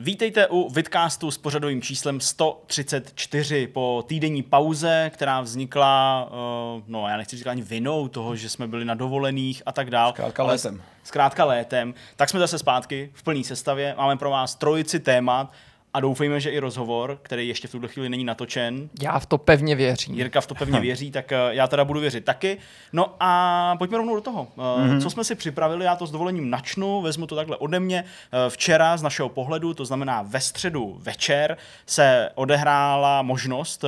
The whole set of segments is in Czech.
Vítejte u Vidcastu s pořadovým číslem 134 po týdenní pauze, která vznikla, eh, no já nechci říkat ani vinou toho, že jsme byli na dovolených a tak dál. Zkrátka létem. Zkrátka létem. Tak jsme zase zpátky v plné sestavě. Máme pro vás trojici témat a doufejme, že i rozhovor, který ještě v tuhle chvíli není natočen. Já v to pevně věřím. Jirka v to pevně věří, tak eh, já teda budu věřit taky. No a pojďme rovnou do toho. Mm-hmm. Co jsme si připravili, já to s dovolením načnu, vezmu to takhle ode mě. Eh, včera z našeho pohledu, to znamená ve středu večer, se odehrála možnost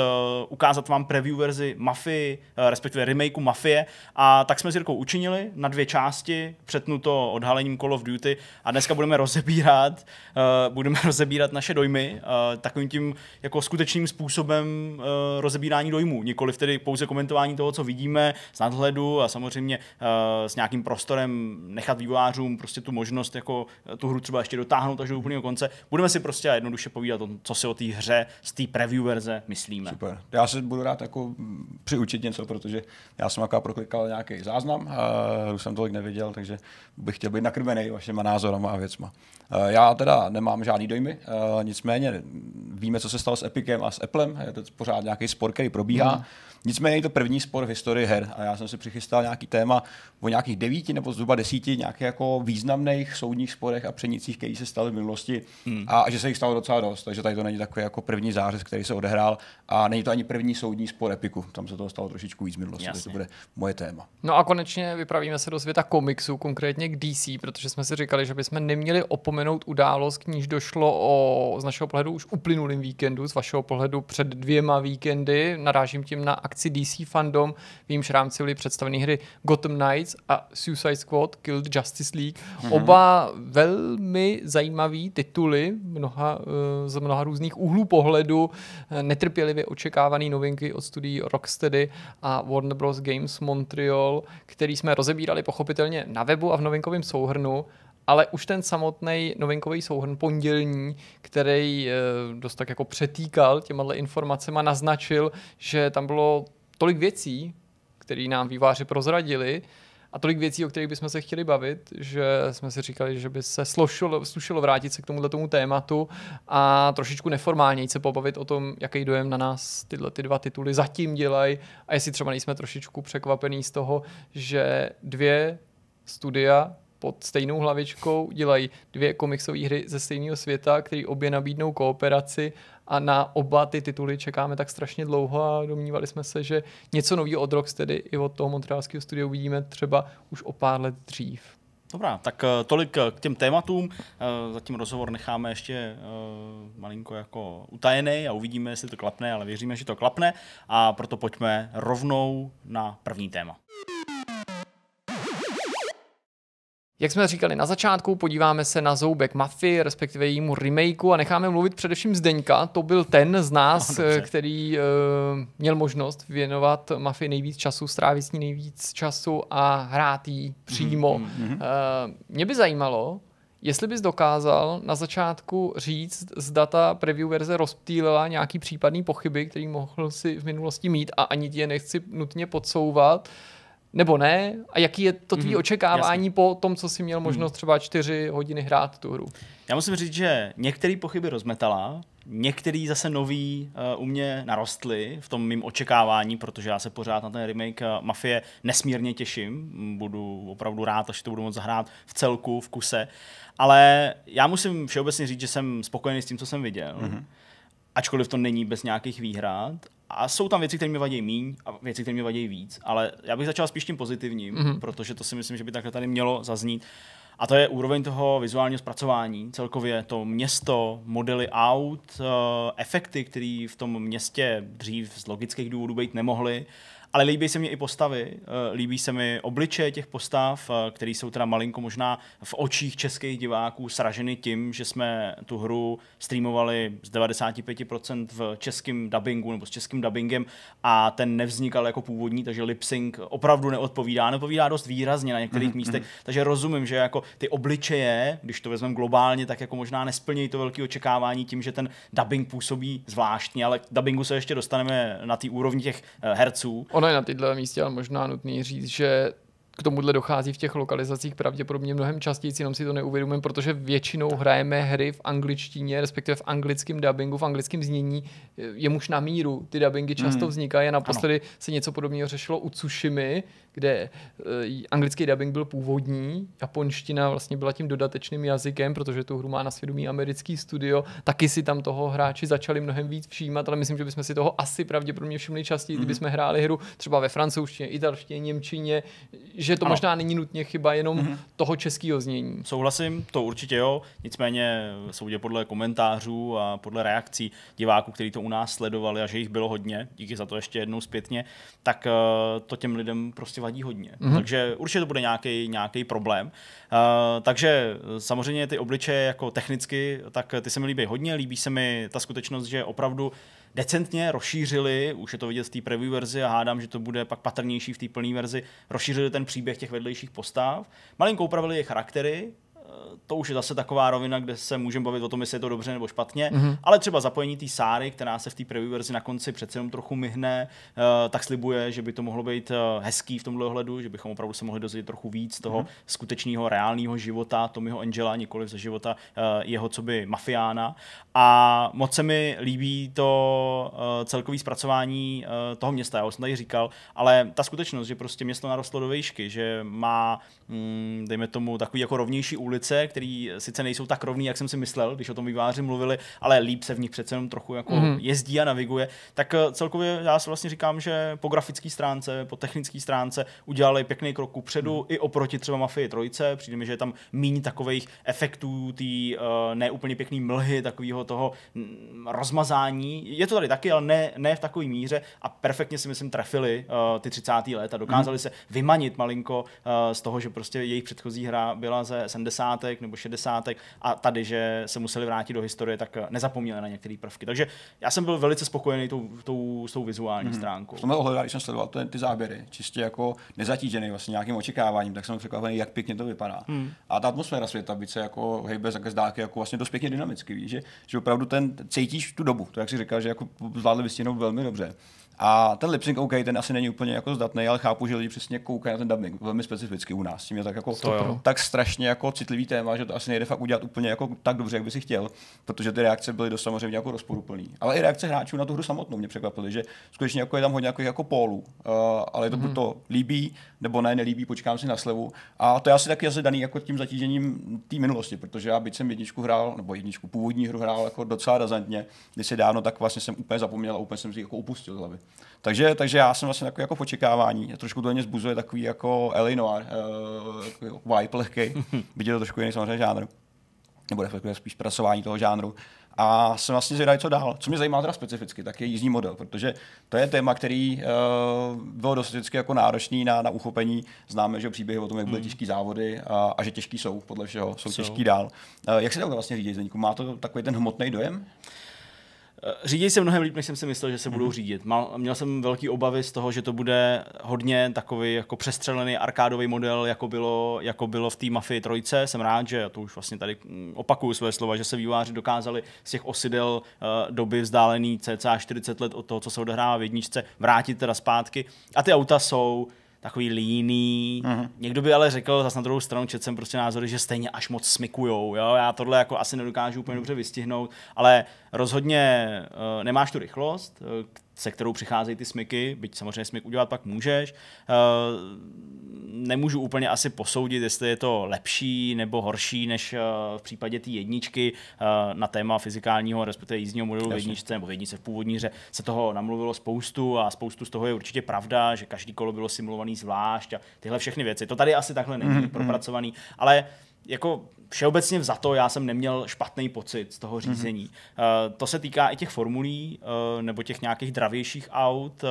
ukázat vám preview verzi Mafie, respektive remakeu Mafie. A tak jsme s Jirkou učinili na dvě části, přetnuto odhalením Call of Duty. A dneska budeme rozebírat, budeme rozebírat naše dojmy dojmy, eh, takovým tím jako skutečným způsobem eh, rozebírání dojmů, nikoli tedy pouze komentování toho, co vidíme z nadhledu a samozřejmě eh, s nějakým prostorem nechat vývojářům prostě tu možnost jako tu hru třeba ještě dotáhnout až do úplného konce. Budeme si prostě jednoduše povídat o tom, co si o té hře z té preview verze myslíme. Super. Já se budu rád jako přiučit něco, protože já jsem jako proklikal nějaký záznam, hru jsem tolik neviděl, takže bych chtěl být nakrmený vašima názorama a věcma. Já teda nemám žádný dojmy, nic Nicméně víme, co se stalo s Epicem a s Applem, je to pořád nějaký spor, který probíhá. Hmm. Nicméně je to první spor v historii her a já jsem si přichystal nějaký téma o nějakých devíti nebo zhruba desíti nějakých jako významných soudních sporech a přenicích, které se staly v minulosti mm. a že se jich stalo docela dost, takže tady to není takový jako první zářez, který se odehrál a není to ani první soudní spor epiku, tam se toho stalo trošičku víc v minulosti, Jasně. to bude moje téma. No a konečně vypravíme se do světa komiksů, konkrétně k DC, protože jsme si říkali, že bychom neměli opomenout událost, k níž došlo o, z našeho pohledu už uplynulým víkendu, z vašeho pohledu před dvěma víkendy, narážím tím na akci DC fandom, v jímž rámci byly představeny hry Gotham Knights a Suicide Squad, Killed Justice League. Mm-hmm. Oba velmi zajímavý tituly mnoha, eh, z mnoha různých úhlů pohledu, eh, netrpělivě očekávané novinky od studií Rocksteady a Warner Bros. Games Montreal, který jsme rozebírali pochopitelně na webu a v novinkovém souhrnu ale už ten samotný novinkový souhrn pondělní, který eh, dost tak jako přetýkal těmahle informacema, naznačil, že tam bylo tolik věcí, které nám výváři prozradili, a tolik věcí, o kterých bychom se chtěli bavit, že jsme si říkali, že by se slošilo, slušilo vrátit se k tomuto tomu tématu a trošičku neformálně se pobavit o tom, jaký dojem na nás tyhle ty dva tituly zatím dělají a jestli třeba nejsme trošičku překvapený z toho, že dvě studia pod stejnou hlavičkou dělají dvě komiksové hry ze stejného světa, které obě nabídnou kooperaci a na oba ty tituly čekáme tak strašně dlouho a domnívali jsme se, že něco nového od tedy i od toho montrealského studia uvidíme třeba už o pár let dřív. Dobrá, tak eh, tolik eh, k těm tématům. Eh, zatím rozhovor necháme ještě malinko jako utajený a uvidíme, jestli to klapne, ale věříme, že to klapne a proto pojďme rovnou na první téma. Jak jsme říkali na začátku, podíváme se na zoubek Mafie respektive jejímu remakeu a necháme mluvit především Zdeňka. To byl ten z nás, no, který uh, měl možnost věnovat Mafii nejvíc času, strávit s ní nejvíc času a hrát jí přímo. Mm, mm, mm. Uh, mě by zajímalo, jestli bys dokázal na začátku říct, zda ta preview verze rozptýlila nějaký případný pochyby, který mohl si v minulosti mít a ani ti je nechci nutně podsouvat. Uh, nebo ne? A jaký je to tvý mm očekávání jasný. po tom, co jsi měl možnost mhm. třeba čtyři hodiny hrát tu hru? Já musím říct, že některé pochyby rozmetala, některé zase nový uh, u mě narostly v tom mým očekávání, protože já se pořád na ten remake uh, Mafie nesmírně těším. Budu opravdu rád, až to budu moct zahrát v celku, v kuse. Ale já musím všeobecně říct, že jsem spokojený s tím, co jsem viděl. Mm-hmm ačkoliv to není bez nějakých výhrad. A jsou tam věci, které mi vadí míň a věci, které mi vadí víc, ale já bych začal spíš tím pozitivním, mm-hmm. protože to si myslím, že by takhle tady mělo zaznít. A to je úroveň toho vizuálního zpracování, celkově to město, modely aut, eh, efekty, které v tom městě dřív z logických důvodů být nemohly ale líbí se mi i postavy, eh, líbí se mi obličeje těch postav, eh, které jsou teda malinko možná v očích českých diváků sraženy tím, že jsme tu hru streamovali z 95% v českém dubbingu nebo s českým dubbingem a ten nevznikal jako původní, takže lipsync opravdu neodpovídá, neodpovídá dost výrazně na některých mm-hmm. místech, mhm. takže rozumím, že jako ty obličeje, když to vezmeme globálně, tak jako možná nesplnějí to velké očekávání tím, že ten dubbing působí zvláštně, ale k dubbingu se ještě dostaneme na té úrovni těch eh, herců ono je na tyhle místě ale možná nutný říct, že k tomuhle dochází v těch lokalizacích pravděpodobně mnohem častěji, jenom si to neuvědomujeme, protože většinou hrajeme hry v angličtině, respektive v anglickém dubbingu, v anglickém znění, muž na míru ty dubbingy často mm. vznikají a naposledy ano. se něco podobného řešilo u Tsushima, kde uh, anglický dubbing byl původní, japonština vlastně byla tím dodatečným jazykem, protože tu hru má na svědomí americký studio, taky si tam toho hráči začali mnohem víc všímat, ale myslím, že bychom si toho asi pravděpodobně všimli častěji, mm. kdybychom hráli hru třeba ve francouzštině, italštině, němčině, že že to ano. možná není nutně chyba jenom mm-hmm. toho českého znění. Souhlasím, to určitě jo, nicméně soudě podle komentářů a podle reakcí diváků, kteří to u nás sledovali a že jich bylo hodně, díky za to ještě jednou zpětně, tak uh, to těm lidem prostě vadí hodně. Mm-hmm. Takže určitě to bude nějaký nějaký problém. Uh, takže eh, samozřejmě ty obličeje jako technicky, tak ty se mi líbí hodně, líbí se mi ta skutečnost, že opravdu uh, decentně rozšířili, už je to vidět z té preview verzi a hádám, že to bude pak patrnější v té plné verzi, rozšířili ten příběh těch vedlejších postav, malinko upravili je charaktery, to už je zase taková rovina, kde se můžeme bavit o tom, jestli je to dobře nebo špatně, mm-hmm. ale třeba zapojení té Sáry, která se v té preview verzi na konci přece jenom trochu myhne, uh, tak slibuje, že by to mohlo být uh, hezký v tomhle ohledu, že bychom opravdu se mohli dozvědět trochu víc toho mm-hmm. skutečného, reálného života Tommyho Angela, nikoli ze života uh, jeho by mafiána. A moc se mi líbí to uh, celkové zpracování uh, toho města, já už jsem tady říkal, ale ta skutečnost, že prostě město narostlo do výšky, že má, mm, dejme tomu, takový jako rovnější ulice, které které sice nejsou tak rovný, jak jsem si myslel, když o tom výváři mluvili, ale líp se v nich přece jenom trochu jako mm. jezdí a naviguje. Tak eh, celkově já si vlastně říkám, že po grafické stránce, po technické stránce udělali pěkný krok kupředu mm. i oproti třeba Mafii trojce. Přijde mi, že je tam méně takových efektů, ty uh, eh, neúplně pěkný mlhy, takového toho mm, rozmazání. Je to tady taky, ale ne, ne v takové míře a perfektně si myslím trefili uh, ty 30. a Dokázali mm. se vymanit malinko uh, z toho, že prostě jejich předchozí hra byla ze 70. nebo nebo 60. a tady, že se museli vrátit do historie, tak eh, nezapomněli na některé prvky. Takže já jsem byl velice spokojený tou, tou, s tou vizuální mm-hmm. stránkou. V tomhle ohledu, když jsem sledoval ty, ty záběry, čistě jako nezatížený vlastně nějakým očekáváním, tak jsem překvapený, jak pěkně to vypadá. Mm. A ta atmosféra světa, byť se jako hejbe z dálky, jako vlastně dost pěkně dynamicky, víš, že, že opravdu ten cítíš tu dobu, to jak si říkal, že jako zvládli vystihnout velmi dobře. A ten lipsync, OK, ten asi není úplně jako zdatný, ale chápu, že lidi přesně koukají na ten dubbing velmi specificky u nás. Tím je tak, jako, to, jo. tak strašně jako citlivý téma, že to asi nejde fakt udělat úplně jako tak dobře, jak by si chtěl, protože ty reakce byly dost samozřejmě jako rozporuplné. Ale i reakce hráčů na tu hru samotnou mě překvapily, že skutečně jako je tam hodně jako, jako pólů, uh, ale je to mm-hmm. to líbí, nebo ne, nelíbí, počkám si na slevu. A to je asi taky asi daný jako tím zatížením té minulosti, protože já byť jsem jedničku hrál, nebo jedničku původní hru hrál jako docela razantně, když si dávno, tak vlastně jsem úplně zapomněl a úplně jsem si jako upustil z hlavy. Takže, takže já jsem vlastně takový jako v očekávání. Trošku to mě zbuzuje takový jako Noir, uh, vibe lehkej, byť je to trošku jiný samozřejmě žánr. Nebo reflektuje spíš pracování toho žánru. A jsem vlastně zvědavý, co dál. Co mě zajímá teda specificky, tak je jízdní model, protože to je téma, který uh, bylo dost vždycky jako náročný na, na uchopení. Známe, že příběhy o tom, jak byly mm. těžké závody a, a, že těžký jsou, podle všeho, jsou, těžký dál. Uh, jak se to vlastně řídí, Má to takový ten hmotný dojem? Eh, řídí se mnohem líp, než jsem si myslel, že se mm-hmm. budou mhm. řídit. Mal, měl jsem velký obavy z toho, že to bude hodně takový jako přestřelený arkádový model, jako bylo, jako bylo v té Mafii trojce. Jsem rád, že to už vlastně tady mm, opakuju své slova, že se výváři dokázali z těch osidel uh, doby vzdálený cca 40 let od toho, co se odehrává v jedničce, vrátit teda zpátky. A ty auta jsou uh, takový líný. Mm-hmm. Někdo by ale řekl, zase na druhou stranu četl jsem prostě názory, že stejně až moc smykujou. Jo? Já tohle jako asi nedokážu úplně dobře vystihnout, ale rozhodně uh, nemáš tu rychlost, uh, se kterou přicházejí ty smyky, byť samozřejmě smyk udělat pak můžeš. Eh, nemůžu úplně asi posoudit, jestli je to lepší nebo horší než eh, v případě té jedničky eh, na téma fyzikálního, respektive jízdního modelu Jasně. v jedničce nebo v jedničce v původní hře. Se toho namluvilo spoustu a spoustu z toho je určitě pravda, že každý kolo bylo simulovaný zvlášť a tyhle všechny věci. To tady asi takhle není mm-hmm. propracovaný, ale jako všeobecně za to já jsem neměl špatný pocit z toho mhm. řízení. Mm-hmm. To se týká i těch formulí eh, nebo těch nějakých dravějších aut, eh,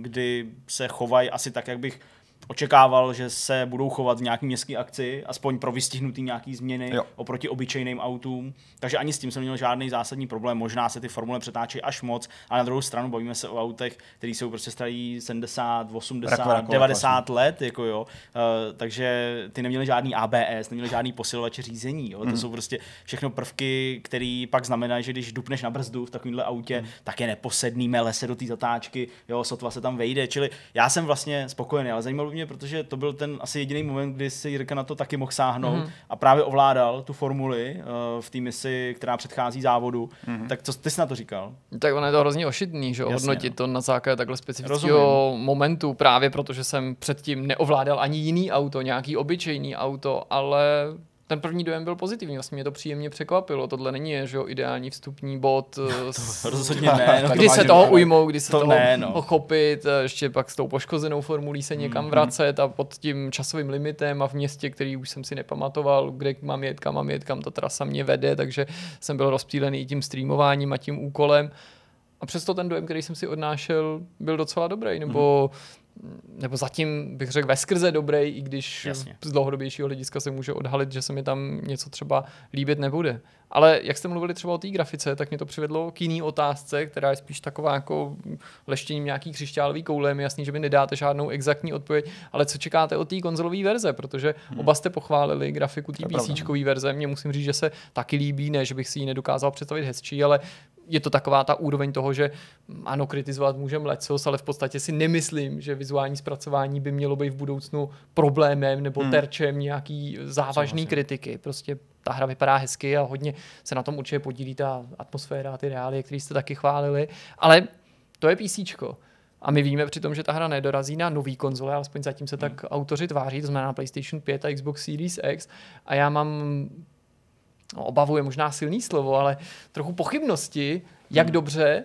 kdy se chovají asi tak, jak bych očekával, že se budou chovat v nějaký městský akci, aspoň pro vystihnutý nějaký změny jo. oproti obyčejným autům. Takže ani s tím jsem měl žádný zásadní problém. Možná se ty formule přetáčí až moc, a na druhou stranu bavíme se o autech, které jsou prostě starý 70, 80, Rekla, 90 vlastně. let, jako jo. Uh, takže ty neměly žádný ABS, neměly žádný posilovač řízení. Jo. Mm. To mhm. jsou prostě všechno prvky, které pak znamená, že když dupneš na brzdu v takovémhle autě, mm. tak je neposedný, mele se do té zatáčky, jo, sotva se tam vejde. Čili já jsem vlastně spokojený, ale zajímalo mě, protože to byl ten asi jediný moment, kdy si Jirka na to taky mohl sáhnout mm-hmm. a právě ovládal tu formuli uh, v té misi, která předchází závodu. Mm-hmm. Tak co ty jsi na to říkal? Tak ono je to hrozně ošidný, že Jasně, hodnotit no. to na základě takhle specifického Rozumím. momentu, právě protože jsem předtím neovládal ani jiný auto, nějaký obyčejný auto, ale ten první dojem byl pozitivní, vlastně mě to příjemně překvapilo. Tohle není je, že jo, ideální vstupní bod. Eh, s... to rozhodně ne. No, kdy se toho ne, ujmou, kdy se to toho ne, no. ochopit, eh, ještě pak s tou poškozenou formulí se někam mm-hmm. vracet a pod tím časovým limitem a v městě, který už jsem si nepamatoval, kde mám jet, kam mám jet, kam ta trasa mě vede, takže jsem byl rozptýlený tím streamováním a tím úkolem. A přesto ten dojem, který jsem si odnášel, byl docela dobrý, nebo mm-hmm nebo zatím bych řekl veskrze dobrý, i když Jasně. z dlouhodobějšího hlediska se může odhalit, že se mi tam něco třeba líbit nebude. Ale jak jste mluvili třeba o té grafice, tak mě to přivedlo k jiný otázce, která je spíš taková jako leštěním nějaký křišťálový koule. Je jasný, že mi nedáte žádnou exaktní odpověď, ale co čekáte od té konzolové verze, protože hmm. oba jste pochválili grafiku té PC no. verze. Mě musím říct, že se taky líbí, ne, že bych si ji nedokázal představit hezčí, ale je to taková ta úroveň toho, že mm, ano, kritizovat můžeme lecos, ale v podstatě si nemyslím, že vizuální zpracování by mělo být v budoucnu problémem nebo hmm. terčem nějaký závažný kritiky. Prostě ta hra vypadá hezky a hodně se na tom určitě podílí ta atmosféra, ty reálie, které jste taky chválili, ale to je PC. A my víme přitom, že ta hra nedorazí na nový konzole, alespoň zatím se hmm. tak autoři tváří, to znamená PlayStation 5 a Xbox Series X. A já mám no, obavu je možná silný slovo, ale trochu pochybnosti, jak hmm. dobře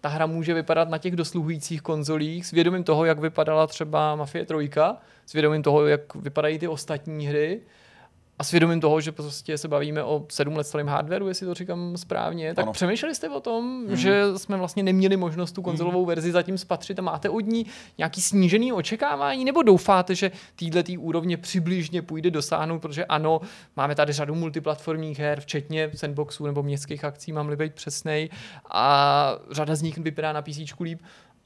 ta hra může vypadat na těch dosluhujících konzolích, s vědomím toho, jak vypadala třeba Mafie 3, s vědomím toho, jak vypadají ty ostatní hry, a svědomím toho, že prostě se bavíme o sedm let starém hardwareu, jestli to říkám správně, tak ano. přemýšleli jste o tom, mm. že jsme vlastně neměli možnost tu mhm. konzolovou mm. verzi zatím spatřit a máte od ní nějaký snížený očekávání, nebo doufáte, že týhle tý úrovně přibližně půjde dosáhnout, protože ano, máme tady řadu multiplatformních her, včetně sandboxů nebo městských akcí, mám-li být přesnej, a řada z nich vypadá na PC líp,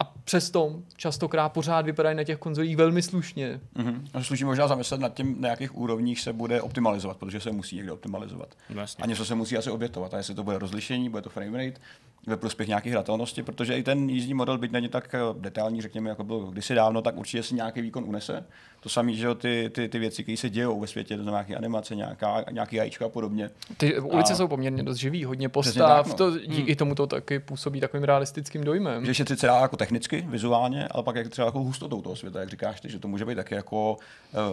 a přesto častokrát pořád vypadají na těch konzolích velmi slušně. Mm-hmm. Sluší možná zamyslet nad tím, na jakých úrovních se bude optimalizovat, protože se musí někde optimalizovat. Vlastně. A něco se musí asi obětovat. A jestli to bude rozlišení, bude to frame rate ve prospěch nějakých hratelnosti, protože i ten jízdní model, byť není tak eh, detailní, řekněme, jako byl kdysi dávno, tak určitě si nějaký výkon unese. To samé, že ty, ty, ty věci, které se dějou ve světě, to nějaké animace, nějaká, nějaký jajíčka a podobně. Ty ulice a... jsou poměrně dost živý, hodně postav, tak, no. to, hmm. díky hmm. tomu to taky působí takovým realistickým dojmem. Že se dá jako technicky, vizuálně, ale pak jak třeba jako hustotou toho světa, jak říkáš ty, že to může být taky jako,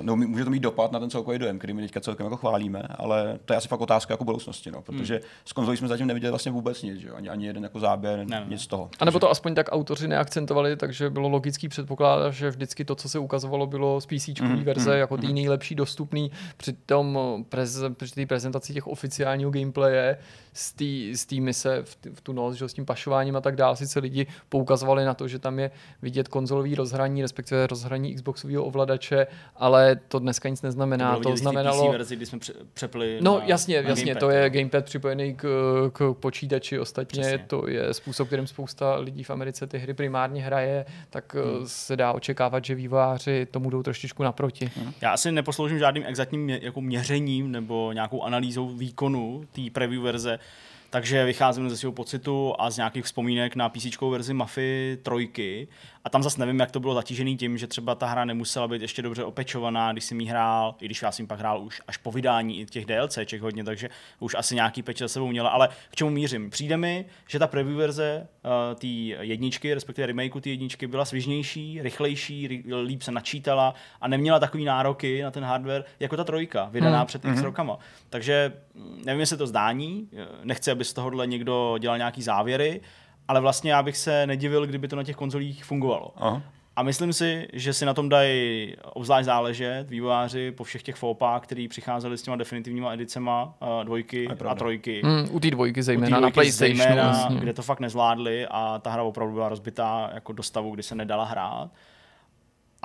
no, může to mít dopad na ten celkový dojem, který my teďka celkem jako chválíme, ale to je asi fakt otázka jako budoucnosti, no, protože hmm. s konzolí jsme zatím neviděli vlastně vůbec nic, že? Ani, ani jeden jako záběr, ne, ne. nic z toho. A nebo to aspoň tak autoři neakcentovali, takže bylo logický předpokládat, že vždycky to, co se ukazovalo, bylo z PC hmm. verze hmm. jako mm. ty nejlepší dostupný, přitom eh, prez, při té prezentaci těch oficiálního gameplaye s té mise v, v tu noc, že s tím pašováním a tak dále, sice lidi poukazovali na to, že tam tam je vidět konzolový rozhraní, respektive rozhraní Xboxového ovladače, ale to dneska nic neznamená. To, to znamenalo. PC verzi, kdy jsme přepli no, na, jasně, na jasně, gamepad, to je gamepad připojený k, k počítači. Ostatně Přesně. to je způsob, kterým spousta lidí v Americe ty hry primárně hraje, tak eh, hmm. se dá očekávat, že vývojáři tomu jdou trošičku naproti. Hmm. Já asi neposloužím žádným exaktním mě, jako měřením nebo nějakou analýzou výkonu té preview verze, takže vycházím ze svého pocitu a z nějakých vzpomínek na PC verzi Mafy trojky a tam zase nevím, jak to bylo zatížený tím, že třeba ta hra nemusela být ještě dobře opečovaná, když jsem ji hrál, i když já jsem pak hrál už až po vydání těch DLCček hodně, takže už asi nějaký peč za sebou měla, ale k čemu mířím? Přijde mi, že ta preview verze uh, té jedničky, respektive remakeu té jedničky, byla svižnější, rychlejší, ry- líp se načítala a neměla takový nároky na ten hardware jako ta trojka, vydaná hmm. před x hmm. rokama. Takže mm, nevím, jestli to zdání, eh, nechci, aby z tohohle někdo dělal nějaký závěry, ale vlastně já bych se nedivil, kdyby to na těch konzolích fungovalo. Aha. A myslím si, že si na tom dají obzvlášť záležet vývojáři po všech těch fopách, který přicházeli s těma definitivníma edicema uh, dvojky a, a trojky. Mm, u té dvojky zejména, u dvojky na PlayStation. Zejména, kde to fakt nezvládli a ta hra opravdu byla rozbitá jako do stavu, kdy se nedala hrát.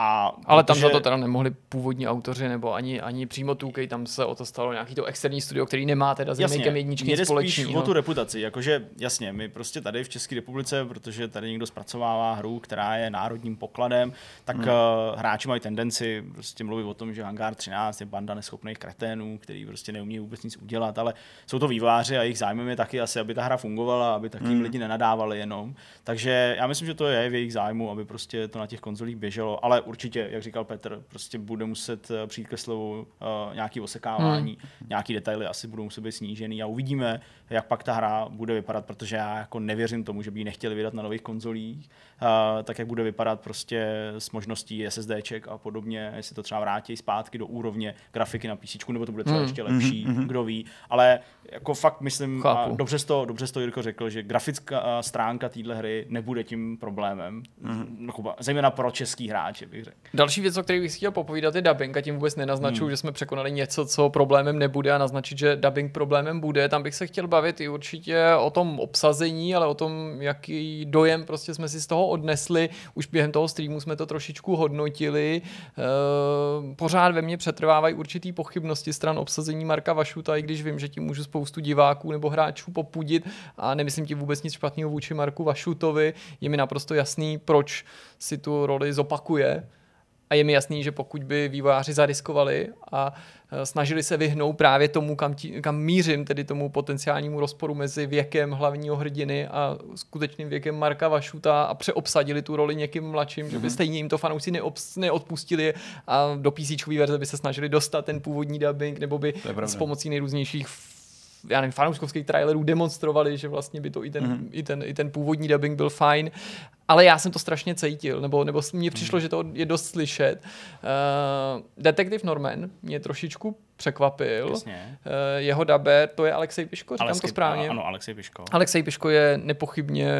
A Ale protože... tam za to teda nemohli původní autoři nebo ani, ani přímo Tukej, tam se o to stalo nějaký to externí studio, který nemá teda s Remakem jedničky nic společného. No. o tu reputaci, jakože jasně, my prostě tady v České republice, protože tady někdo zpracovává hru, která je národním pokladem, tak hmm. uh, hráči mají tendenci prostě mluvit o tom, že Hangar 13 je banda neschopných kreténů, který prostě neumí vůbec nic udělat, ale jsou to výváři a jejich zájmem je taky asi, aby ta hra fungovala, aby takým hmm. lidi nenadávali jenom. Takže já myslím, že to je v jejich zájmu, aby prostě to na těch konzolích běželo, ale určitě, jak říkal Petr, prostě bude muset eh, přijít ke slovu uh, nějaký osekávání, hmm. nějaký detaily asi budou muset být snížený a uvidíme, jak pak ta hra bude vypadat, protože já jako nevěřím tomu, že by ji nechtěli vydat na nových konzolích, uh, tak jak bude vypadat prostě s možností SSDček a podobně, jestli to třeba vrátí zpátky do úrovně grafiky na PC, nebo to bude třeba hmm. ještě hmm. lepší, hmm. hmm. kdo ví, ale jako fakt myslím, a dobře to, dobře to Jirko řekl, že grafická stránka téhle hry nebude tím problémem, hmm. zejména pro český hráče, bych řekl. Další věc, o které bych chtěl popovídat, je dubbing a tím vůbec nenaznačuju, hmm. že jsme překonali něco, co problémem nebude a naznačit, že dubbing problémem bude. Tam bych se chtěl bavit i určitě o tom obsazení, ale o tom, jaký dojem prostě jsme si z toho odnesli. Už během toho streamu jsme to trošičku hodnotili. Eh, pořád ve mně přetrvávají určitý pochybnosti stran obsazení Marka Vašuta, i když vím, že tím můžu spoustu diváků nebo hráčů popudit a nemyslím ti vůbec nic špatného vůči Marku Vašutovi. Je mi naprosto jasný, proč si tu roli zopakuje. A je mi jasný, že pokud by vývojáři zariskovali a e, snažili se vyhnout právě tomu, kam, tí, kam mířím, tedy tomu potenciálnímu rozporu mezi věkem hlavního hrdiny a skutečným věkem Marka Vašuta a přeobsadili tu roli někým mladším, mm-hmm. že by mhm. stejně jim to fanoušci neobs- neodpustili a do PC verze by se snažili dostat ten původní dubbing, nebo by s pomocí nejrůznějších já nevím, fanouškovských trailerů demonstrovali, že vlastně by to i ten, mm-hmm. i ten, i ten původní dubbing byl fajn ale já jsem to strašně cítil, nebo, nebo mně přišlo, hmm. že to je dost slyšet. Uh, Detektiv Norman mě trošičku překvapil. Jasně. Eh, jeho dabe, to je Alexej Piško, říkám Alexej, to správně. Ano, Alexej Piško. Alexej Piško je nepochybně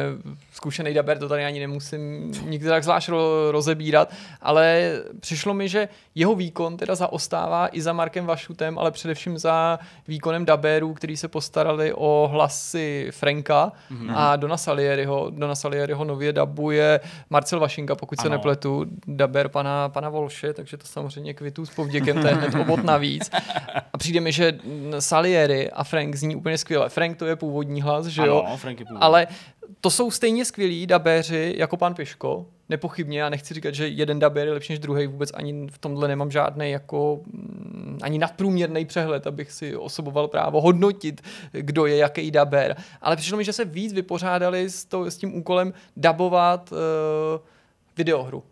zkušený daber, to tady ani nemusím nikdy tak zvlášť rozebírat, ale přišlo mi, že jeho výkon teda zaostává i za Markem Vašutem, ale především za výkonem daberů který se postarali o hlasy Franka mm-hmm. a Dona Salieriho. Dona Salieriho nově dabuje Marcel Vašinka, pokud ano. se nepletu, daber pana, pana Volše, takže to samozřejmě kvitu s povděkem, to je hned obot navíc. A přijde mi, že Salieri a Frank zní úplně skvěle. Frank to je původní hlas, že jo? Ano, Frank je původní. Ale to jsou stejně skvělí dabéři jako pan Piško, nepochybně. Já nechci říkat, že jeden dabér je lepší než druhý, vůbec ani v tomhle nemám žádný jako mm, ani nadprůměrný přehled, abych si osoboval právo hodnotit, kdo je jaký dabér. Ale přišlo mi, že se víc vypořádali s, to, s tím úkolem dabovat uh, videohru.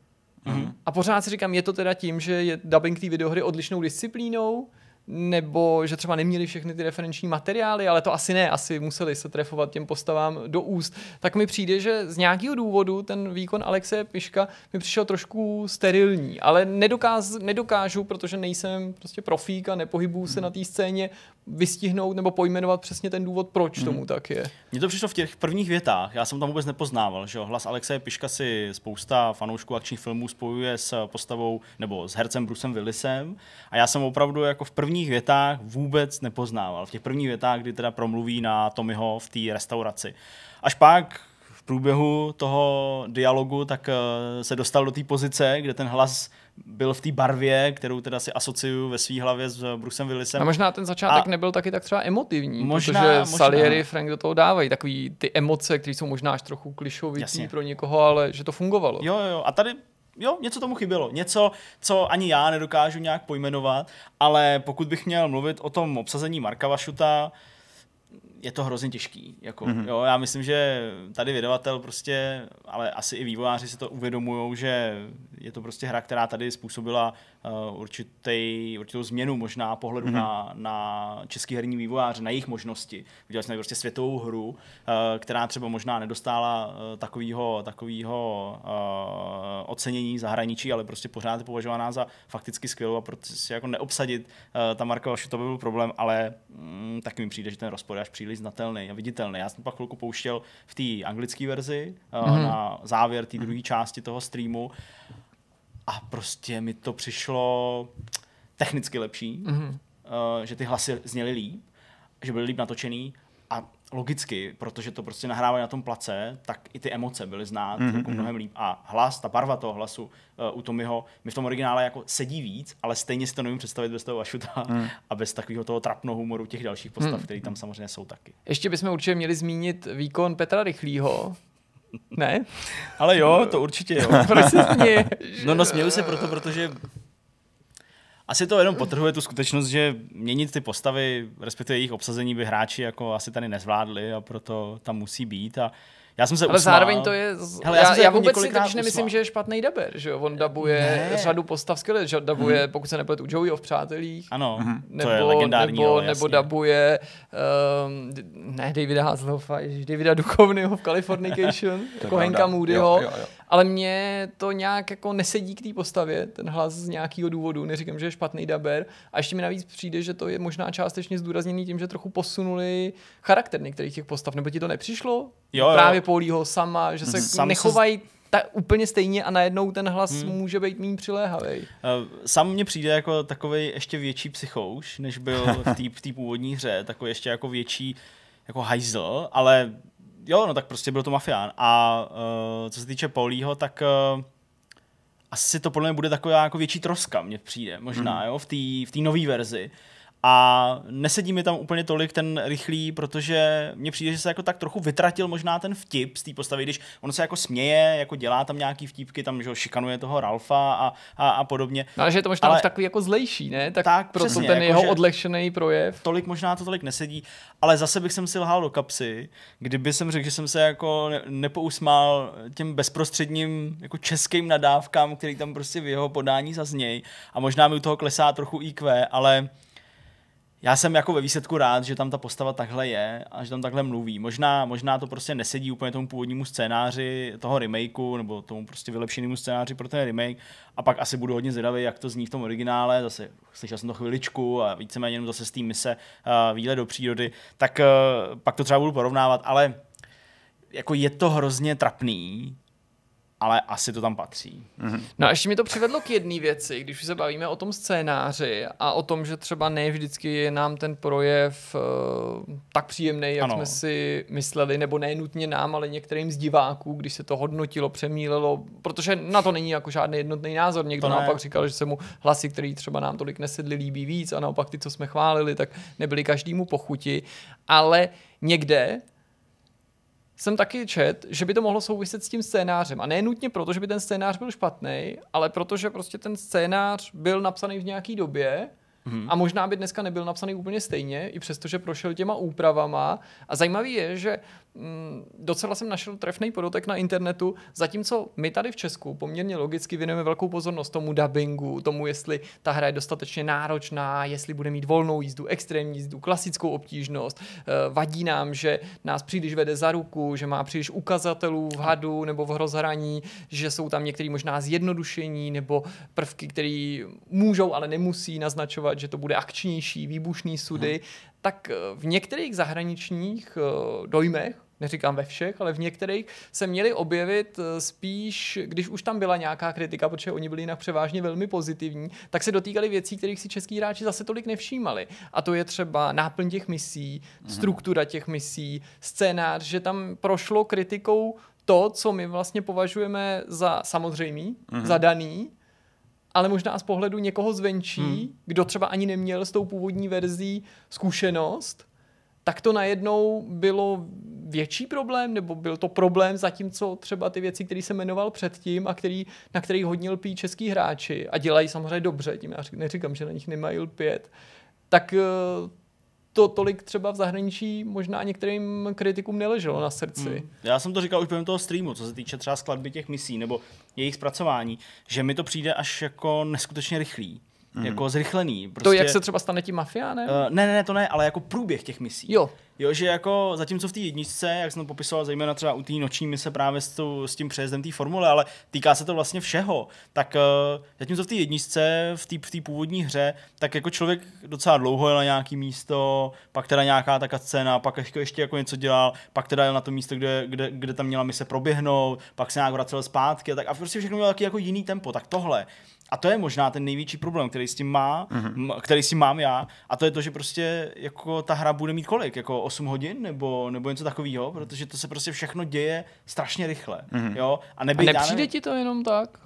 Mm-hmm. A pořád si říkám, je to teda tím, že je dubbing té videohry odlišnou disciplínou, nebo že třeba neměli všechny ty referenční materiály, ale to asi ne, asi museli se trefovat těm postavám do úst, tak mi přijde, že z nějakého důvodu ten výkon Alexe Piška mi přišel trošku sterilní, ale nedokáz, nedokážu, protože nejsem prostě profík a nepohybuju se hmm. na té scéně, vystihnout nebo pojmenovat přesně ten důvod, proč mm. tomu tak je. Mně to přišlo v těch prvních větách, já jsem tam vůbec nepoznával, že hlas Alexe Piška si spousta fanoušků akčních filmů spojuje s postavou nebo s hercem Brusem Willisem a já jsem opravdu jako v první prvních větách vůbec nepoznával. V těch prvních větách, kdy teda promluví na Tomiho v té restauraci. Až pak v průběhu toho dialogu tak eh, se dostal do té pozice, kde ten hlas byl v té barvě, kterou teda si asociuju ve své hlavě s eh, Brucem Willisem. A možná ten začátek a nebyl taky tak třeba emotivní, možná, protože možná. Salieri, Frank do toho dávají takový ty emoce, které jsou možná až trochu klišovitý Jasně. pro někoho, ale že to fungovalo. Jo, jo, a tady jo, něco tomu chybělo. Něco, co ani já nedokážu nějak pojmenovat, ale pokud bych měl mluvit o tom obsazení Marka Vašuta, je to hrozně těžký. Jako, mm-hmm. jo, já myslím, že tady vydavatel prostě, ale asi i vývojáři si to uvědomují, že je to prostě hra, která tady způsobila Eh, určitý, určitou změnu možná pohledu mm-hmm. na, na český herní vývojáře, na jejich možnosti. Udělali jsme prostě světovou hru, eh, která třeba možná nedostála takového eh, takovýho, uh, ocenění zahraničí, ale prostě pořád je považovaná za fakticky skvělou a proto si jako neobsadit uh, ta Marka to by byl problém, ale mm, taky mi přijde, že ten rozpor je až příliš znatelný a viditelný. Já jsem pak chvilku pouštěl v té anglické verzi uh, mm-hmm. na závěr té druhé části toho streamu a prostě mi to přišlo technicky lepší, mm-hmm. uh, že ty hlasy zněly líp, že byly líp natočený a logicky, protože to prostě nahrávali na tom place, tak i ty emoce byly znát mm-hmm. jako mhm. mnohem líp. A hlas, ta barva toho hlasu uh, u Tomiho, mi v tom originále jako sedí víc, ale stejně si to nevím představit bez toho Ašuta mm. a bez takového toho trapno humoru těch dalších postav, mm. které tam samozřejmě jsou taky. Ještě bychom určitě měli zmínit výkon Petra Rychlího, ne? Ale jo, to určitě jo. Prostě No, no směju se proto, protože asi to jenom potrhuje tu skutečnost, že měnit ty postavy, respektive jejich obsazení by hráči jako asi tady nezvládli a proto tam musí být a uh, já jsem se Ale usmál. zároveň to je... Hele, já, já, já jako vůbec si totiž nemyslím, že je špatný daber, že jo? On dabuje ne. řadu postav skvěle, že dabuje, hmm. pokud se nepletu, Joeyho v Přátelích. Ano, nebo, to je legendární Nebo, role, nebo dabuje, um, ne, Davida Hasselhoffa, Davida Duchovnyho v Californication, Kohenka Moodyho. Jo, jo, jo ale mě to nějak jako nesedí k té postavě, ten hlas z nějakého důvodu, neříkám, že je špatný daber a ještě mi navíc přijde, že to je možná částečně zdůrazněný tím, že trochu posunuli charakter některých těch postav, nebo ti to nepřišlo? Jo, jo. Právě Poulího sama, že se mm-hmm. Sam nechovají tak úplně stejně a najednou ten hlas hmm. může být méně přiléhavý. Eh, Sam mně přijde jako takový ještě větší psychouš, než byl v té původní hře, takový ještě jako větší jako hajzl, ale jo, no tak prostě byl to mafián. A uh, co se týče Paulího, tak uh, asi to podle mě bude taková jako větší troska, mně přijde, možná, mm. jo, v té v nové verzi. Uh, a nesedí mi tam úplně tolik ten rychlý, protože mně přijde, že se jako tak trochu vytratil možná ten vtip z té postavy, když on se jako směje, jako dělá tam nějaký vtipky, tam že ho šikanuje toho Ralfa a, a, a podobně. No, ale že je to možná ale, už takový jako zlejší, ne? Tak, tak proto přesně, ten jako jeho odlehčený projev. Tolik možná to tolik nesedí, ale zase bych jsem si lhal do kapsy, kdyby jsem řekl, že jsem se jako nepousmál těm bezprostředním jako českým nadávkám, který tam prostě v jeho podání zazněj a možná mi u toho klesá trochu IQ, ale já jsem jako ve výsledku rád, že tam ta postava takhle je a že tam takhle mluví. Možná, možná to prostě nesedí úplně tomu původnímu scénáři toho remakeu nebo tomu prostě vylepšenému scénáři pro ten remake a pak asi budu hodně zvědavý, jak to zní v tom originále, zase slyšel jsem to chviličku a víceméně jenom zase s té mise eh, výlet do přírody, tak eh, pak to třeba budu porovnávat, ale jako je to hrozně trapný ale asi to tam patří. Mm-hmm. No a ještě mi to přivedlo k jedné věci, když se bavíme o tom scénáři a o tom, že třeba ne vždycky je nám ten projev uh, tak příjemný, jak ano. jsme si mysleli, nebo ne nutně nám, ale některým z diváků, když se to hodnotilo, přemýlelo, protože na to není jako žádný jednotný názor. Někdo nám ne. naopak říkal, že se mu hlasy, který třeba nám tolik nesedli, líbí víc a naopak ty, co jsme chválili, tak nebyli každému pochuti, ale někde jsem taky čet, že by to mohlo souviset s tím scénářem. A ne nutně proto, že by ten scénář byl špatný, ale protože prostě ten scénář byl napsaný v nějaký době mm-hmm. a možná by dneska nebyl napsaný úplně stejně, i přestože prošel těma úpravama. A zajímavý je, že Mm, docela jsem našel trefný podotek na internetu, zatímco my tady v Česku poměrně logicky věnujeme velkou pozornost tomu dubbingu, tomu, jestli ta hra je dostatečně náročná, jestli bude mít volnou jízdu, extrémní jízdu, klasickou obtížnost. Eh, vadí nám, že nás příliš vede za ruku, že má příliš ukazatelů v hadu nebo v hrozhraní, že jsou tam některé možná zjednodušení nebo prvky, které můžou, ale nemusí naznačovat, že to bude akčnější, výbušný sudy. Hmm tak eh, v některých zahraničních eh, dojmech neříkám ve všech, ale v některých se měly objevit eh, spíš, když už tam byla nějaká kritika, protože oni byli jinak převážně velmi pozitivní, tak se dotýkali věcí, kterých si český hráči zase tolik nevšímali. A to je třeba náplň těch misí, mhm. struktura těch misí, scénář, že tam prošlo kritikou to, co my vlastně považujeme za samozřejmý, mm-hmm. za daný, ale možná z pohledu někoho zvenčí, hmm. kdo třeba ani neměl s tou původní verzí zkušenost, tak to najednou bylo větší problém, nebo byl to problém, zatímco třeba ty věci, které se jmenoval předtím a který, na který hodně lpí český hráči a dělají samozřejmě dobře, tím já neříkám, že na nich nemají lpět, tak eh, to tolik třeba v zahraničí možná některým kritikům neleželo na srdci. Hmm. Já jsem to říkal už během toho streamu, co se týče třeba skladby těch misí nebo jejich zpracování, že mi to přijde až jako neskutečně rychlý mm-hmm. jako zrychlený. Prostě, to jak prostě- se třeba stane tím mafiánem? Uh, eh, ne, ne, ne, to ne, ale jako průběh těch misí. Jo. Jo, že jako zatímco v té jedničce, jak jsem to popisoval, zejména třeba u té noční mise právě s, tu, s tím přejezdem té formule, ale týká se to vlastně všeho, tak uh, zatímco v té jedničce, v té v původní hře, tak jako člověk docela dlouho jel na nějaký místo, pak teda nějaká taká scéna, pak ještě, ještě jako něco dělal, pak teda jel na to místo, kde, kde, kde tam měla mise proběhnout, pak se nějak vracel zpátky a tak a prostě všechno mělo taky jako jiný tempo, tak tohle a to je možná ten největší problém, který s tím má, mm-hmm. který s tím mám já, a to je to, že prostě jako ta hra bude mít kolik, jako 8 hodin nebo, nebo něco takového, protože to se prostě všechno děje strašně rychle, mm-hmm. jo? A, nebejt, a nepřijde nevím, ti to jenom tak?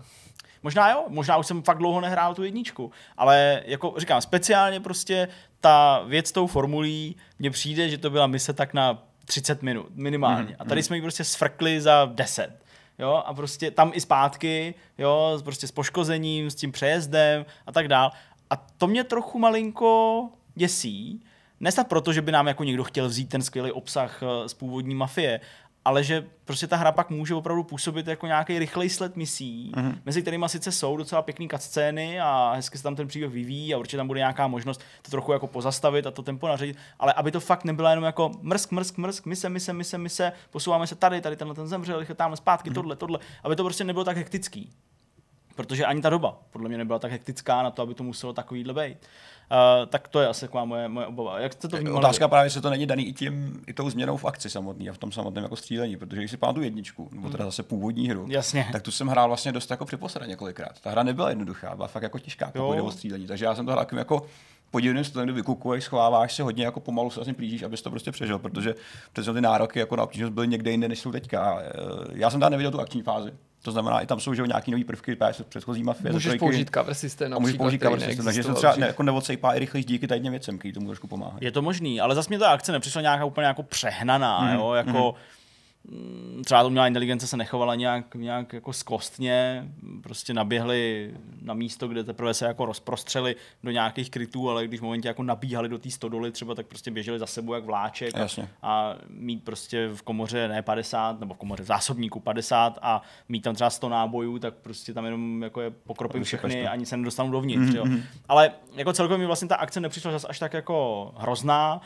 Možná jo, možná už jsem fakt dlouho nehrál tu jedničku, ale jako říkám, speciálně prostě ta věc tou formulí, mně přijde, že to byla mise tak na 30 minut minimálně. Mm-hmm. A tady mhm. jsme ji prostě sfrkli za 10 jo, a prostě tam i zpátky, jo, prostě s poškozením, s tím přejezdem a tak dál. A to mě trochu malinko děsí, Nesnad proto, že by nám jako někdo chtěl vzít ten skvělý obsah eh, z původní mafie, ale že prostě ta hra pak může opravdu působit jako nějaký rychlej sled misí, mm-hmm. mezi kterými sice jsou docela pěkný scény a hezky se tam ten příběh vyvíjí a určitě tam bude nějaká možnost to trochu jako pozastavit a to tempo nařídit, ale aby to fakt nebylo jenom jako mrsk, mrsk, mrsk, mise, mise, mise, mise, posouváme se tady, tady tenhle ten zemřel, rychle tamhle zpátky, mm-hmm. tohle, tohle, aby to prostě nebylo tak hektický protože ani ta doba podle mě nebyla tak hektická na to, aby to muselo takovýhle být. Uh, tak to je asi taková moje, moje obava. Jak jste to vnímali? Otázka právě, se to není daný i, tím, i tou změnou v akci samotný a v tom samotném jako střílení, protože když si pamatuju jedničku, nebo hmm. teda zase původní hru, Jasně. tak tu jsem hrál vlastně dost jako připosledně několikrát. Ta hra nebyla jednoduchá, byla fakt jako těžká, pokud jde o střílení, takže já jsem to hrál jako podivným stylem, kdy vykukuješ, schováváš se hodně, jako pomalu se vlastně plížíš, abys to prostě přežil, protože přece ty nároky jako na obtížnost byly někde jinde, než jsou teďka. Eh, já jsem tam neviděl tu akční fázi, to znamená, i tam jsou že nějaký nový prvky právě se předchozí mafie. Můžeš trojky, použít cover systém A můžeš použít cover systém, takže jsem třeba ne, jako neodsejpá i rychlejší, díky tady věcem, který tomu trošku pomáhá. Je to možný, ale zase mě ta akce nepřišla nějaká úplně jako přehnaná, mm, jo, jako mm Mm, třeba měla inteligence se nechovala nějak, nějak jako skostně, prostě naběhli na místo, kde teprve se jako rozprostřeli do nějakých krytů, ale když v momentě jako nabíhali do té stodoly třeba, tak prostě běželi za sebou jak vláček a, a mít prostě v komoře ne 50, nebo v komoře v zásobníku 50 a mít tam třeba 100 nábojů, tak prostě tam jenom jako je pokropím všechny, to. ani se nedostanu dovnitř. Mm-hmm. Jo. Mhm. Ale jako celkově mi vlastně ta akce nepřišla zas až tak jako hrozná,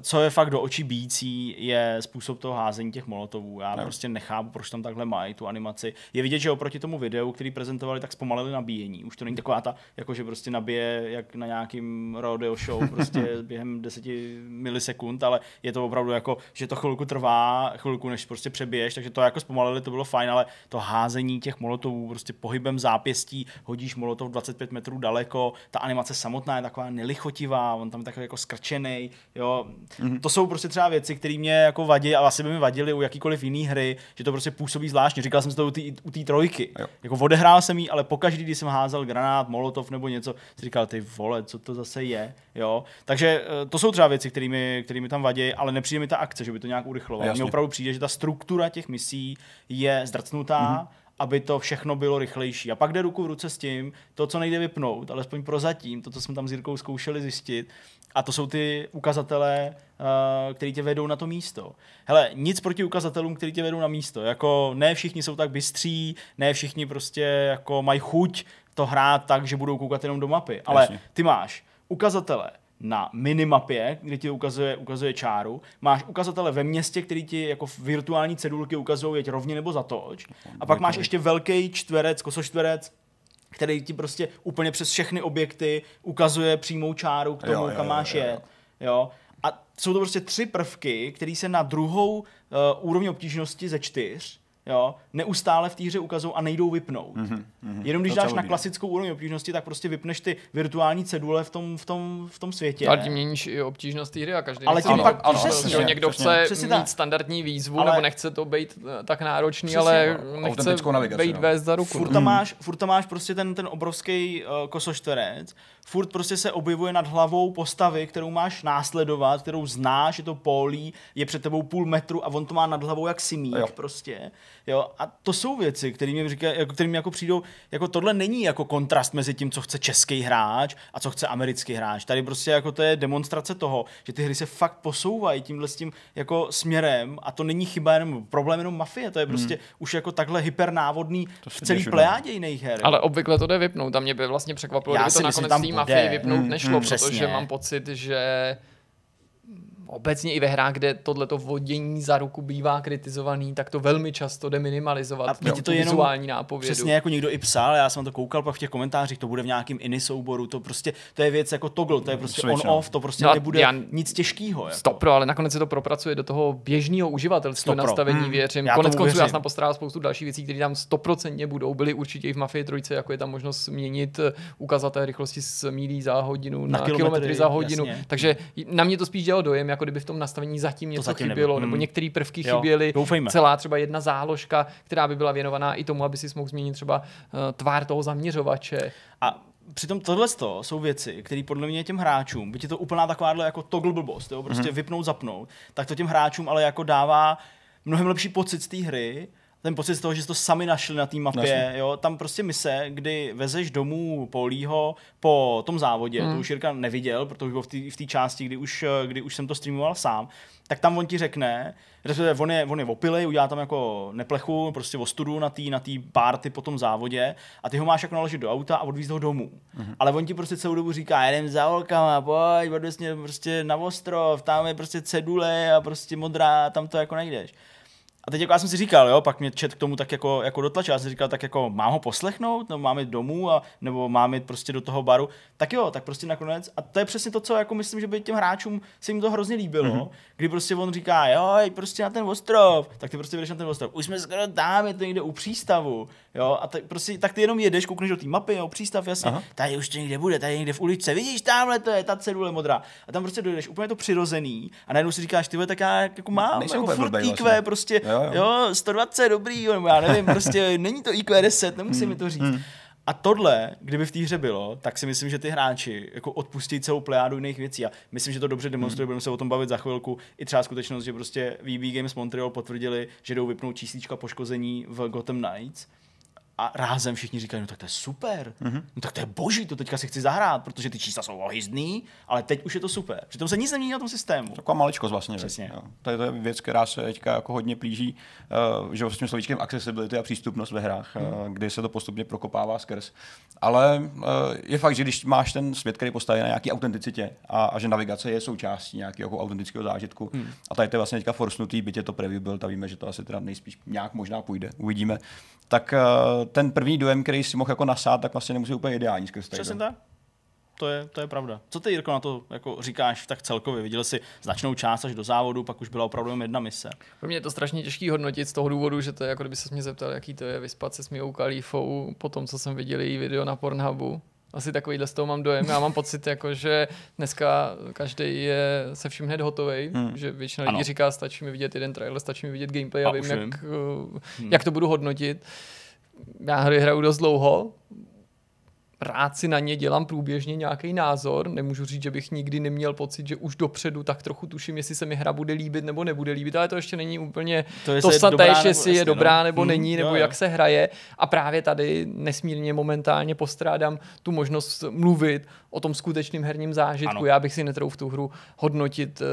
co je fakt do očí bící, je způsob toho házení těch molotovů. Já no. prostě nechápu, proč tam takhle mají tu animaci. Je vidět, že oproti tomu videu, který prezentovali, tak zpomalili nabíjení. Už to není taková ta, jako že prostě nabije jak na nějakým rodeo show prostě během deseti milisekund, ale je to opravdu jako, že to chvilku trvá, chvilku než prostě přebiješ, takže to jako zpomalili, to bylo fajn, ale to házení těch molotovů prostě pohybem zápěstí, hodíš molotov 25 metrů daleko, ta animace samotná je taková nelichotivá, on tam je takový jako skrčený, jo, mm-hmm. to jsou prostě třeba věci, které mě jako vadí a asi by mi vadily u jakýkoliv jiný hry, že to prostě působí zvláštně. Říkal jsem si to u té trojky. Jo. Jako odehrál jsem jí, ale pokaždý, když jsem házel granát, molotov nebo něco, si říkal, ty vole, co to zase je. Jo? Takže eh, to jsou třeba věci, které mi tam vadí, ale nepřijde mi ta akce, že by to nějak urychlovalo. Mně opravdu přijde, že ta struktura těch misí je zdrcnutá. Mm-hmm aby to všechno bylo rychlejší. A pak jde ruku v ruce s tím, to, co nejde vypnout, alespoň prozatím, to, co jsme tam s Jirkou zkoušeli zjistit, a to jsou ty ukazatele, eh, který tě vedou na to místo. Hele, nic proti ukazatelům, který tě vedou na místo. Jako ne všichni jsou tak bystří, ne všichni prostě jako mají chuť to hrát tak, že budou koukat jenom do mapy. Ale Jasně. ty máš ukazatele, na minimapě, kde ti ukazuje, ukazuje čáru. Máš ukazatele ve městě, který ti jako virtuální cedulky ukazují, jeď rovně nebo zatoč. A pak máš ještě velký čtverec, kosočtverec, který ti prostě úplně přes všechny objekty ukazuje přímou čáru k tomu, jo, jo, kam máš jo, jo. jet. Jo. A jsou to prostě tři prvky, které se na druhou uh, eh, úroveň obtížnosti ze čtyř jo, neustále v té hře ukazují a nejdou vypnout. Mm-hmm, mm-hmm. Jenom když to dáš na klasickou úroveň obtížnosti, tak prostě vypneš ty virtuální cedule v tom, v tom, v tom světě. Ale tím měníš i obtížnost hry a každý ale tím pak, ano, přesně, ano, někdo přesně, chce přesně mít tak. standardní výzvu, ale, nebo nechce to být eh, tak náročný, přesně, ale nechce být no. vést za ruku. Furt tam, hmm. máš, furt tam máš prostě ten, ten obrovský uh, eh, kosoštverec, furt prostě se objevuje nad hlavou postavy, kterou máš následovat, kterou znáš, je to polí, je před tebou půl metru a on to má nad hlavou jak simík jo. prostě. Jo? A to jsou věci, které mi jako, jako přijdou, jako tohle není jako kontrast mezi tím, co chce český hráč a co chce americký hráč. Tady prostě jako to je demonstrace toho, že ty hry se fakt posouvají tímhle s tím jako směrem a to není chyba jenom problém jenom mafie, to je prostě hmm. už jako takhle hypernávodný v celý no. plejádě jiných her. Ale obvykle to jde vypnout, tam mě by vlastně překvapilo, Já kdyby to nakonec myslím, mafii vypnout nešlo, mm, hmm, protože přesně. mám pocit, že obecně i ve hrách, kde tohleto vodění za ruku bývá kritizovaný, tak to velmi často jde minimalizovat. A je to jenom vizuální nápovědu. Přesně jako někdo i psal, já jsem to koukal pak v těch komentářích, to bude v nějakém iny souboru, to prostě, to je věc jako toggle, to je prostě on-off, to prostě no, nebude já, nic těžkého. Jako. Stop pro, ale nakonec se to propracuje do toho běžného uživatelského nastavení, hmm, věřím. Já Konec konců já jsem postrál spoustu dalších věcí, které tam stoprocentně budou, byly určitě i v Mafii trojice, jako je tam možnost změnit ukazatel rychlosti z mílí za hodinu na, na kilometry, kilometry za hodinu. Jasně. Takže na mě to spíš dělalo dojem, jako jako kdyby v tom nastavení zatím něco zatím chybělo, nebo, hmm. některé prvky jo, chyběly. Doufejme. Celá třeba jedna záložka, která by byla věnovaná i tomu, aby si mohl změnit třeba uh, eh, tvár toho zaměřovače. A přitom tohle jsou věci, které podle mě těm hráčům, byť je to úplná takováhle jako toggle blbost, jo, prostě mm-hmm. vypnout, zapnout, tak to těm hráčům ale jako dává mnohem lepší pocit z té hry, ten pocit z toho, že jsi to sami našli na té mapě, jo, tam prostě mise, kdy vezeš domů Paulího po tom závodě, hmm. to už Jirka neviděl, protože byl v té části, kdy už, kdy už jsem to streamoval sám, tak tam on ti řekne, respektive on je, on je opilej, udělá tam jako neplechu, prostě ostudu na té na tý párty po tom závodě a ty ho máš jako naložit do auta a odvízt ho domů. hmm Ale on ti prostě celou dobu říká, jedem za holkama, pojď, odvěz mě prostě na ostrov, tam je prostě cedule a prostě modrá, tam to jako najdeš. A teď jako já jsem si říkal, jo, pak mě čet k tomu tak jako, jako dotlačil, já jsem si říkal, tak jako mám ho poslechnout, nebo mám jít domů, a, nebo mám jít prostě do toho baru, tak jo, tak prostě nakonec. A to je přesně to, co jako myslím, že by těm hráčům se jim to hrozně líbilo, mm-hmm. kdy prostě on říká, jo, prostě na ten ostrov, tak ty prostě vyjdeš na ten ostrov, už jsme skoro tam, je to někde u přístavu, Jo, a tak, prostě, tak ty jenom jedeš, koukneš do té mapy, jo, přístav, jasně, Aha. tady už to někde bude, tady někde v uličce, vidíš, tamhle to je ta cedule modrá. A tam prostě dojdeš, úplně to přirozený. A najednou si říkáš, ty tak já jako no, mám Nejsem jako furt blbej, IQ, vlastně. prostě, jo, jo. jo, 120 dobrý, jo, nebo já nevím, prostě není to IQ 10, nemusím hmm. mi to říct. Hmm. A tohle, kdyby v té hře bylo, tak si myslím, že ty hráči jako odpustí celou plejádu jiných věcí. A myslím, že to dobře demonstruje, mm. budeme se o tom bavit za chvilku. I třeba skutečnost, že prostě VB Games Montreal potvrdili, že jdou vypnout čísíčka poškození v Gotham Knights a rázem všichni říkají, no tak to je super, mm-hmm. no tak to je boží, to teďka si chci zahrát, protože ty čísla jsou ohyzdný, ale teď už je to super. Přitom se nic nemění na tom systému. Taková maličkost vlastně. Přesně. To, je, to je věc, která se teďka jako hodně plíží, uh, že vlastně slovíčkem accessibility a přístupnost ve hrách, eh, mm. uh, kdy se to postupně prokopává skrz. Ale uh, je fakt, že když máš ten svět, který postaví na nějaký autenticitě a, a že navigace je součástí nějakého jako autentického zážitku, mm. a tady to je vlastně teďka forsnutý, je to preview byl, ta víme, že to asi teda nejspíš nějak možná půjde, uvidíme, tak uh, ten první dojem, který si mohl jako nasát, tak vlastně nemusí úplně ideální skrz Přesně tak. To je, to je pravda. Co ty, Jirko, na to jako říkáš tak celkově? Viděl jsi značnou část až do závodu, pak už byla opravdu jen jedna mise. Pro mě je to strašně těžký hodnotit z toho důvodu, že to je jako kdyby se mě zeptal, jaký to je vyspat se s Mijou Kalífou po tom, co jsem viděl její video na Pornhubu. Asi takovýhle z toho mám dojem. Já mám pocit, jako, že dneska každý je se vším hned hotový, hmm. že většina lidí ano. říká, stačí mi vidět jeden trailer, stačí mi vidět gameplay a, a vím, jak, eh, hmm. jak to budu hodnotit já hry hraju dost dlouho, práci na ně dělám průběžně nějaký názor. Nemůžu říct, že bych nikdy neměl pocit, že už dopředu tak trochu tuším, jestli se mi hra bude líbit nebo nebude líbit, ale to ještě není úplně to, to staté, jestli je no. dobrá no. nebo hmm, není, nebo no, jak se hraje. A právě tady nesmírně momentálně postrádám tu možnost mluvit o tom skutečném herním zážitku. Ano. Já bych si netrouf tu hru hodnotit uh,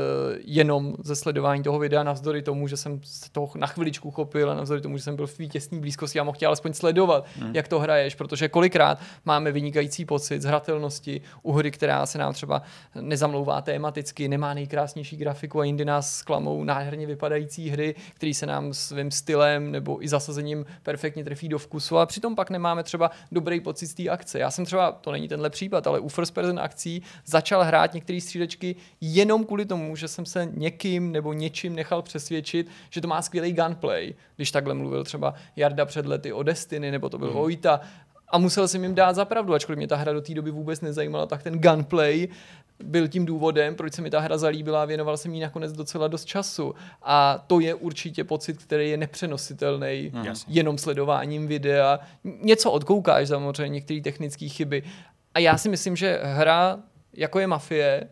jenom ze sledování toho videa, navzdory tomu, že jsem se toho na chviličku chopil a navzdory tomu, že jsem byl v vítězný blízkosti a mohl tě alespoň sledovat, hmm. jak to hraješ, protože kolikrát máme vynikající pocit z hratelnosti, u hry, která se nám třeba nezamlouvá tématicky, nemá nejkrásnější grafiku a jindy nás zklamou nádherně vypadající hry, které se nám svým stylem nebo i zasazením perfektně trefí do vkusu, a přitom pak nemáme třeba dobrý pocit z té akce. Já jsem třeba, to není tenhle případ, ale u first person akcí začal hrát některé střílečky jenom kvůli tomu, že jsem se někým nebo něčím nechal přesvědčit, že to má skvělý gunplay. Když takhle mluvil třeba Jarda před lety o Destiny, nebo to byl hmm. Vojta, a musel jsem jim dát zapravdu, ačkoliv mě ta hra do té doby vůbec nezajímala, tak ten gunplay byl tím důvodem, proč se mi ta hra zalíbila a věnoval jsem jí nakonec docela dost času. A to je určitě pocit, který je nepřenositelný mm. jenom sledováním videa. Něco odkoukáš samozřejmě, některé technické chyby. A já si myslím, že hra jako je Mafie,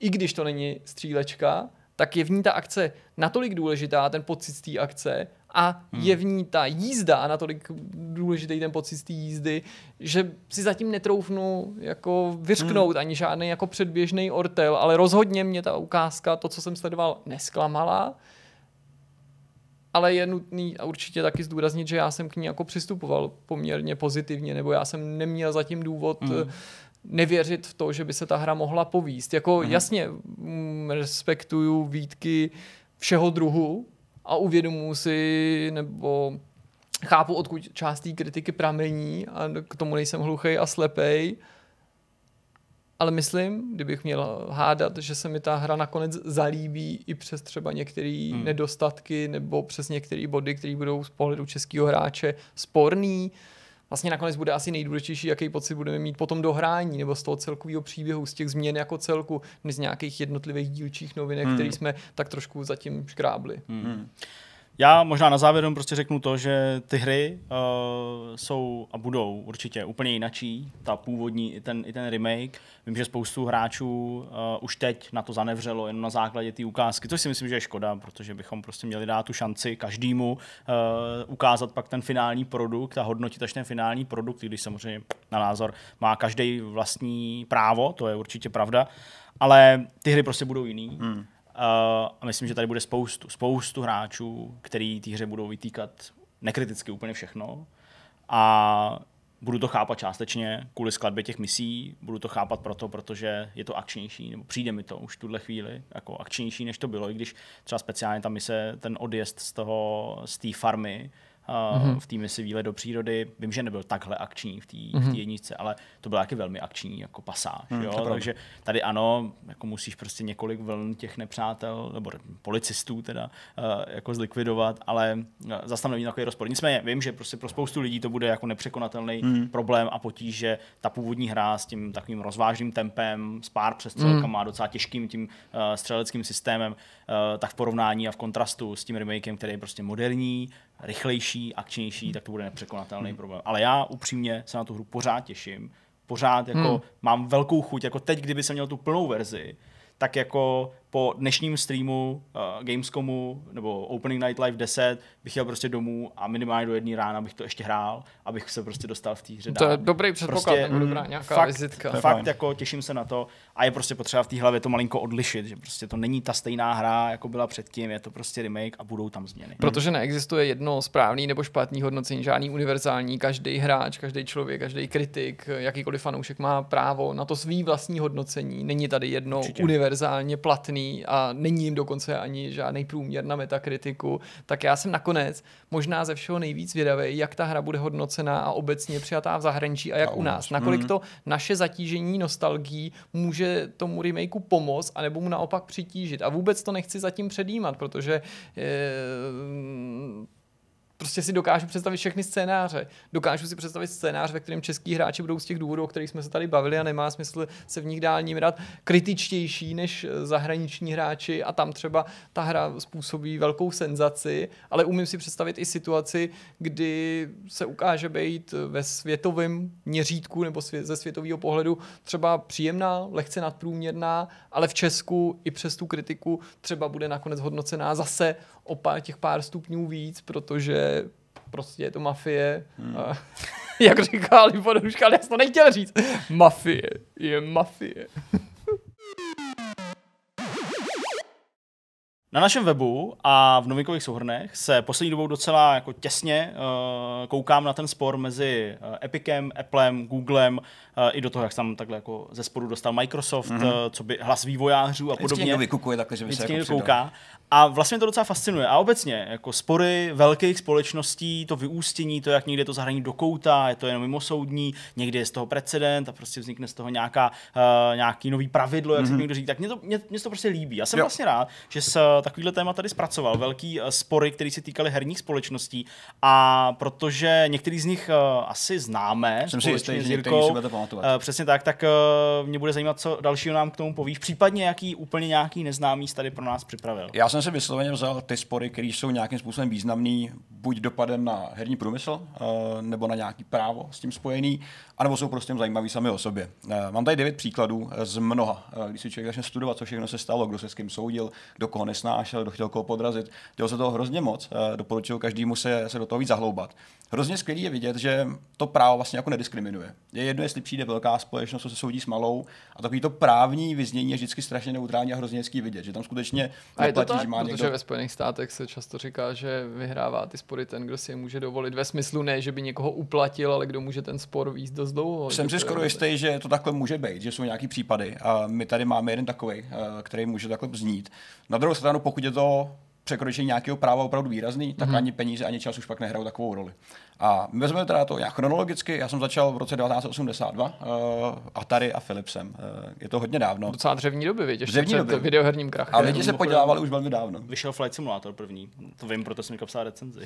i když to není střílečka, tak je v ní ta akce natolik důležitá, ten pocit z té akce, a hmm. je v ní ta jízda a natolik důležitý ten pocit z té jízdy, že si zatím netroufnu jako vyřknout hmm. ani žádný jako předběžný ortel, ale rozhodně mě ta ukázka, to, co jsem sledoval, nesklamala ale je nutný a určitě taky zdůraznit, že já jsem k ní jako přistupoval poměrně pozitivně, nebo já jsem neměl zatím důvod hmm. nevěřit v to, že by se ta hra mohla povíst. Jako hmm. mm. jasně respektuju výtky všeho druhu, a uvědomuji si, nebo chápu, odkud část té kritiky pramení a k tomu nejsem hluchý a slepej. Ale myslím, kdybych měl hádat, že se mi ta hra nakonec zalíbí i přes třeba některé hmm. nedostatky nebo přes některé body, které budou z pohledu českého hráče sporný, uh, vlastně nakonec bude asi nejdůležitější, jaký pocit budeme mít potom do hrání nebo z toho celkového příběhu, z těch změn jako celku, než z nějakých jednotlivých dílčích novinek, hmm. které jsme tak trošku zatím škrábli. Hmm. Já možná na závěr prostě řeknu to, že ty hry uh, jsou a budou určitě úplně jinačí, ta původní i ten, i ten remake. Vím, že spoustu hráčů uh, už teď na to zanevřelo jenom na základě té ukázky, což si myslím, že je škoda, protože bychom prostě měli dát tu šanci každému uh, ukázat pak ten finální produkt a hodnotit až ten finální produkt, i když samozřejmě na názor má každý vlastní právo, to je určitě pravda, ale ty hry prostě budou jiný. Hmm Eh, a myslím, že tady bude spoustu, spoustu hráčů, který té hře budou vytýkat nekriticky úplně všechno. A budu to chápat částečně kvůli skladbě těch misí, budu to chápat proto, protože je to akčnější, nebo přijde mi to už tuhle chvíli jako akčnější, než to bylo, i když třeba speciálně ta mise, ten odjezd z toho, z té farmy, mm-hmm. v té misi výlet do přírody. Vím, že nebyl takhle akční v té mm-hmm. jedničce, ale to byl taky velmi akční jako pasáž. Mm, jo? Takže tady ano, jako musíš prostě několik vln těch nepřátel, nebo policistů teda, eh, jako zlikvidovat, ale eh, zase tam není takový rozpor. Nicméně vím, že prostě pro spoustu lidí to bude jako nepřekonatelný mm. problém a potíž, že ta původní hra s tím takovým rozvážným tempem, s pár přestřelkama, mm. docela těžkým tím uh, střeleckým systémem, uh, tak v porovnání a v kontrastu s tím remakem, který je prostě moderní, rychlejší, akčnější, hmm. tak to bude nepřekonatelný hmm. problém. Ale já upřímně se na tu hru pořád těším. Pořád jako hmm. mám velkou chuť, jako teď, kdyby jsem měl tu plnou verzi, tak jako po dnešním streamu uh, Gamescomu nebo Opening Night Live 10 bych jel prostě domů a minimálně do jedné rána bych to ještě hrál, abych se prostě dostal v té hře To je dobrý předpoklad, prostě, nebo dobrá mm, nějaká fakt, vizitka. Fakt jako těším se na to a je prostě potřeba v té hlavě to malinko odlišit, že prostě to není ta stejná hra, jako byla předtím, je to prostě remake a budou tam změny. Protože neexistuje jedno správný nebo špatný hodnocení, žádný univerzální, každý hráč, každý člověk, každý kritik, jakýkoliv fanoušek má právo na to svý vlastní hodnocení. Není tady jedno Určitě. univerzálně platný známý a není jim dokonce ani žádný průměr na metakritiku, tak já jsem nakonec možná ze všeho nejvíc vědavý, jak ta hra bude hodnocená a obecně přijatá v zahraničí a jak a u nás. Nakolik mhm. to naše zatížení nostalgií může tomu remakeu pomoct, anebo mu naopak přitížit. A vůbec to nechci zatím předjímat, protože eh, prostě si dokážu představit všechny scénáře. Dokážu si představit scénář, ve kterém český hráči budou z těch důvodů, o kterých jsme se tady bavili a nemá smysl se v nich dál ním rád kritičtější než eh, zahraniční hráči a tam třeba ta hra způsobí velkou senzaci, ale umím si představit i situaci, kdy se ukáže být eh, ve světovém měřítku nebo svě- ze světového pohledu třeba příjemná, lehce nadprůměrná, ale v Česku i přes tu kritiku třeba bude nakonec hodnocená zase o pár, těch pár stupňů víc, protože prostě je to mafie. Hmm. A, jak říkali podružka, ale já jsem to nechtěl říct. Mafie je mafie. Na našem webu a v novinkových souhrnech se poslední dobou docela jako těsně uh, koukám na ten spor mezi uh, Epicem, Applem, Googlem uh, i do toho, jak tam takhle jako ze sporu dostal Microsoft, mm-hmm. uh, co by hlas vývojářů a podobně. Vždycky vykukuje takhle, že by se jako kouká. A vlastně to docela fascinuje. A obecně, jako spory velkých společností, to vyústění, to, jak někde to zahraní do kouta, je to jenom mimosoudní, někdy je z toho precedent a prostě vznikne z toho nějaká, uh, nějaký nový pravidlo, jak mm-hmm. se mhm. někdo říct, Tak mě to, mě, mě to prostě líbí. Já jsem jo. vlastně rád, že se takovýhle téma tady zpracoval. Velký eh, spory, které se týkaly herních společností. A protože některý z nich eh, asi známe, Jsem si jistý, že Jirkou, eh, přesně tak, tak mě bude zajímat, co dalšího nám k tomu povíš, případně jaký úplně nějaký neznámý tady pro nás připravil. Já jsem si vysloveně vzal ty spory, které jsou nějakým způsobem významný, buď dopadem na herní průmysl, nebo na nějaký právo s tím spojený, anebo jsou prostě zajímavý sami o sobě. Mám tady devět příkladů z mnoha, když si člověk začne studovat, co všechno se stalo, kdo se s kým soudil, do koho nesná nesnášel, kdo chtěl koho podrazit. Dělo se toho hrozně moc, eh, doporučuju každému se, se do toho víc zahloubat hrozně skvělý je vidět, že to právo vlastně jako nediskriminuje. Je jedno, jestli přijde velká společnost, co se soudí s malou, a takový to právní vyznění je vždycky strašně neutrální a hrozně hezký vidět, že tam skutečně a neplatí, to tak, že má protože někdo... ve Spojených státech se často říká, že vyhrává ty spory ten, kdo si je může dovolit. Ve smyslu ne, že by někoho uplatil, ale kdo může ten spor víc dost dlouho. Jsem si skoro jako jistý, že to takhle může být, že jsou nějaký případy a my tady máme jeden takový, eh, který může takhle znít. Na druhou stranu, pokud je to překročení nějakého práva opravdu výrazný, tak mm-hmm. ani peníze, ani čas už pak nehrajou takovou roli. A vezmeme teda to já chronologicky, já jsem začal v roce 1982 uh, eh, Atari a Philipsem. Uh, eh, je to hodně dávno. Docela dřevní doby, vidíš, dřevní doby. videoherním krachem. A lidi se podělávali už velmi dávno. Vyšel Flight Simulator první, to vím, proto jsem psal recenzi.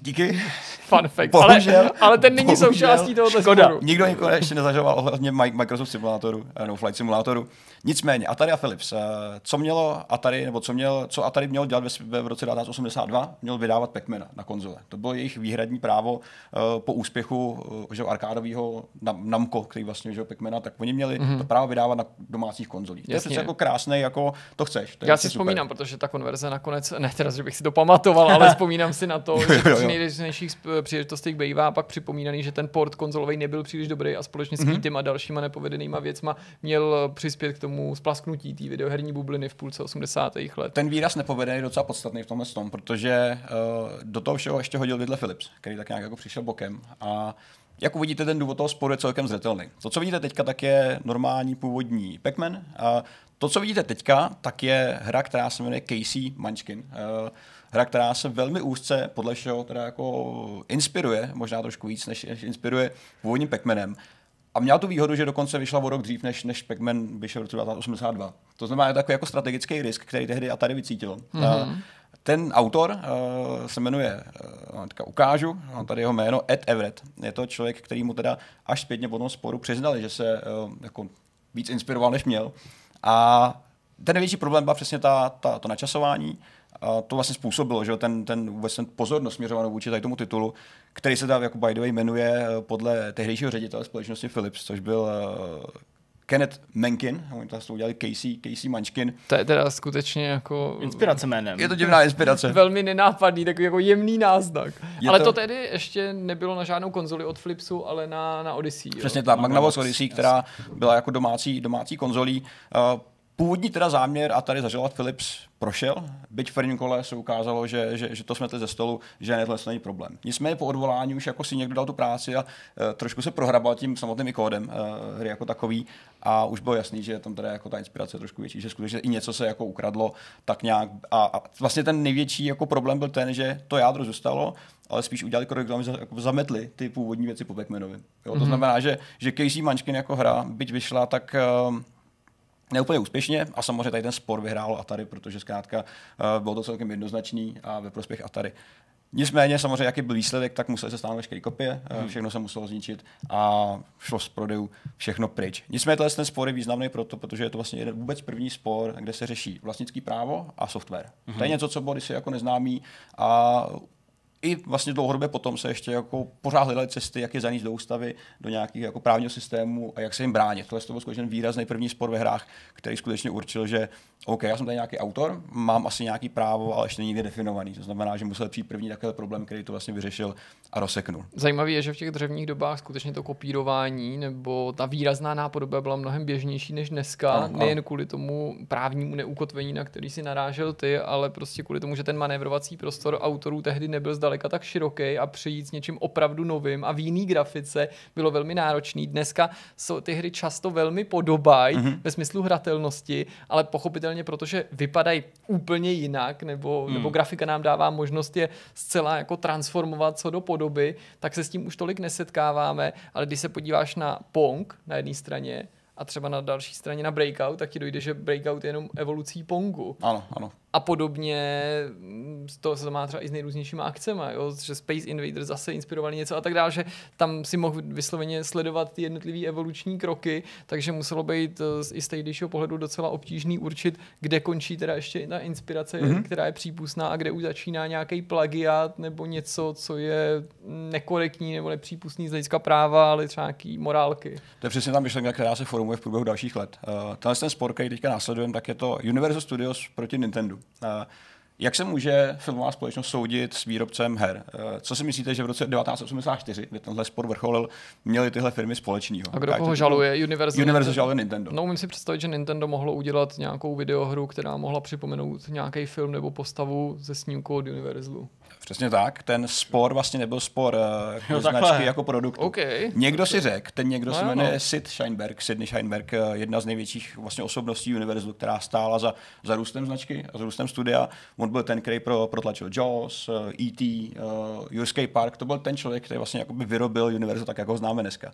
Díky. Fun fact. Bohužel, ale, ale ten není bohužel, součástí tohoto Nikdo Sporu. Nikdo nikoho ještě nezažoval ohledně Microsoft Simulatoru, eh, no Flight Simulatoru. Nicméně, Atari a Philips, eh, co mělo Atari, nebo co, měl, co Atari měl dělat v roce 1982? Měl vydávat pac na konzole. To bylo jejich výhradní právo eh, po úspěchu eh, že arkádového Namco, který vlastně že pac tak oni měli mm-hmm. to právo vydávat na domácích konzolích. To je jako krásné, jako to chceš. To Já prostě si super. protože ta konverze nakonec, ne teda, že bych si to pamatoval, ale vzpomínám si na to, že při nejrůznějších příležitostech bývá pak připomínaný, že ten port konzolový nebyl příliš dobrý a společně s mm-hmm. a dalšíma nepovedenýma věcma měl přispět k tomu, tomu splasknutí té videoherní bubliny v půlce 80. let. Ten výraz nepovede je docela podstatný v tomhle tom, protože uh, do toho všeho ještě hodil Vidle Philips, který tak nějak jako přišel bokem a jak uvidíte, ten důvod toho sporu je celkem zřetelný. To, co vidíte teďka, tak je normální původní Pac-Man. A to, co vidíte teďka, tak je hra, která se jmenuje Casey Munchkin. Eh, hra, která se velmi úzce, podle všeho, teda jako inspiruje, možná trošku víc, než inspiruje původním Pac-Manem. A měla tu výhodu, že dokonce vyšla o rok dřív, než, než Pac-Man vyšel v roce 1982. To znamená, je takový jako strategický risk, který tehdy a tady vycítil. Mm-hmm. Ten autor uh, se jmenuje, uh, teďka ukážu, mám tady jeho jméno, Ed Everett. Je to člověk, který mu teda až zpětně po tom sporu přiznali, že se uh, jako víc inspiroval, než měl. A ten největší problém byl přesně ta, ta, to načasování, a to vlastně způsobilo, že ten, ten vůbec ten pozornost směřovanou vůči tady tomu titulu, který se tam jako by the way jmenuje eh, podle tehdejšího ředitele společnosti Philips, což byl eh, Kenneth Menkin, oni to vlastně udělali Casey, Casey Mančkin. To je teda skutečně jako... Inspirace jménem. Je to divná inspirace. Velmi nenápadný, takový jako jemný náznak. Je ale to... to... tedy ještě nebylo na žádnou konzoli od Flipsu, ale na, na Odyssey. Přesně ta Magnavox Odyssey, která byla jako domácí, domácí konzolí. Uh, Původní teda záměr, a tady zažila Philips, prošel, byť v prvním kole se ukázalo, že, že, že to smetli ze stolu, že tohle není problém. Nicméně po odvolání už jako si někdo dal tu práci a e, trošku se prohrabal tím samotným i kódem e, hry jako takový a už bylo jasný, že tam teda jako ta inspirace je trošku větší, že skutečně i něco se jako ukradlo tak nějak a, a vlastně ten největší jako problém byl ten, že to jádro zůstalo, ale spíš udělali krok, jako zametli ty původní věci po Backmanovi. Jo, to mm-hmm. znamená, že, že Casey Munchkin jako hra, byť vyšla, tak e, neúplně úspěšně a samozřejmě tady ten spor vyhrál Atari, protože zkrátka uh, bylo to celkem jednoznačný a ve prospěch Atari. Nicméně, samozřejmě, jaký byl výsledek, tak museli se stát veškeré kopie, eh, hmm. všechno se muselo zničit a šlo z prodeju všechno pryč. Nicméně, tohle ten spor je významný proto, protože je to vlastně jeden, vůbec první spor, kde se řeší vlastnický právo a software. Hmm. To je hmm. něco, co bylo kdysi jako neznámý a i vlastně dlouhodobě potom se ještě jako pořád hledaly cesty, jak je zanést do ústavy, do nějakých jako právního systému a jak se jim bránit. Tohle to byl skutečně výrazný první spor ve hrách, který skutečně určil, že OK, já jsem tady nějaký autor, mám asi nějaký právo, ale ještě není definovaný. To znamená, že musel přijít první takový problém, který to vlastně vyřešil a rozseknul. Zajímavé je, že v těch dřevních dobách skutečně to kopírování nebo ta výrazná nápodoba byla mnohem běžnější než dneska, ano, ano. nejen kvůli tomu právnímu neukotvení, na který si narážel ty, ale prostě kvůli tomu, že ten manévrovací prostor autorů tehdy nebyl zdal zdaleka tak široký a přijít s něčím opravdu novým a v jiný grafice bylo velmi náročný. Dneska jsou ty hry často velmi podobají mm-hmm. ve smyslu hratelnosti, ale pochopitelně protože vypadají úplně jinak nebo, mm. nebo grafika nám dává možnost je zcela jako transformovat co do podoby, tak se s tím už tolik nesetkáváme, ale když se podíváš na Pong na jedné straně, a třeba na další straně na Breakout, tak ti dojde, že Breakout je jenom evolucí Pongu. Ano, ano. A podobně mm, to se má třeba i s nejrůznějšíma akcemi, jo? že Space Invader zase inspirovali něco a tak dále, že tam si mohl vysloveně sledovat ty jednotlivé evoluční kroky, takže muselo být eh, z, i z tehdejšího pohledu docela obtížný určit, kde končí teda ještě ta inspirace, mm-hmm. která je přípustná a kde už začíná nějaký plagiat nebo něco, co je nekorektní nebo nepřípustný z hlediska práva, ale třeba nějaký morálky. To je přesně ta myšlenka, která se formuje v průběhu dalších let. Uh, tenhle ten spor, který teďka následujeme, tak je to Universal Studios proti Nintendo. Uh, jak se může filmová společnost soudit s výrobcem her? Eh, co si myslíte, že v roce 1984, kdy tenhle spor vrcholil, měly tyhle firmy společného? A kdo ho žaluje? Universal, Universal žaluje Nintendo. No, umím si představit, že Nintendo mohlo udělat nějakou videohru, která mohla připomenout nějaký film nebo postavu ze snímku od Universalu. Přesně tak. Ten spor vlastně nebyl spor uh, jo, značky takhle. jako produktu. Okay. Někdo si řekl, ten někdo no, se jmenuje no. Sid Scheinberg, Sidney Scheinberg, eh, jedna z největších vlastně osobností univerzu, která stála za, za růstem značky a za růstem studia. On byl ten, který pro, protlačil Jaws, E.T., eh, e uh, Jurský park. To byl ten člověk, který vlastně vyrobil univerzu tak, jak ho známe dneska.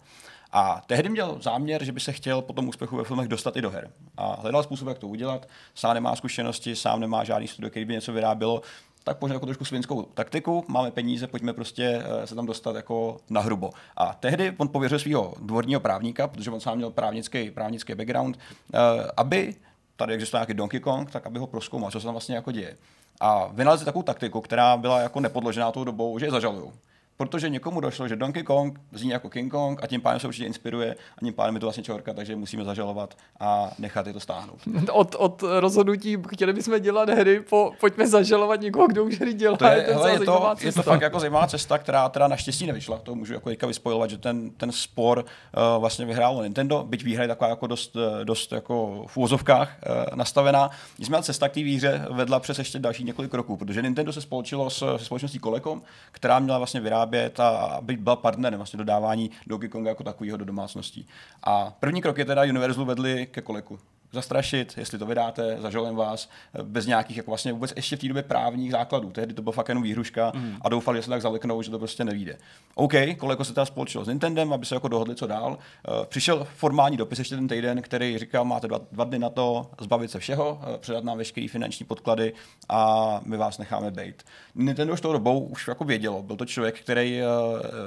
A tehdy měl záměr, že by se chtěl po tom úspěchu ve filmech dostat i do her. A hledal způsob, jak to udělat. Sám nemá zkušenosti, sám nemá žádný studio, který by něco vyrábělo tak možná jako trošku svinskou taktiku, máme peníze, pojďme prostě eh, se tam dostat jako na hrubo. A tehdy on pověřil svého dvorního právníka, protože on sám měl právnický, právnický background, eh, aby tady existoval nějaký Donkey Kong, tak aby ho proskoumal, co se tam vlastně jako děje. A vynalezli takovou taktiku, která byla jako nepodložená tou dobou, že je zažalují protože někomu došlo, že Donkey Kong zní jako King Kong a tím pádem se určitě inspiruje a tím pádem je to vlastně čorka, takže musíme zažalovat a nechat je to stáhnout. Od, od rozhodnutí, chtěli bychom dělat hry, po, pojďme zažalovat někoho, kdo už hry dělá. To je, je, hele, je, to, je to fakt jako zajímavá cesta, která teda naštěstí nevyšla. To můžu jako teďka vyspojovat, že ten, ten spor uh, vlastně vyhrálo Nintendo, byť výhra je taková jako dost, eh, dost jako v úzovkách uh, eh, nastavená. Nicméně cesta k té výhře vedla přes ještě další několik kroků, protože Nintendo se spolčilo s, se společností Kolekom, která měla vlastně vyrábět vyrábět a být byla partnerem vlastně dodávání Donkey Konga jako takového do domácností. A první krok je teda Universal vedli ke koleku zastrašit, jestli to vydáte, zažalujem vás, eh, bez nějakých jako vlastně vůbec ještě v té době právních základů. Tehdy to byla fakt jenom výhruška mm. a doufali, že se tak zaleknou, že to prostě nevíde. OK, koleko se teda spolčilo s Nintendem, aby se jako dohodli, co dál. Eh, přišel formální dopis ještě ten týden, který říkal, máte dva, dva dny na to zbavit se všeho, eh, předat nám veškeré finanční podklady a my vás necháme být. Nintendo už tou dobou už jako vědělo, byl to člověk, který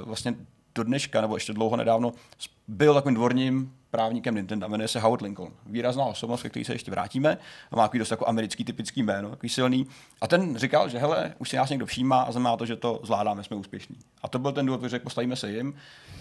vlastně do dneška, nebo ještě dlouho nedávno, byl takovým dvorním právníkem Nintendo, jmenuje se Howard Lincoln. Výrazná osobnost, ke který se ještě vrátíme, a má takový dost jako americký typický jméno, takový silný. A ten říkal, že hele, už si nás někdo všímá a znamená to, že to zvládáme, jsme úspěšní. A to byl ten důvod, že postavíme se jim,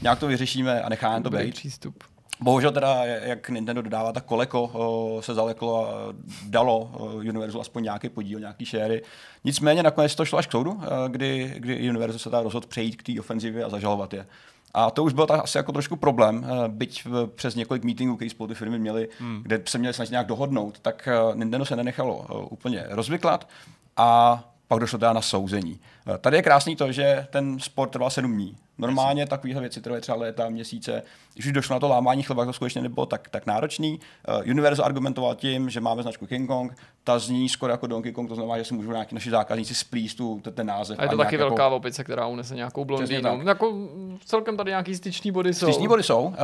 nějak to vyřešíme a necháme to být. Přístup. Bohužel teda, jak Nintendo dodává, tak Koleko eh, se zaleklo a dalo eh, Univerzu aspoň nějaký podíl, nějaký šéry. Nicméně nakonec to šlo až k soudu, eh, kdy, kdy Univerzu se teda rozhodl přejít k té ofenzivě a zažalovat je. A to už byl tak asi jako trošku problém, byť přes několik meetingů, které spolu ty firmy měly, hmm. kde se měli snažit nějak dohodnout, tak Nintendo se nenechalo úplně rozvyklat a pak došlo teda na souzení. Eh, tady je krásný to, že ten sport trval sedm dní. Normálně takovéhle věci trvaly třeba léta, měsíce. Když došlo na to lámání chleba, to skutečně nebylo tak, tak náročný. Uh, Univerzo argumentoval tím, že máme značku King Kong, ta zní skoro jako Donkey Kong, to znamená, že si můžou nějaký naši zákazníci splíst tu, ten, ten název. A je to a taky jako... velká opice, která unese nějakou blondýnu. Jako celkem tady nějaký styční body jsou. Styční body jsou. Uh,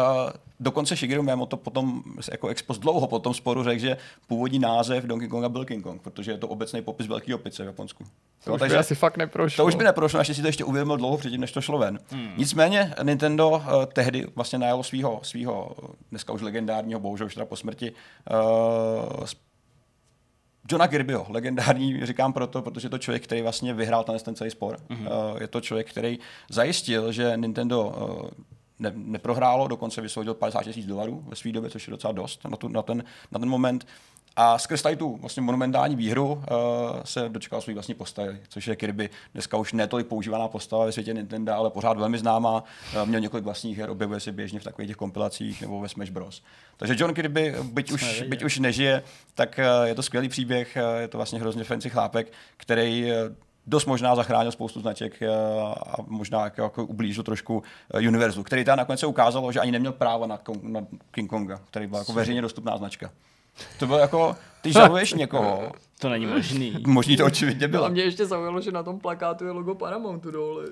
dokonce Shigeru to potom jako expos dlouho po tom sporu řekl, že původní název Donkey Konga byl King Kong, protože je to obecný popis velké opice v Japonsku. To jo, takže... asi fakt neprošlo. To už by neprošlo, naštěstí to ještě uvědomil dlouho předtím, než to šlo ven. Hmm. Nicméně Nintendo uh, tehdy vlastně najalo svého, svého dneska už legendárního, bohužel už teda po smrti, uh, Johna Kirbyho, legendární, říkám proto, protože je to člověk, který vlastně vyhrál ten, celý spor. Mm-hmm. Uh, je to člověk, který zajistil, že Nintendo uh, ne, neprohrálo, dokonce vysoudil 50 tisíc dolarů ve své době, což je docela dost na, tu, na, ten, na ten moment. A skrz tady tu vlastně monumentální výhru uh, se dočkal svůj vlastní postavy, což je Kirby. Dneska už netolik používaná postava ve světě Nintendo, ale pořád velmi známá. Uh, měl několik vlastních her, objevuje se běžně v takových těch kompilacích nebo ve Smash Bros. Takže John Kirby, byť, už, byť už nežije, tak uh, je to skvělý příběh, uh, je to vlastně hrozně fancy chlápek, který uh, dost možná zachránil spoustu značek eh, a možná jako, jako ublížil trošku eh, univerzu, který teda nakonec se ukázalo, že ani neměl právo na, na King Konga, který byl jako veřejně dostupná značka. To bylo jako, ty žaluješ někoho. To není možný. Možný to očividně bylo. A mě ještě zaujalo, že na tom plakátu je logo Paramountu dole.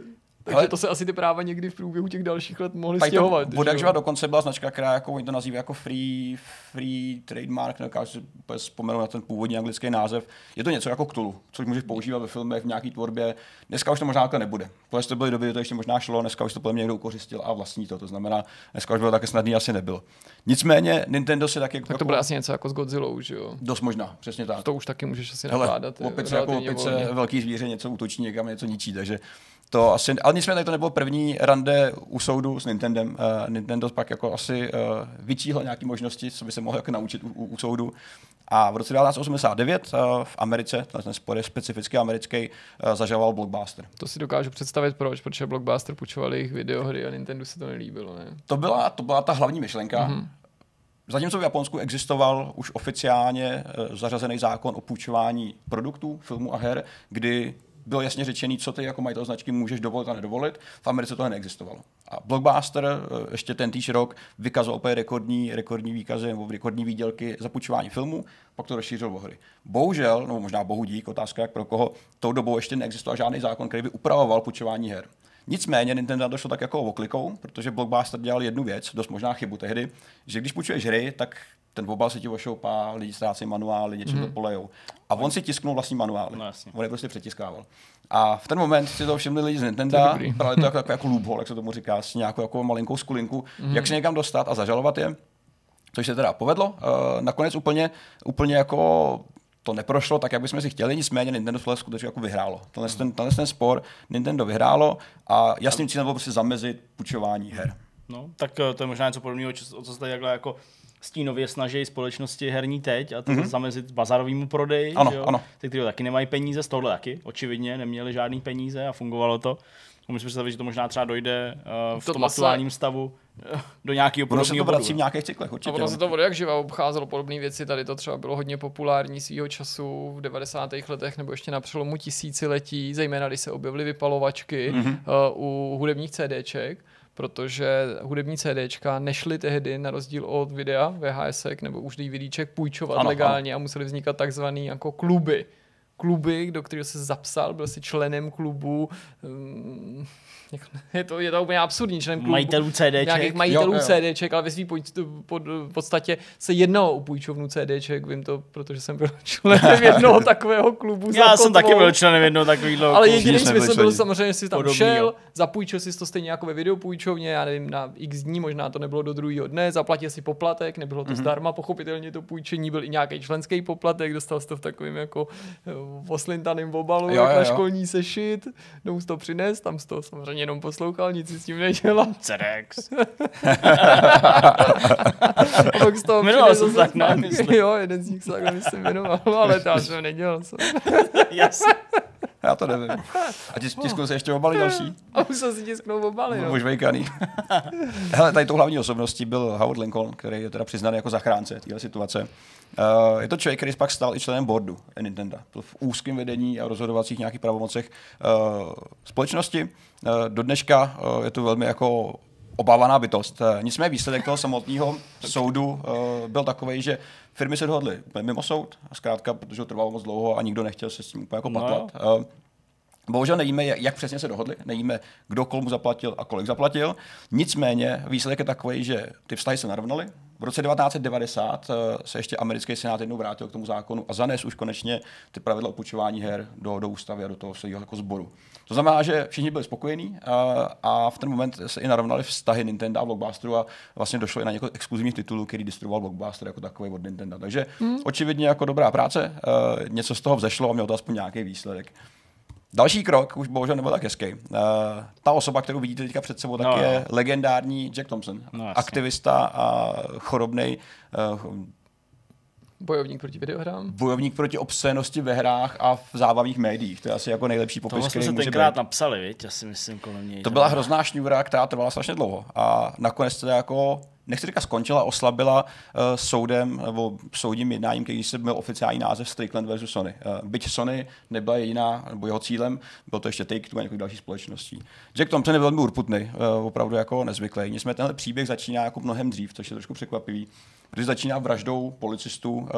Takže ale... to se asi ty práva někdy v průběhu těch dalších let mohly Python, stěhovat. Vodažva dokonce byla značka, která jako oni to nazývají jako free, free trademark, nedokážu si vzpomenout na ten původní anglický název. Je to něco jako Cthulhu, což můžeš používat ve filmech, v nějaké tvorbě. Dneska už to možná takhle nebude. Podle to byly doby, to ještě možná šlo, dneska už to podle mě někdo ukořistil a vlastní to. To znamená, dneska už bylo také snadný, asi nebyl. Nicméně Nintendo se taky... Tak jako, to bylo jako asi něco jako s Godzilla, že jo? Dost možná, přesně tak. To už taky můžeš asi nakládat. opice jako opice, velký zvíře něco útočí někam, něco ničí, takže to asi, ale nicméně to nebylo první rande u soudu s Nintendem. Uh, Nintendo pak jako asi uh, eh, vyčíhl nějaké možnosti, co by se mohl jako naučit u, u, u soudu. A v roce 1989 uh, eh, v Americe, ten spor je specificky americký, uh, zažaloval Blockbuster. To si dokážu představit proč, protože Blockbuster půjčoval jejich videohry a Nintendo se to nelíbilo. Ne? To, byla, to byla ta hlavní myšlenka. Mm-hmm. Zatímco v Japonsku existoval už oficiálně zařazený zákon o půjčování produktů, filmů a her, kdy bylo jasně řečený, co ty jako majitel značky můžeš dovolit a nedovolit. V Americe tohle neexistovalo. A Blockbuster eh, ještě ten týž rok vykazoval opět rekordní, rekordní výkazy nebo rekordní výdělky za půjčování filmů, pak to rozšířil o hry. Bohužel, no možná bohu dík, otázka jak pro koho, tou dobou ještě neexistoval žádný zákon, který by upravoval půjčování her. Nicméně Nintendo došlo tak jako oklikou, protože Blockbuster dělal jednu věc, dost možná chybu tehdy, že když půjčuješ hry, tak ten obal se ti ošoupá, lidi ztrácí manuály, něčím mm-hmm. to mhm. polejou. A on si tisknul vlastní manuály. No, jasně. On je prostě přetiskával. A v ten moment si to všimli lidi z Nintendo, právě to jako, jako, jako loophole, jak se tomu říká, s nějakou jako malinkou skulinku, mm-hmm. jak se někam dostat a zažalovat je. Což se teda povedlo. Uh, nakonec úplně, úplně jako to neprošlo tak, jak bychom si chtěli, nicméně Nintendo tohle skutečně jako vyhrálo. Tenhle, mhm. ten, tenhle ten spor Nintendo vyhrálo a jasným cílem bylo prostě zamezit půjčování her. No, tak eh, to je možná něco podobného, o co se tady takhle jako stínově snaží společnosti herní teď a to mm-hmm. zamezit bazarovému prodeji. Ano, že jo? ano. Ty, kteří taky nemají peníze, z tohle taky, očividně, neměli žádný peníze a fungovalo to. Umím si představit, že to možná třeba dojde uh, v to tom vlastně... aktuálním stavu eh, do nějakého podobného bodu. v nějakých cyklech, určitě. A ono se no. to od jak živa obcházelo podobné věci, tady to třeba bylo hodně populární svýho času v 90. letech nebo ještě na přelomu tisíciletí, zejména když se objevily vypalovačky mm-hmm. uh, u hudebních CDček protože hudební CDčka nešly tehdy na rozdíl od videa, VHS nebo už DVDček půjčovat ano, legálně ano. a museli vznikat takzvaný jako kluby kluby, do kterého se zapsal, byl si členem klubu, mm, je to, je to úplně absurdní člen klubu. Majitelů CDček. Nějakých majitelů jo, jo. CDček, ale ve svým pod, pod, podstatě se jednalo o půjčovnu CDček, vím to, protože jsem byl členem jednoho takového klubu. Já jsem taky byl členem jednoho takového Ale jediný smysl byl samozřejmě, že jsi tam Podobný, šel, jo. zapůjčil si to stejně jako ve videopůjčovně, já nevím, na x dní, možná to nebylo do druhého dne, zaplatil si poplatek, nebylo to mm-hmm. zdarma, pochopitelně to půjčení byl i nějaký členský poplatek, dostal jsi to v takovém jako eh, oslintaném obalu, jo, jo, jo. na školní sešit, domů no, to přines, tam to samozřejmě jenom poslouchal, nic si s tím nedělal. Cerex. a pak z toho Jmenoval jsem tak na Jo, jeden z nich se tak myslím jmenoval, ale to jsem nedělal. Jasně. Já to nevím. A tis, tisknou se ještě obaly další? A už se si tisknou obaly. No. vejkaný. Hele, tady tou hlavní osobností byl Howard Lincoln, který je teda přiznaný jako zachránce téhle situace. Uh, je to člověk, který pak stál i členem boardu Nintendo. v úzkém vedení a rozhodovacích nějakých pravomocech uh, společnosti. Uh, do dneška uh, je to velmi jako obávaná bytost. Eh, nicméně výsledek toho samotného soudu eh, byl takový, že firmy se dohodly mimo soud, zkrátka, protože to trvalo moc dlouho a nikdo nechtěl se s tím úplně jako no. patlat. No. Bohužel nevíme, jak přesně se dohodli, nevíme, kdo komu zaplatil a kolik zaplatil. Nicméně výsledek je takový, že ty vztahy se narovnaly. V roce 1990 se ještě americký senát jednou vrátil k tomu zákonu a zanes už konečně ty pravidla opučování her do, do ústavy a do toho svého jako sboru. To znamená, že všichni byli spokojení a, a v ten moment se i narovnali vztahy Nintendo a Blockbusteru a vlastně došlo i na několik exkluzivních titulů, který distribuoval Blockbuster jako takový od Nintendo. Takže hmm. očividně jako dobrá práce, uh, něco z toho vzešlo a mělo to aspoň nějaký výsledek. Další krok už bohužel nebyl tak hezký. Uh, ta osoba, kterou vidíte teďka před sebou, tak no, je no. legendární Jack Thompson, no, aktivista a chorobný uh, eh, Bojovník proti videohrám? Bojovník proti obscénosti ve hrách a v zábavních médiích. To je asi jako nejlepší popis, Toho jsme se tenkrát být. napsali, viď? Já si myslím kolem něj. To byla hrozná šňůra, která trvala strašně dlouho. A nakonec to jako nechci říkat skončila, oslabila uh, soudem nebo soudním jednáním, který se byl oficiální název Strickland versus Sony. Uh, byť Sony nebyla jediná, nebo jeho cílem, byl to ještě Take-Two a několik dalších společností. Jack Thompson je velmi urputný, uh, opravdu jako nezvyklý. Nicméně tenhle příběh začíná jako mnohem dřív, což je trošku překvapivý, když začíná vraždou policistů uh,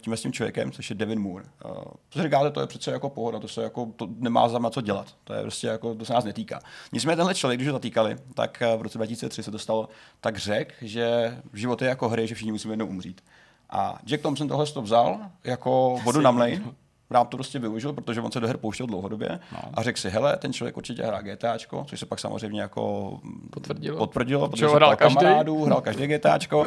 tím s tím člověkem, což je Devin Moore. Uh, co říkáte, to je přece jako pohoda, to se jako, to nemá za co dělat, to je prostě jako, to se nás netýká. Nicméně tenhle člověk, když ho zatýkali, tak v roce 2003 se dostal, tak řekl, že že život je jako hry, že všichni musíme jednou umřít. A Jack Thompson tohle to vzal jako vodu na mlej, Rám to prostě využil, protože on se do her pouštěl dlouhodobě no. a řekl si, hele, ten člověk určitě hrá GTAčko, což se pak samozřejmě jako potvrdilo, potvrdilo protože hrál kamarádů, hrál každý GTAčko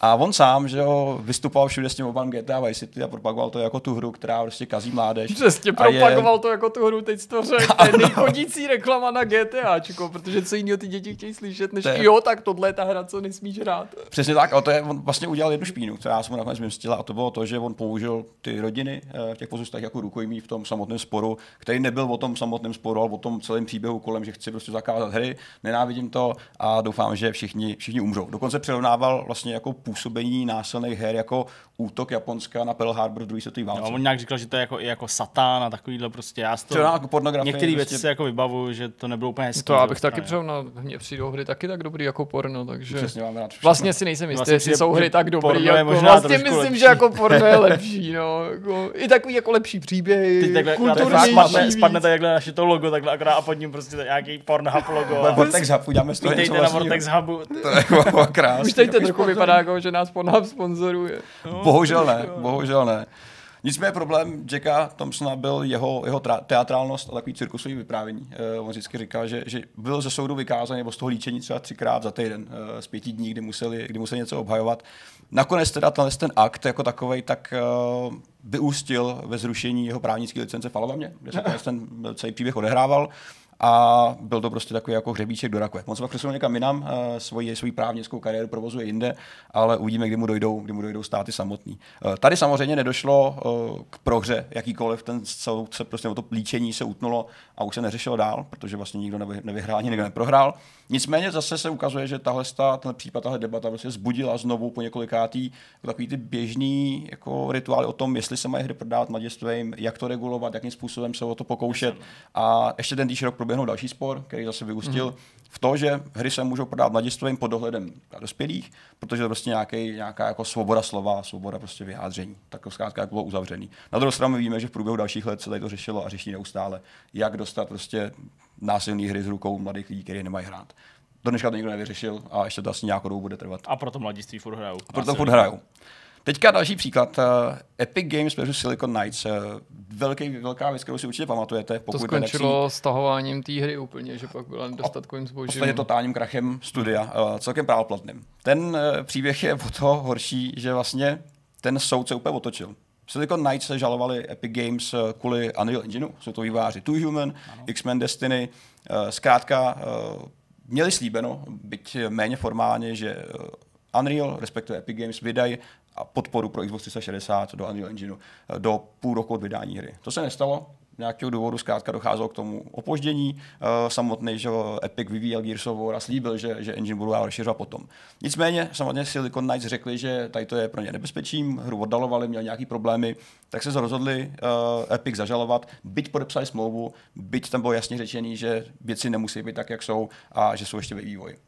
a on sám, že jo, vystupoval všude s tím obám GTA Vice City a propagoval to jako tu hru, která prostě kazí mládež. Přesně, propagoval je... to jako tu hru, teď to řekl, to je reklama na GTA čiko, protože co jiného ty děti chtějí slyšet, než je... jo, tak tohle je ta hra, co nesmíš hrát. Přesně tak, a to je, on vlastně udělal jednu špínu, která jsem mu nakonec vymstila a to bylo to, že on použil ty rodiny v eh, těch pozůstatech jako rukojmí v tom samotném sporu, který nebyl o tom samotném sporu, ale o tom celém příběhu kolem, že chci prostě zakázat hry, nenávidím to a doufám, že všichni, všichni umřou. Dokonce přirovnával vlastně jako působení násilných her jako útok Japonska na Pearl Harbor v druhé no, válce. No, on nějak říkal, že to je jako, i jako satán a takovýhle prostě. Já to, jako pornografie. Některé prostě... se jako vybavuju, že to nebylo úplně hezké. To abych taky na mě přijdou hry taky tak dobrý jako porno, takže Přesně, máme rád vlastně si nejsem jistý, vlastně jestli jsou hry tak dobrý. Jako, vlastně myslím, lepší. že jako porno je lepší, no. Jako, I takový jako lepší příběh. Teď Spadne, spadne tak takhle naše to logo, takhle akorát a pod ním prostě nějaký porno logo. Vortex Hub, uděláme z toho něco na Vortex Hubu. To je jako- jako krásný. Už teď to jako- trochu vypadá jako toho, že nás Pornhub sponzoruje. No, bohužel ne, bohužel ne. Nicméně problém Jacka Thompsona byl jeho, jeho tra- teatrálnost a takový cirkusový vyprávění. Uh, on vždycky říkal, že, že byl ze soudu vykázán nebo z toho líčení třeba třikrát za týden uh, z pěti dní, kdy museli, kdy museli něco obhajovat. Nakonec teda tenhle ten akt jako takový tak uh, vyústil ve zrušení jeho právnické licence v Alabamě, kde se ten celý příběh odehrával a byl to prostě takový jako hřebíček do rakve. On se pak přesunul někam jinam, eh, svoji, svoji právnickou kariéru provozuje jinde, ale uvidíme, kdy mu dojdou, kdy mu dojdou státy samotný. Eh, tady samozřejmě nedošlo eh, k prohře jakýkoliv, ten celou se prostě o to líčení se utnulo a už se neřešilo dál, protože vlastně nikdo nevy, nevyhrál, nikdo neprohrál. Nicméně zase se ukazuje, že tahle stát, ten případ, tahle debata vlastně prostě zbudila znovu po několikátý jako takový ty běžný jako rituály o tom, jestli se mají hry prodávat mladistvým, jak to regulovat, jakým způsobem se o to pokoušet. No. A ještě ten týž rok proběhnul další spor, který zase vyústil mm-hmm v to, že hry se můžou prodávat mladistvím pod dohledem dospělých, protože to je prostě nějaký, nějaká jako svoboda slova, svoboda prostě vyjádření. Tak to zkrátka jako bylo uzavřený. Na druhou stranu víme, že v průběhu dalších let se tady to řešilo a řeší neustále, jak dostat prostě násilné hry z rukou mladých lidí, kteří nemají hrát. To dneška to nikdo nevyřešil a ještě to asi nějakou dobu bude trvat. A proto mladiství furt hrajou. A proto furt hrajou. Teďka další příklad. Eh, Epic Games versus Silicon Knights. Eh, velký, velká věc, kterou si určitě pamatujete. Pokud to skončilo nepří... stahováním té hry úplně, že pak byla nedostatkovým zbožím. Vlastně totálním krachem studia, eh, celkem právoplatným. Ten příběh je o to horší, že vlastně ten soud se úplně otočil. Silicon Knights se žalovali Epic Games kvůli Unreal Engineu, jsou to výváři Two Human, ano. X-Men Destiny, zkrátka měli slíbeno, byť méně formálně, že Unreal, respektive Epic Games, vydají a podporu pro Xbox 360 do Unreal Engineu eh, do půl roku od vydání hry. To se nestalo, nějakého důvodu zkrátka docházelo k tomu opoždění. Eh, samotný, že Epic vyvíjel Gears of War a slíbil, že, že engine budou rozšiřovat potom. Nicméně, samozřejmě Silicon Knights řekli, že tady to je pro ně nebezpečím, hru oddalovali, měl nějaký problémy, tak se rozhodli uh, Epic zažalovat, byť podepsali smlouvu, byť tam bylo jasně řečený, že věci nemusí být tak, jak jsou a že jsou ještě ve vývoji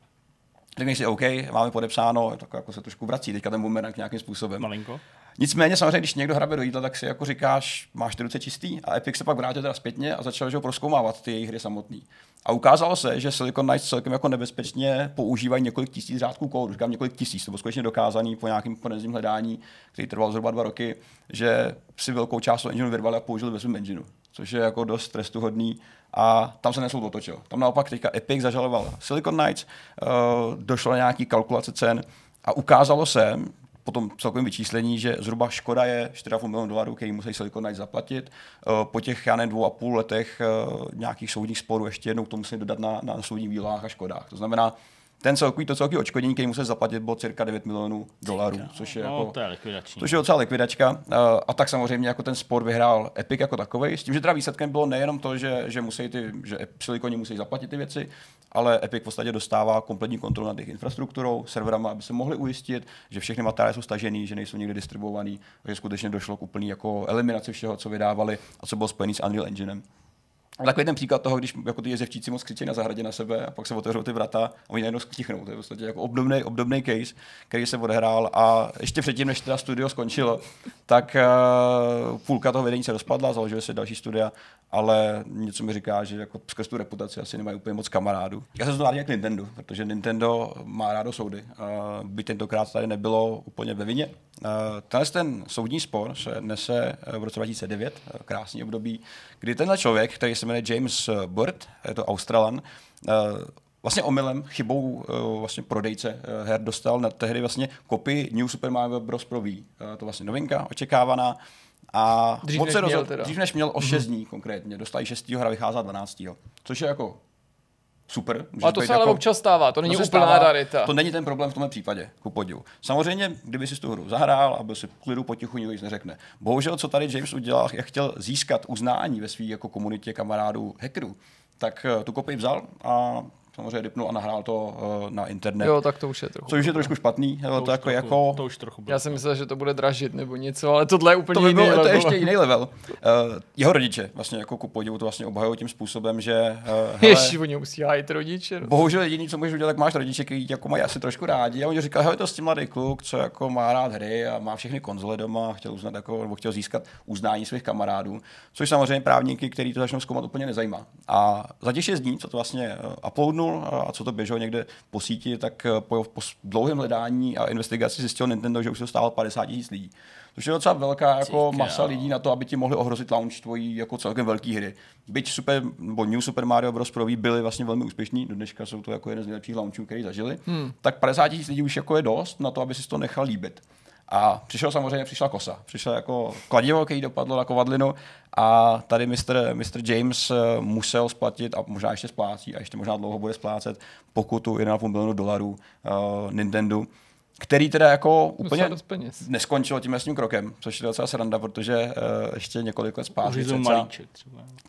řekneš si OK, máme podepsáno, tak jako se trošku vrací teďka ten boomerang nějakým způsobem. Malinko. Nicméně samozřejmě, když někdo hrabe do jídla, tak si jako říkáš, máš ruce čistý a Epic se pak vrátil teda zpětně a začal že proskoumávat ty jejich hry samotný. A ukázalo se, že Silicon Knights celkem jako nebezpečně používají několik tisíc řádků kódu, říkám několik tisíc, to bylo skutečně dokázaný po nějakém forenzním hledání, který trval zhruba dva roky, že si velkou část engineu vyrvali a použili ve svém engineu což je jako dost trestuhodný a tam se nesoud otočil. Tam naopak teďka Epic zažaloval Silicon Knights, uh, došlo na nějaký kalkulace cen a ukázalo se, po tom celkovém vyčíslení, že zhruba škoda je 4,5 milionů dolarů, který musí Silicon Knights zaplatit. Eh, po těch, já nevím, dvou a půl letech eh, nějakých soudních sporů ještě jednou to musí dodat na, na soudních výlohách a škodách. To znamená, ten celkový, to celkový očkodění, který musel zaplatit, bylo cirka 9 milionů dolarů, což je, no, jako, no, to je což je docela likvidačka. Eh, a tak samozřejmě jako ten spor vyhrál Epic jako takový, s tím, že teda výsledkem bylo nejenom to, že, že, musí ty, že Siliconi musí zaplatit ty věci, ale Epic v podstatě dostává kompletní kontrolu nad jejich infrastrukturou, serverama, aby se mohli ujistit, že všechny materiály jsou stažený, že nejsou někde distribuovaný, že skutečně došlo k úplný jako eliminaci všeho, co vydávali a co bylo spojené s Unreal Engineem. Takový ten příklad toho, když jako ty jezevčíci moc křičí na zahradě na sebe a pak se otevřou ty vrata a oni najednou stichnou. To je vlastně jako obdobný, obdobný case, který se odehrál a ještě předtím, než teda studio skončilo, tak uh, půlka toho vedení se rozpadla, založili se další studia, ale něco mi říká, že jako skrz tu reputaci asi nemají úplně moc kamarádů. Já se to jak Nintendo, protože Nintendo má rádo soudy. Uh, by tentokrát tady nebylo úplně ve vině. Uh, tenhle ten soudní spor se nese v roce 2009, eh, krásný období, kdy tenhle člověk, který se jmenuje James eh, Bird, je to Australan, eh, vlastně omylem, chybou eh, vlastně prodejce her dostal na tehdy vlastně kopii New Super Mario Bros. pro Wii. To vlastně novinka očekávaná. A dřív než, se dřív než měl o 6 mm-hmm. dní konkrétně, dostali 6. hra vychází 12. Což je jako super. A to se ale jako... občas stává, to není to úplná stává, rarita. To není ten problém v tomhle případě, ku podivu. Samozřejmě, kdyby si tu hru zahrál a byl si klidu potichu, nikdo nic neřekne. Bohužel, co tady James udělal, jak chtěl získat uznání ve své jako komunitě kamarádů hackerů, tak eh, tu kopii vzal a samozřejmě dipnul a nahrál to eh, na internet. Jo, tak to už je trochu. Což je trošku no. špatný, to, eh, to jako, trochu, jako... To už trochu bylo. Já jsem no. myslel, že to bude dražit nebo něco, ale tohle je úplně to by bylo, jiný level. To je ještě jiný level. Uh, jeho rodiče vlastně jako ku podivu to vlastně obhajují tím způsobem, že... Uh, hele, oni musí hájit rodiče. No. Bohužel jediný, co můžeš udělat, tak máš rodiče, kteří jako mají asi trošku rádi. A oni říkali, hele, to s tím mladý kluk, co jako má rád hry a má všechny konzole doma, chtěl uznat jako, nebo chtěl získat uznání svých kamarádů, což samozřejmě právníky, kteří to začnou zkoumat, úplně nezajímá. A za šest dní, co to vlastně uploadnul, vypnul a co to běželo někde po síti, tak eh, po, po dlouhém hledání a investigaci zjistil Nintendo, že už se stálo 50 tisíc lidí. Což je docela velká jako Cíka. masa lidí na to, aby ti mohli ohrozit launch tvojí jako celkem velký hry. Byť Super, bo New Super Mario Bros. Pro byly vlastně velmi úspěšní, do dneška jsou to jako jeden z nejlepších launchů, který zažili, hmm. tak 50 tisíc lidí už jako je dost na to, aby si to nechal líbit. A přišel samozřejmě, přišla kosa. Přišel jako kladivo, který dopadlo na kovadlinu a tady Mr. Mr. James eh, musel splatit a možná ještě splácí a ještě možná dlouho bude splácet pokutu 1,5 milionu dolarů uh, eh, Nintendo který teda jako úplně neskončilo tím jasným krokem, což je docela sranda, protože uh, ještě několik let zpátky, cca,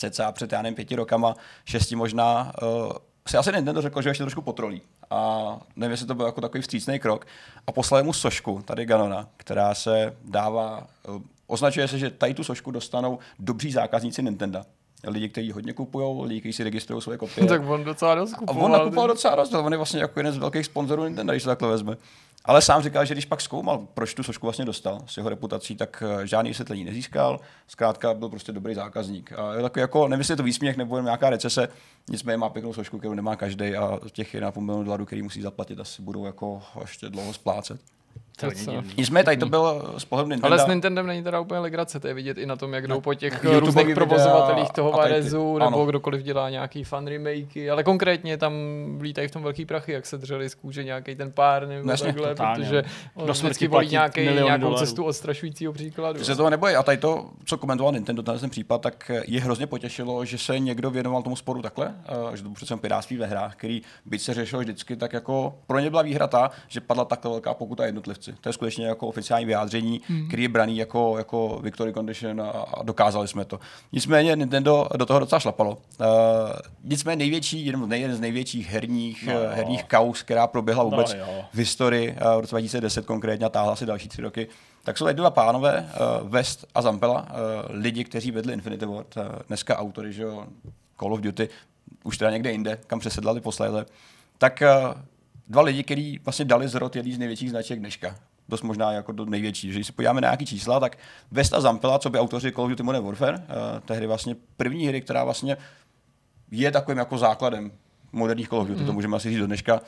cca před já nevím, pěti rokama, šesti možná, uh, si asi Nintendo řekl, že ještě trošku potrolí, a nevím, jestli to byl jako takový vstřícný krok. A poslali mu sošku, tady Ganona, která se dává, eh, označuje se, že tady tu sošku dostanou dobří zákazníci Nintendo lidi, kteří hodně kupují, lidi, kteří si registrují svoje kopie. tak on docela dost kupoval. A on nakupoval docela dost, on je vlastně jako jeden z velkých sponzorů Nintendo, když se takhle vezme. Ale sám říkal, že když pak zkoumal, proč tu sošku vlastně dostal s jeho reputací, tak eh, žádný vysvětlení nezískal. Zkrátka byl prostě dobrý zákazník. A je takový jako, nevím, jestli je to výsměch nebo jen nějaká recese, nicméně má pěknou sošku, kterou nemá každý a těch 1,5 milionů dolarů, který musí zaplatit, asi budou jako ještě dlouho splácet. To Nicméně tady to bylo z pohledu Nintendo. Ale s Nintendem není teda úplně legrace, to je vidět i na tom, jak jdou no, po těch YouTube různých provozovatelích toho Varezu, nebo kdokoliv dělá nějaký fan remakey, ale konkrétně tam lítají v tom velký prachy, jak se dřeli z kůže nějaký ten pár nebo ne, no takhle, protože on vždycky volí nějaký, nějakou dolarů. cestu odstrašujícího příkladu. se toho nebojí a tady to, co komentoval Nintendo ten, případ, tak je hrozně potěšilo, že se někdo věnoval tomu sporu takhle, že to přece piráctví ve hrách, který byť se řešil vždycky, tak jako pro ně byla výhrata, že padla takhle velká pokuta jednotlivce konkurenci. Prostě. To je skutečně jako oficiální vyjádření, hmm. který je braný jako, jako Victory Condition a, a dokázali jsme to. Nicméně Nintendo do toho docela šlapalo. Uh, nicméně největší, jeden, jeden z největších herních, no, uh, herních kaus, která proběhla no vůbec no, v historii uh, v roce 2010 konkrétně a táhla si další tři roky, tak jsou tady dva pánové, uh, West a Zampela, uh, lidi, kteří vedli Infinity Ward, uh, dneska autory, že jo, Call of Duty, už teda někde jinde, kam přesedlali posléze, tak uh, dva lidi, kteří vlastně dali zrod jedný z největších značek dneška. Dost možná jako do největší. Když se podíváme na nějaké čísla, tak Vesta Zampela, co by autoři Call of Duty Modern Warfare, uh, tehdy vlastně první hry, která vlastně je takovým jako základem moderních Call of Duty, mm. to mhm. můžeme asi říct do dneška,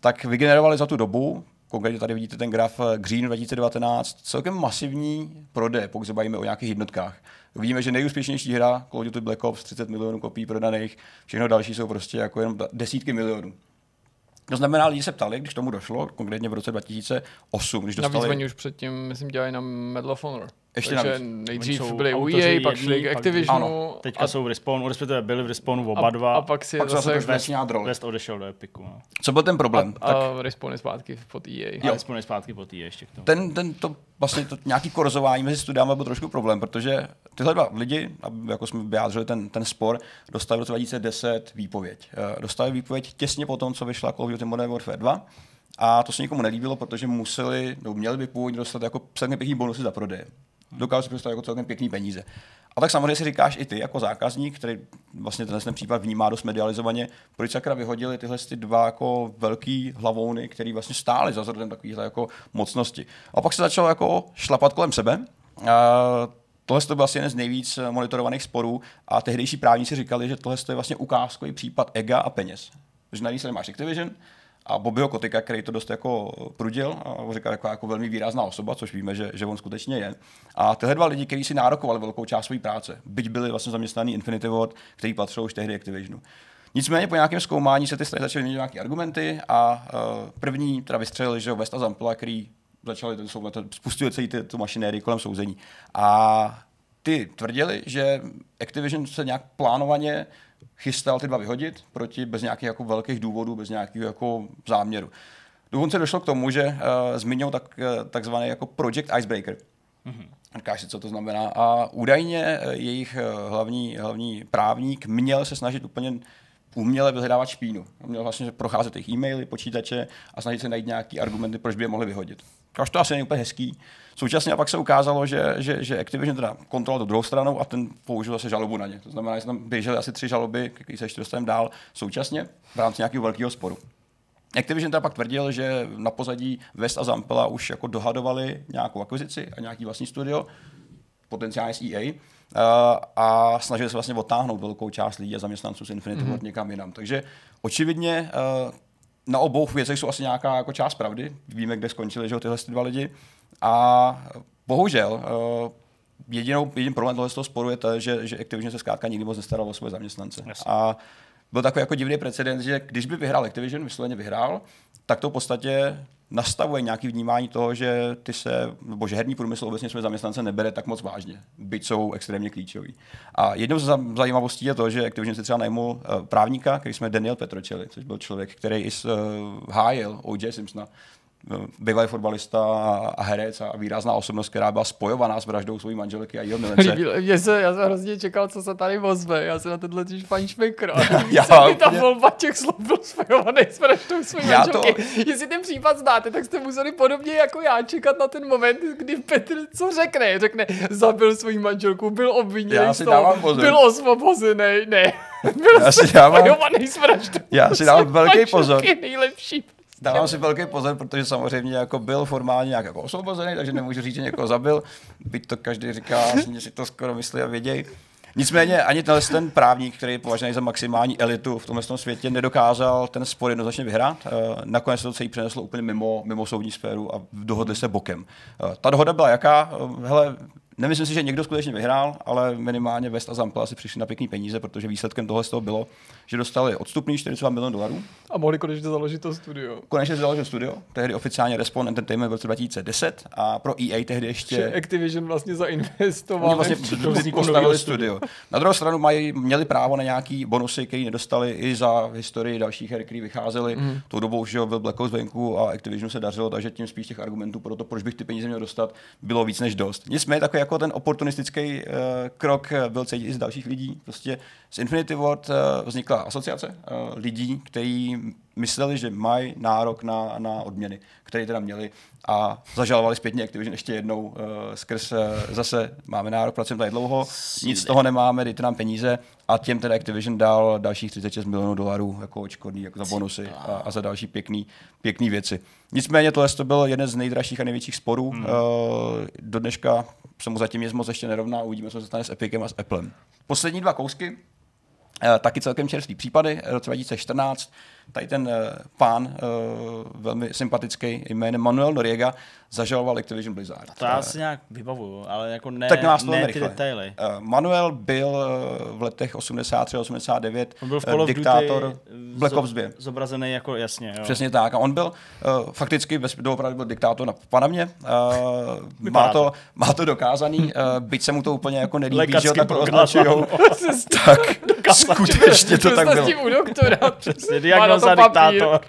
tak vygenerovali za tu dobu, konkrétně tady vidíte ten graf eh, Green 2019, celkem masivní prodej, pokud se bavíme o nějakých jednotkách. Vidíme, že nejúspěšnější hra Call of Duty Black Ops, 30 milionů kopií prodaných, všechno další jsou prostě jako jenom desítky milionů. To znamená, lidi se ptali, když tomu došlo, konkrétně v roce 2008, když dostali... Navíc oni už předtím, myslím, dělají na Medal of Honor. Ještě Takže navíc. nejdřív Oni byli u EA, pak šli k Activisionu. Ano, teďka a... jsou v Respawnu, respektive byli v Respawnu oba dva. A, a pak si pak zase West, West odešel do Epiku. No. Co byl ten problém? A, tak... a Respawn je zpátky pod EA. Jo. A Respawn je zpátky pod EA ještě k tomu. Ten, ten to vlastně to nějaký korzování mezi studiama byl trošku problém, protože tyhle dva lidi, jako jsme vyjádřili ten, ten spor, dostali v roce 2010 výpověď. Eh, dostali výpověď těsně po tom, co vyšla Call of Duty Modern Warfare 2. A to se nikomu nelíbilo, protože museli, nebo měli by původně dostat jako pěkný bonusy za prodej dokážu si představit jako celkem pěkný peníze. A tak samozřejmě si říkáš i ty jako zákazník, který vlastně tenhle případ vnímá dost medializovaně, proč sakra vyhodili tyhle ty dva jako velký hlavouny, který vlastně stály za zrodem takovýchhle jako mocnosti. A pak se začalo jako šlapat kolem sebe. A tohle to byl asi jeden z nejvíc monitorovaných sporů a tehdejší právníci říkali, že tohle je vlastně ukázkový případ ega a peněz. Protože na jedné straně máš Activision, a Bobbyho Kotika, který to dost jako prudil, a říká jako, jako velmi výrazná osoba, což víme, že, že on skutečně je. A tyhle dva lidi, kteří si nárokovali velkou část své práce, byť byli vlastně zaměstnaní Infinity Ward, který patřil už tehdy Activisionu. Nicméně po nějakém zkoumání se ty strany začaly měnit nějaké argumenty a uh, první teda vystřelili, že West a Zampla, který začali ten soud, spustili celý ty, tu mašinérii kolem souzení. A ty tvrdili, že Activision se nějak plánovaně chystal ty dva vyhodit proti bez nějakých jako velkých důvodů, bez nějakého jako záměru. Dokonce došlo k tomu, že uh, eh, zmínil tak, uh, takzvaný jako Project Icebreaker. Mm-hmm. Říkáš si, co to znamená. A údajně eh, jejich hlavní, hlavní právník měl se snažit úplně uměle vyhledávat špínu. On měl vlastně procházet jejich e-maily, počítače a snažit se najít nějaký argumenty, proč by je mohli vyhodit. Až to asi není úplně hezký. Současně a pak se ukázalo, že, že, že Activision teda kontroloval tu druhou stranou a ten použil zase žalobu na ně. To znamená, že tam běžely asi tři žaloby, které se ještě dostaneme dál současně v rámci nějakého velkého sporu. Activision teda pak tvrdil, že na pozadí West a Zampela už jako dohadovali nějakou akvizici a nějaký vlastní studio, potenciálně s EA, Eh, a snažili se vlastně otáhnout velkou část lidí a zaměstnanců z Infinity mm-hmm. někam jinam. Takže očividně eh, na obou věcech jsou asi nějaká jako část pravdy. Víme, kde skončili že, tyhle dva lidi. A bohužel eh, jedinou, jediný problém tohoto sporu je to, že, že Activision se zkrátka nikdy moc nestaral o svoje zaměstnance. Yes. A byl takový jako divný precedent, že když by vyhrál Activision, vysloveně vyhrál, tak to v podstatě nastavuje nějaký vnímání toho, že ty se, nebo že herní průmysl obecně své zaměstnance nebere tak moc vážně, byť jsou extrémně klíčový. A jednou z zajímavostí je to, že Activision si třeba najmul eh, právníka, který jsme Daniel Petročeli, což byl člověk, který i eh, hájil OJ Simpsona, bývalý fotbalista a herec a výrazná osobnost, která byla spojovaná s vraždou své manželky a jeho milence. se, já jsem hrozně čekal, co se tady ozve. Já jsem na tenhle týž fajn šmekr. já, jsem mě... ta volba těch slov byl spojovaný s vraždou své manželky. To... Jestli ten případ znáte, tak jste museli podobně jako já čekat na ten moment, kdy Petr co řekne. Řekne, zabil svou manželku, byl obviněný, já si dávám pozor. byl osvobozený, ne. Byl já si dávám, s vraždou já si dávám velký pozor. Nejlepší Dávám si velký pozor, protože samozřejmě jako byl formálně nějak jako osvobozený, takže nemůžu říct, že někoho zabil, byť to každý říká, že si to skoro myslí a vědějí. Nicméně ani tenhle ten právník, který je považený za maximální elitu v tomhle světě, nedokázal ten spor jednoznačně vyhrát. Eh, nakonec se to celý přeneslo úplně mimo, mimo soudní sféru a dohodli se bokem. Eh, ta dohoda byla jaká? Eh, hele, Nemyslím si, že někdo skutečně vyhrál, ale minimálně West a Zampla si přišli na pěkný peníze, protože výsledkem tohle z toho bylo, že dostali odstupný 42 milion dolarů. A mohli konečně založit to studio. Konečně založit studio, tehdy oficiálně Respawn Entertainment v roce 2010 a pro EA tehdy ještě... Že Activision vlastně zainvestoval. Oni vlastně postavili studio. Na druhou stranu mají, měli právo na nějaký bonusy, které nedostali i za historii dalších her, které vycházely. Mm. Tou dobou, že byl Black Ops venku a Activision se dařilo, takže tím spíš těch argumentů pro to, proč bych ty peníze měl dostat, bylo víc než dost. Nicméně jako ten oportunistický uh, krok eh, byl cítit i z dalších lidí. Prostě z Infinity Ward eh, vznikla asociace eh, lidí, kteří mysleli, že mají nárok na, na odměny, které teda měli a zažalovali zpětně Activision ještě jednou uh, skrz uh, zase máme nárok, pracujeme tady dlouho, nic z toho nemáme, dejte nám peníze a těm teda Activision dal dalších 36 milionů dolarů jako očkodný, jako za bonusy a, a za další pěkný, pěkný věci. Nicméně tohle to byl jeden z nejdražších a největších sporů. Hmm. Uh, do dneška se mu zatím nic moc ještě nerovná, uvidíme, co se stane s Epicem a s Applem. Poslední dva kousky Eh, taky celkem čerstvý případy, roce 2014, tady ten eh, pán, eh, velmi sympatický, jménem Manuel Noriega, zažaloval Activision Blizzard. A to já eh, si nějak vybavuju, ale jako ne, tak nás ne ty detaily. Manuel byl v letech 83-89 byl v Call diktátor Duty Black Ops 2. Zobrazený jako, jasně. Jo. Přesně tak. A on byl uh, fakticky, doopravdy byl diktátor na Panamě. Uh, má, to, má to dokázaný, uh, byť se mu to úplně jako nelíbí, že ho tak označujou. tak skutečně to tak bylo. Přesně, za diktátor.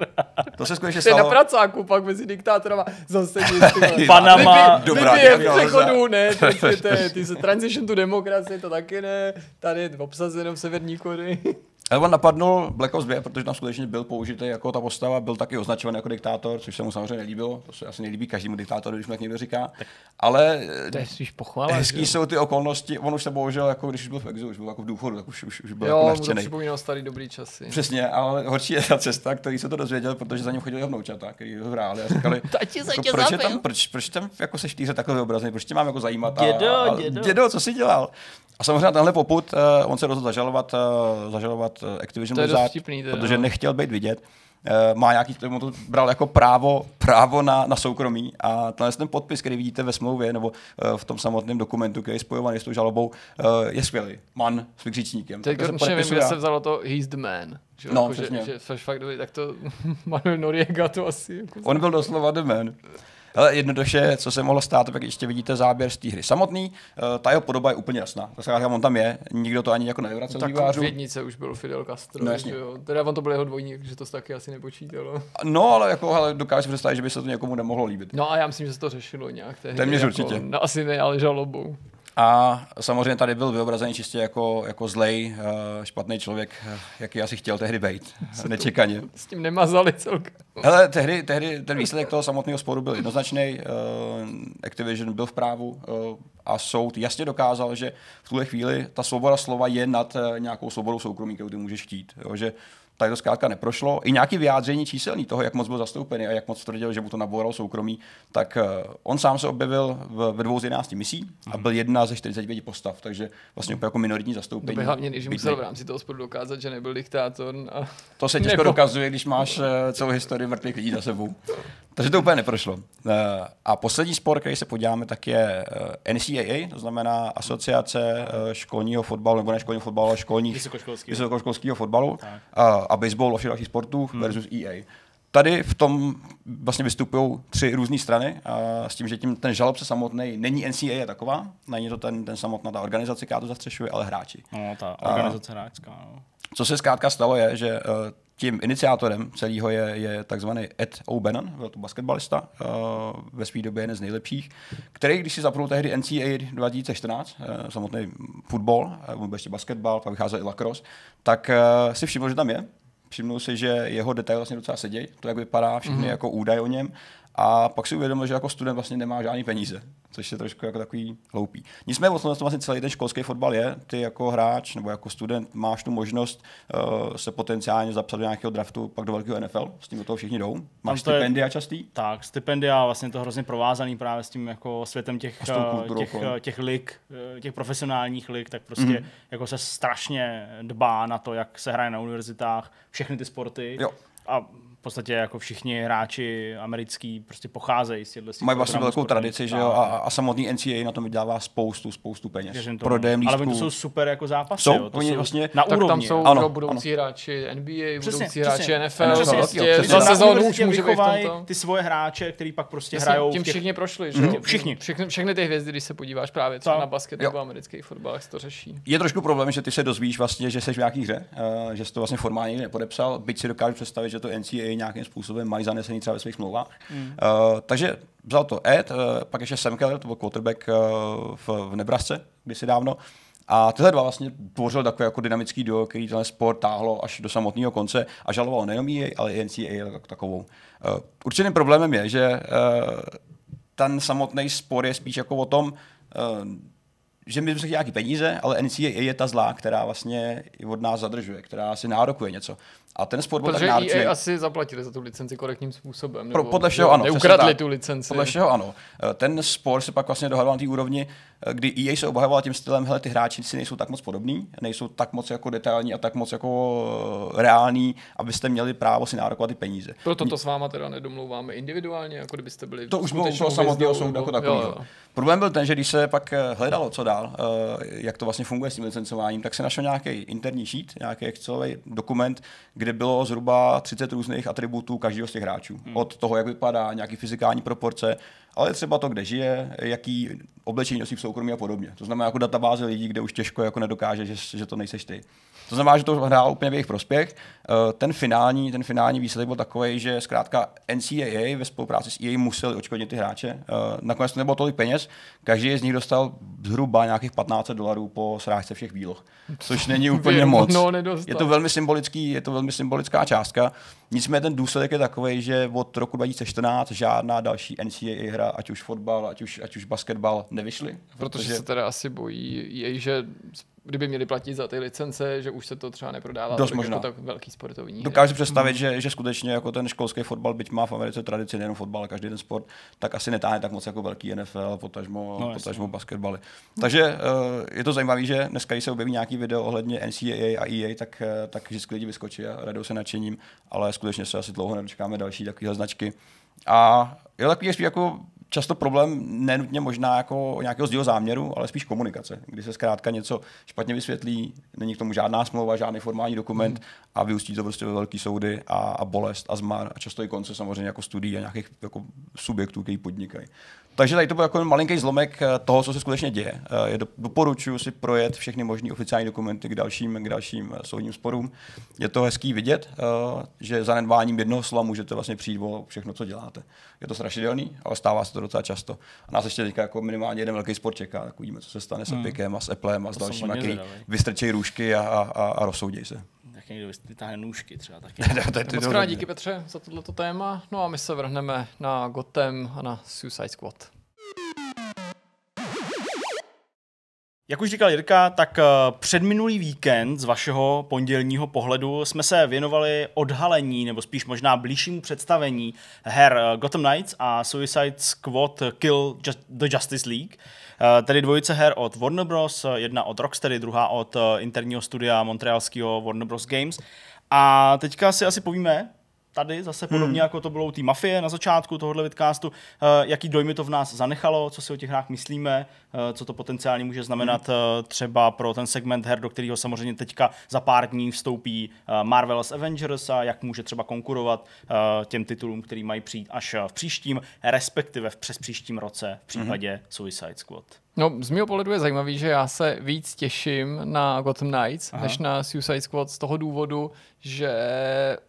To se skutečně stalo. Ty na pracáku pak mezi diktátorama zase nic. Panama. Dobrá, Libie v přechodu, ne, ty, se transition to democracy, to taky ne. Tady je obsazeno v Severní Koreji. Elvan napadnul Black Ops 2, protože tam skutečně byl použitý jako ta postava, byl taky označovaný jako diktátor, což se mu samozřejmě nelíbilo. To se asi nelíbí každému diktátorovi, když mu tak někdo říká. ale to je spíš pochvala. Eh, hezký jo. jsou ty okolnosti. On už se bohužel, jako když už byl v exilu, už byl jako v důchodu, tak už, už, už byl jo, jako Jo, připomínal starý dobrý časy. Přesně, ale horší je ta cesta, který se to dozvěděl, protože za ním chodili jeho vnoučata, který ho hráli a říkali, jako, proč, je tam, proč, proč tam jako se štíře takový obrazný, proč tě mám jako zajímat? A, dědo, a, dědo. dědo, co jsi dělal? A samozřejmě tenhle poput, uh, on se rozhodl zažalovat, uh, zažalovat eh, Activision Blizzard, protože no. nechtěl být vidět. Uh, má nějaký, mu to bral jako právo, právo na, na soukromí a tenhle ten podpis, který vidíte ve smlouvě nebo uh, v tom samotném dokumentu, který je spojovaný s tou žalobou, uh, je skvělý. Man s vykřičníkem. Teď konečně vím, kde se vzalo to he's the man. Že, no, jako, že, že, což fakt, tak to Manuel Noriega to asi. Jako On byl doslova the man. Ale jednoduše, co se mohlo stát, tak ještě vidíte záběr z té hry samotný. Uh, ta jeho podoba je úplně jasná. Zkrátka, on tam je, nikdo to ani jako nevracel. no, Tak v jednice už byl Fidel Castro, no, jasně. jo. Teda on to byl jeho dvojník, že to se taky asi nepočítalo. No, ale jako, hele, dokážu si představit, že by se to někomu nemohlo líbit. No a já myslím, že se to řešilo nějak. Téměř jako, určitě. No, asi ne, ale žalobou. A samozřejmě tady byl vyobrazený čistě jako, jako zlej, eh, špatný člověk, eh, jaký asi chtěl tehdy být, nečekaně. S tím nemazali celkem. Ale tehdy, tehdy ten výsledek toho samotného sporu byl jednoznačný. Eh, Activision byl v právu a soud jasně dokázal, že v tuhle chvíli ta svoboda slova je nad nějakou svobodou soukromí, kterou ty můžeš chtít. Jo? Že tady to zkrátka neprošlo. I nějaký vyjádření číselný toho, jak moc byl zastoupený a jak moc tvrdil, že mu to naboural soukromí, tak eh, on sám se objevil ve dvou z 11 misí a mhm. byl jedna ze 45 postav, takže vlastně úplně jako minoritní zastoupení. To no, by hlavně, že musel v rámci toho sporu dokázat, že nebyl diktátor. A... No. To se těžko nebo... dokazuje, když máš eh, celou historii mrtvých lidí za sebou. Takže to úplně neprošlo. Eh, a poslední spor, který se podíváme, tak je NCAA, to znamená Asociace školního fotbalu, nebo ne školního fotbalu, ale školních, vysokoškolského. vysokoškolského fotbalu. Tak a baseball a všech dalších sportů hmm. versus EA. Tady v tom vlastně vystupují tři různé strany a s tím, že tím ten žalobce samotný není je taková, není to ten, ten samotná ta organizace, která to zastřešuje, ale hráči. No, ta organizace hráčská. No. Co se zkrátka stalo je, že eh, tím iniciátorem celého je, je takzvaný Ed O'Bannon, byl to basketbalista, uh, ve své době jeden z nejlepších, který, když si zapnul tehdy NCAA 2014, uh, samotný fotbal, uh, eh, vůbec ještě basketbal, pak vycházel i lacrosse, tak uh, si všiml, že tam je. Všimnul si, že jeho detaily vlastně docela sedějí, to, jak vypadá, všechny mm-hmm. jako údaj o něm a pak si uvědomil, že jako student vlastně nemá žádný peníze, což je trošku jako takový hloupý. Nicméně o tom vlastně celý ten školský fotbal je. Ty jako hráč nebo jako student máš tu možnost uh, se potenciálně zapsat do nějakého draftu, pak do velkého NFL, s tím do toho všichni jdou. Máš to stipendia je, častý? Tak, stipendia, vlastně to hrozně provázaný právě s tím jako světem těch, eh, těch, no. eh, těch lig, těch profesionálních lig, tak prostě mm-hmm. jako se strašně dbá na to, jak se hraje na univerzitách, všechny ty sporty. Jo. A podstatě jako všichni hráči americký prostě pocházejí z těchto Mají vlastně velkou tradici, že jo, a, a samotný NCAA na tom vydává spoustu, spoustu peněz. Prodejem lístků. Ale to jsou super jako zápasy, jsou, jo, to oni jsou vlastně na tak úrovni. tam jsou ano, budoucí ano. hráči NBA, přesně, budoucí přesně, hráči NFL, Zase přesně, vlastně přesně. za už prostě může být ty svoje hráče, který pak prostě přesně, hrajou. Tím všichni prošli, že jo? Všichni. Všechny, všechny ty hvězdy, když se podíváš právě třeba na basket nebo americký fotbal, to řeší. Je trošku problém, že ty se dozvíš vlastně, že jsi v nějaký hře, eh, že jsi to vlastně formálně nepodepsal, byť si dokážu představit, že to NCAA nějakým způsobem mají zanesený třeba ve svých smlouvách. Mm. Uh, takže vzal to Ed, uh, pak ještě Sam Keller, to byl quarterback uh, v, v Nebrasce kdysi dávno. A tyhle dva vlastně tvořil takový jako dynamický duo, který ten sport táhlo až do samotného konce a žaloval nejenom jej, ale i NCAA jako takovou. Uh, určitým problémem je, že uh, ten samotný spor je spíš jako o tom, uh, že my jsme chtěli nějaké peníze, ale NCAA je ta zlá, která vlastně i od nás zadržuje, která si nárokuje něco. A ten sport byl Protože tak náročný. EA asi zaplatili za tu licenci korektním způsobem. Pro, podle všeho ano. Neukradli tu licenci. Podle všeho ano. E, ten spor se pak vlastně dohadoval na té úrovni, e, kdy EA se obhajovala tím stylem, hele, ty hráči si nejsou tak moc podobní, nejsou tak moc jako detailní a tak moc jako e, reální, abyste měli právo si nárokovat ty peníze. Proto to s váma teda nedomlouváme individuálně, jako kdybyste byli To už bylo toho samotného soudu jako takového. Problém byl ten, že když se pak hledalo, co dál, jak to vlastně funguje s tím licencováním, tak se našel nějaký interní sheet, nějaký Excelový dokument, kde bylo zhruba 30 různých atributů každého z těch hráčů. Hmm. Od toho, jak vypadá, nějaký fyzikální proporce, ale třeba to, kde žije, jaký oblečení nosí v soukromí a podobně. To znamená jako databáze lidí, kde už těžko jako nedokáže, že, že to nejseš ty. To znamená, že to hrálo úplně v jejich prospěch. Eh, ten finální, ten finální výsledek byl takový, že zkrátka NCAA ve spolupráci s EA museli odškodnit ty hráče. Eh, nakonec to nebylo tolik peněz, každý z nich dostal zhruba nějakých 15 dolarů po srážce všech výloh, což není úplně moc. je to velmi symbolický, je to velmi symbolická částka. Nicméně ten důsledek je takový, že od roku 2014 žádná další NCAA hra, ať už fotbal, ať už, ať už basketbal, nevyšly. Protože, protože se teda asi bojí, je, že kdyby měli platit za ty licence, že už se to třeba neprodává Dost jako možná. Jako tak velký sportovní. Dokážu hry. představit, hmm. že, že skutečně jako ten školský fotbal, byť má v Americe tradici nejen fotbal, ale každý ten sport, tak asi netáhne tak moc jako velký NFL, potažmo, no, potažmo basketbaly. Takže eh, je to zajímavé, že dneska, když se objeví nějaký video ohledně NCAA a EA, e tak, eh, tak vždycky lidi vyskočí a radou se nadšením, ale skutečně se asi dlouho nedočkáme další takové značky. A je takový spíš jako často problém nenutně možná jako nějakého zdího záměru, ale spíš komunikace, kdy se zkrátka něco špatně vysvětlí, není k tomu žádná smlouva, žádný formální dokument mm. a vyústí to prostě ve velký soudy a, a bolest a zmar a často i konce samozřejmě jako studií a nějakých jako subjektů, který podnikají. Takže tady to byl jako malinký zlomek eh, toho, co se skutečně děje. Eh, je doporučuji si projet všechny možné oficiální dokumenty k dalším, k dalším eh, soudním sporům. Je to hezký vidět, že zanedbáním jednoho slova můžete vlastně přijít o všechno, co děláte. Je to strašidelný, ale stává se to docela často. A nás ještě teďka jako minimálně jeden velký sport čeká, tak uvidíme, co se stane s hmm. Epikem a s Applem a to s dalšími který vystrčejí růžky a, a, a rozsoudějí se jak někdo vytáhne nůžky třeba taky. no, moc krát díky Petře za tohleto téma, no a my se vrhneme na Gotham a na Suicide Squad. Jak už říkal Jirka, tak eh, předminulý víkend z vašeho pondělního pohledu jsme se věnovali odhalení, nebo spíš možná blížšímu představení her eh, Gotham Knights a Suicide Squad Kill the Justice League, eh, tedy dvojice her od Warner Bros., jedna od Rocksteady, druhá od interního studia montrealského Warner Bros. Games. A teďka si asi povíme, tady, zase hmm. podobně hmm. jako to bylo u té mafie na začátku tohohle vidcastu, eh, jaký dojmy to v nás zanechalo, co si o těch hrách myslíme, eh, co to potenciálně může znamenat hmm. eh, třeba pro ten segment her, do kterého samozřejmě teďka za pár dní vstoupí Marvel's Avengers a jak může třeba konkurovat těm titulům, který mají přijít až v příštím, respektive v přes příštím roce v hmm. případě hmm. Suicide Squad. No, z mého pohledu je zajímavý, že já se víc těším na Gotham Knights Aha. než na Suicide Squad z toho důvodu, že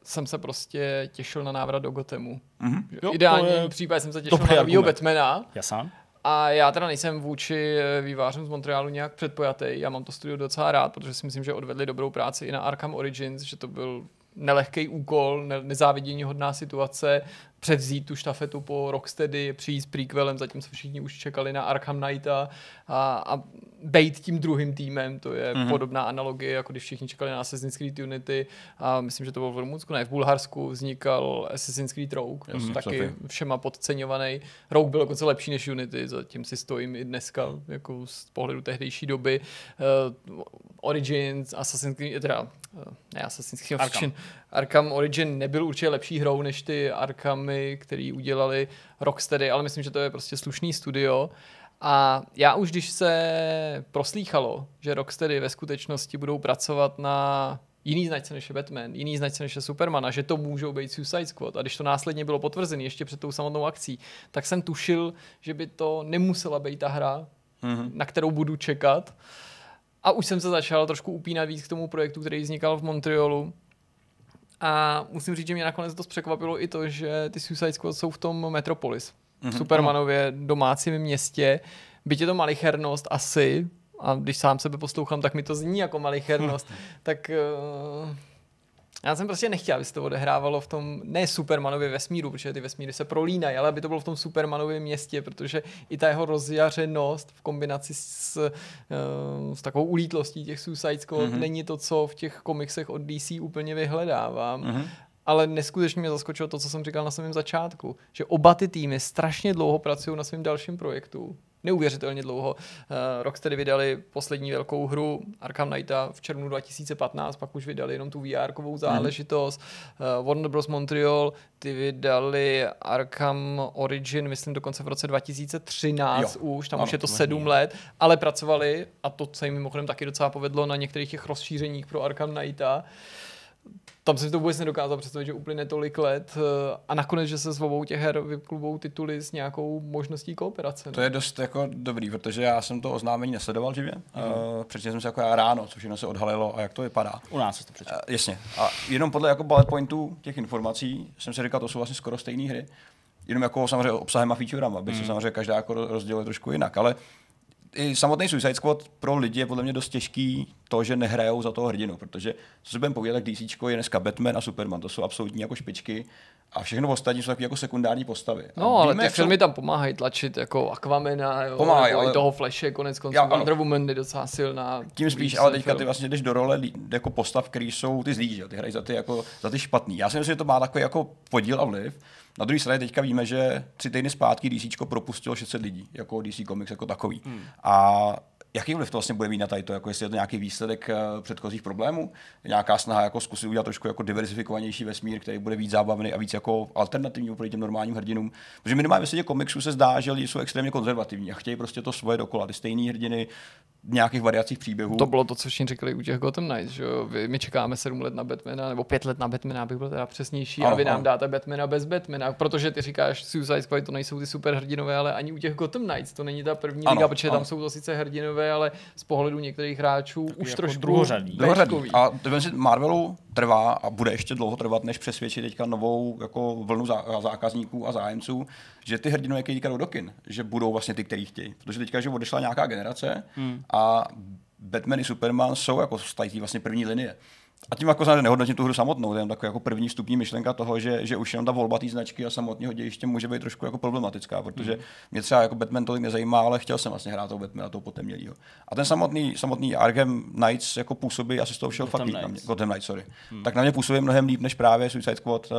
jsem se prostě těšil na návrat do Gothamu. Mm-hmm. Jo, Ideální je... případ jsem se těšil Dobrý na nového Batmana. Jasán. A já teda nejsem vůči eh, vývářům z Montrealu nějak předpojatý. Já mám to studio docela rád, protože si myslím, že odvedli dobrou práci i na Arkham Origins, že to byl nelehký úkol, nezávidění hodná situace, převzít tu štafetu po Rocksteady, přijít s prequelem, zatímco všichni už čekali na Arkham Knighta a, a být tím druhým týmem, to je mm-hmm. podobná analogie, jako když všichni čekali na Assassin's Creed Unity a myslím, že to bylo v Rumunsku, ne, v Bulharsku vznikal Assassin's Creed Rogue, mm-hmm, taky Sophie. všema podceňovaný. Rogue byl dokonce lepší než Unity, zatím si stojím i dneska, jako z pohledu tehdejší doby. Uh, Origins, Assassin's Creed, eh, teda, uh, ne Assassin's Creed, Arkham. Arkham Origin nebyl určitě lepší hrou než ty Arkhamy filmy, který udělali Rocksteady, ale myslím, že to je prostě slušný studio. A já už, když se proslýchalo, že Rocksteady ve skutečnosti budou pracovat na jiný značce než je Batman, jiný značce než je Superman a že to můžou být Suicide Squad. A když to následně bylo potvrzené ještě před tou samotnou akcí, tak jsem tušil, že by to nemusela být ta hra, mm-hmm. na kterou budu čekat. A už jsem se začal trošku upínat víc k tomu projektu, který vznikal v Montrealu. A musím říct, že mě nakonec dost překvapilo i to, že ty Suicide Squad jsou v tom Metropolis. Mm-hmm, v mhm, Supermanově domácím městě. Byť je to malichernost asi, a když sám sebe poslouchám, tak mi to zní jako malichernost, hm. tak... Uh, já jsem prostě nechtěl, aby se to odehrávalo v tom ne Supermanově vesmíru, protože ty vesmíry se prolínají, ale aby to bylo v tom Supermanově městě, protože i ta jeho rozjařenost v kombinaci s, s eh, takovou ulítlostí těch Suicide Squad mm-hmm. není to, co v těch komiksech od DC úplně vyhledávám. Mm-hmm ale neskutečně mě zaskočilo to, co jsem říkal na samém začátku, že oba ty týmy strašně dlouho pracují na svém dalším projektu neuvěřitelně dlouho. Eh, Rocksteady vydali poslední velkou hru Arkham Knighta v červnu 2015, pak už vydali jenom tu vr mhm. záležitost. Hmm. Warner Bros. Montreal, ty vydali Arkham Origin, myslím dokonce v roce 2013 jo. už, tam ano, už je to sedm let, ale pracovali, a to se jim mimochodem taky docela povedlo, na některých těch rozšířeních pro Arkham Knighta. Uh, tam jsem to vůbec nedokázal představit, že uplyne tolik let eh, a nakonec, že se s obou těch her vyklubou tituly s nějakou možností kooperace. Ne? To no. je dost jako dobrý, protože já jsem to oznámení nesledoval živě. Mm-hmm. Uh, eh, přečetl jsem se jako já ráno, což jenom se odhalilo a jak to vypadá. U nás to přečetl. Uh, jasně. A jenom podle jako bullet pointů těch informací jsem si říkal, to jsou vlastně skoro stejné hry. Jenom jako samozřejmě obsahem a featurem, aby mm. se mhm. samozřejmě každá jako rozdělila trošku jinak. Ale i samotný Suicide Squad pro lidi je podle mě dost těžký to, že nehrajou za toho hrdinu, protože co si budeme povědět, tak DC je dneska Batman a Superman, to jsou absolutní jako špičky a všechno ostatní jsou takové jako sekundární postavy. No, a ale ty filmy jsou... tam pomáhají tlačit jako Aquamena, jo, pomáhají, ale... toho Flashe, konec konců Wonder Woman je docela silná. Tím spíš, ale teďka film. ty vlastně jdeš do role jako postav, který jsou ty zlí, že? ty hrají za ty, jako, za ty špatný. Já si myslím, že to má takový jako podíl a vliv, na druhé straně teďka víme, že tři týdny zpátky DC propustilo 600 lidí, jako DC Comics jako takový. Hmm. A jaký vliv to vlastně bude mít na tady to, jako jestli je to nějaký výsledek eh, předchozích problémů, nějaká snaha jako zkusit udělat trošku jako diversifikovanější vesmír, který bude víc zábavný a víc jako alternativní oproti těm normálním hrdinům. Protože minimálně ve světě komiksů se zdá, že lidi jsou extrémně konzervativní a chtějí prostě to svoje dokola, ty stejné hrdiny v nějakých variacích příběhů. To bylo to, co všichni říkali u těch Gotham Knights, že jo? my čekáme sedm let na Batmana, nebo pět let na Batmana, abych byl teda přesnější, ano, a vy nám ano. dáte Batmana bez Batmana, protože ty říkáš, Suicide Squad to nejsou ty superhrdinové, ale ani u těch Gotham Knights to není ta první ano, liga, protože ano. tam jsou to sice hrdinové, ale z pohledu některých hráčů Taky už jako trošku druhořadý. druhořadý. A Marvelu trvá a bude ještě dlouho trvat, než přesvědčit teďka novou jako vlnu zá, zákazníků a zájemců, že ty hrdinové, které jdou do kin, že budou vlastně ty, kteří chtějí. Protože teďka, že odešla nějaká generace hmm. a Batman i Superman jsou jako z vlastně první linie. A tím jako samozřejmě nehodnotím tu hru samotnou, to je takový jako první vstupní myšlenka toho, že, že už jenom ta volba té značky a samotného dějiště může být trošku jako problematická, protože mm. mě třeba jako Batman tolik nezajímá, ale chtěl jsem vlastně hrát toho Batmana, toho potemnělýho. A ten samotný, samotný Arkham Knights jako působí asi z toho všeho fakt líp na mě, Gotham Knights, sorry. Mm. Tak na mě působí mnohem líp než právě Suicide Squad, uh,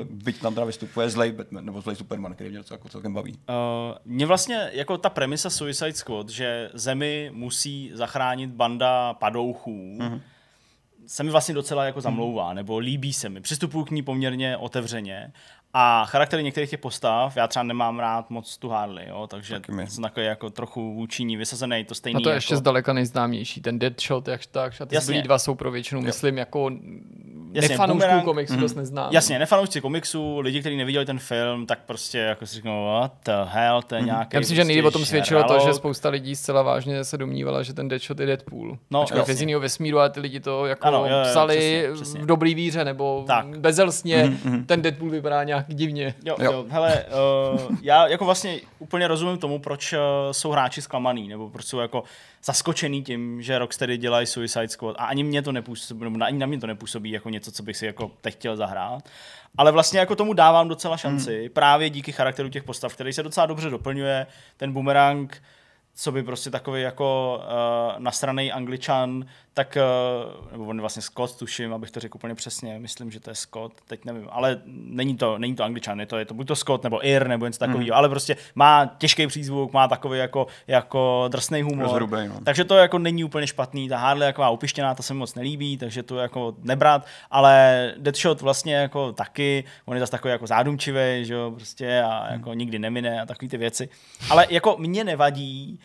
mm. byť tam teda vystupuje zlej Batman, nebo zlej Superman, který mě docela jako celkem baví. Uh, mě vlastně jako ta premisa Suicide Squad, že zemi musí zachránit banda padouchů, mm-hmm se mi vlastně docela jako hmm. zamlouvá, nebo líbí se mi. Přistupuju k ní poměrně otevřeně a charaktery některých těch postav, já třeba nemám rád moc tu Harley, jo, takže jsem takový jako trochu vůči ní vysazený, to stejný. A no to je jako... ještě zdaleka nejznámější, ten Deadshot, jak tak, a ty Jasně. dva jsou pro většinu, jo. myslím, jako nefanoušků bumerang... komiksu mm. dost neznám. Jasně, nefanoušci komiksu, lidi, kteří neviděli ten film, tak prostě jako si říkám, what the hell, to je mm. nějaký. Já myslím, že nejde o tom prostě svědčilo to, že spousta lidí zcela vážně se domnívala, že ten Deadshot je Deadpool. No, Ačkoliv z jiného vesmíru a ty lidi to jako ano, jo, jo, psali přesně, přesně. v dobrý víře nebo tak. Mm, Ten Deadpool vypadá nějak nějak divně. Jo, jo. jo. hele, uh, já jako vlastně úplně rozumím tomu, proč uh, jsou hráči zklamaný, nebo proč jsou jako zaskočený tím, že Rocksteady dělají Suicide Squad a ani mě to nepůsobí, nebo ani na mě to nepůsobí jako něco, co bych si jako teď chtěl zahrát. Ale vlastně jako tomu dávám docela šanci, hmm. právě díky charakteru těch postav, který se docela dobře doplňuje, ten boomerang, co by prostě takový jako uh, eh, nasraný angličan tak, eh, nebo on vlastně Scott, tuším, abych to řekl úplně přesně, myslím, že to je Scott, teď nevím, ale není to, není to angličan, je to, je to buď to Scott nebo Ir nebo něco takového, mm. ale prostě má těžký přízvuk, má takový jako, jako drsný humor. Rozhrubej, no. Takže to jako není úplně špatný, ta Harley jako upištěná, to se mi moc nelíbí, takže to jako nebrat, ale Deadshot vlastně jako taky, on je zase takový jako zádumčivý, že jo, prostě a mhm. jako mm. nikdy nemine a takové ty věci. Ale jako mě nevadí,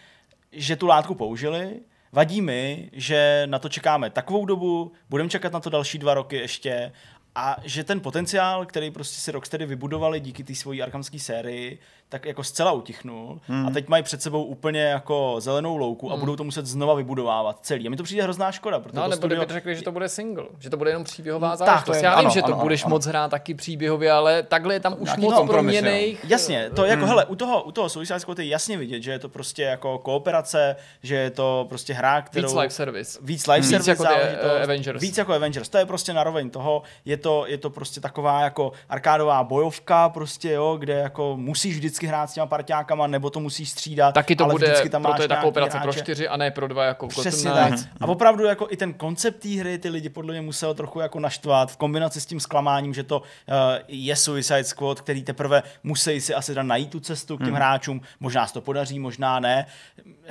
že tu látku použili, Vadí mi, že na to čekáme takovou dobu, budeme čekat na to další dva roky ještě a že ten potenciál, který prostě si Rocksteady vybudovali díky té svojí arkamské sérii, tak jako zcela utichnul hmm. a teď mají před sebou úplně jako zelenou louku a hmm. budou to muset znova vybudovávat celý. A mi to přijde hrozná škoda, protože no, to nebo studio... kdyby řekli, že to bude single, že to bude jenom příběhová no, záležitost. Tak, Já ano, že to ano, budeš ano. moc hrát taky příběhově, ale takhle je tam už Nějaký moc proměných. Jasně, to jako, hmm. jako hele, u toho, u toho Suicide je jako jasně vidět, že je to prostě jako kooperace, že je to prostě hra, kterou... Víc live service. Víc live hmm. service víc jako ty, uh, Avengers. Víc jako Avengers, to je prostě naroveň toho, je to, je to prostě taková jako arkádová bojovka prostě, jo, kde jako musíš vždycky vždycky hrát s těma parťákama, nebo to musí střídat. Taky to ale bude, vždycky tam proto je taková operace hráče. pro čtyři a ne pro dva jako Přesně tak. A opravdu jako i ten koncept té hry ty lidi podle mě musel trochu jako naštvat v kombinaci s tím zklamáním, že to uh, je Suicide Squad, který teprve musí si asi dát najít tu cestu k těm hmm. hráčům. Možná se to podaří, možná ne.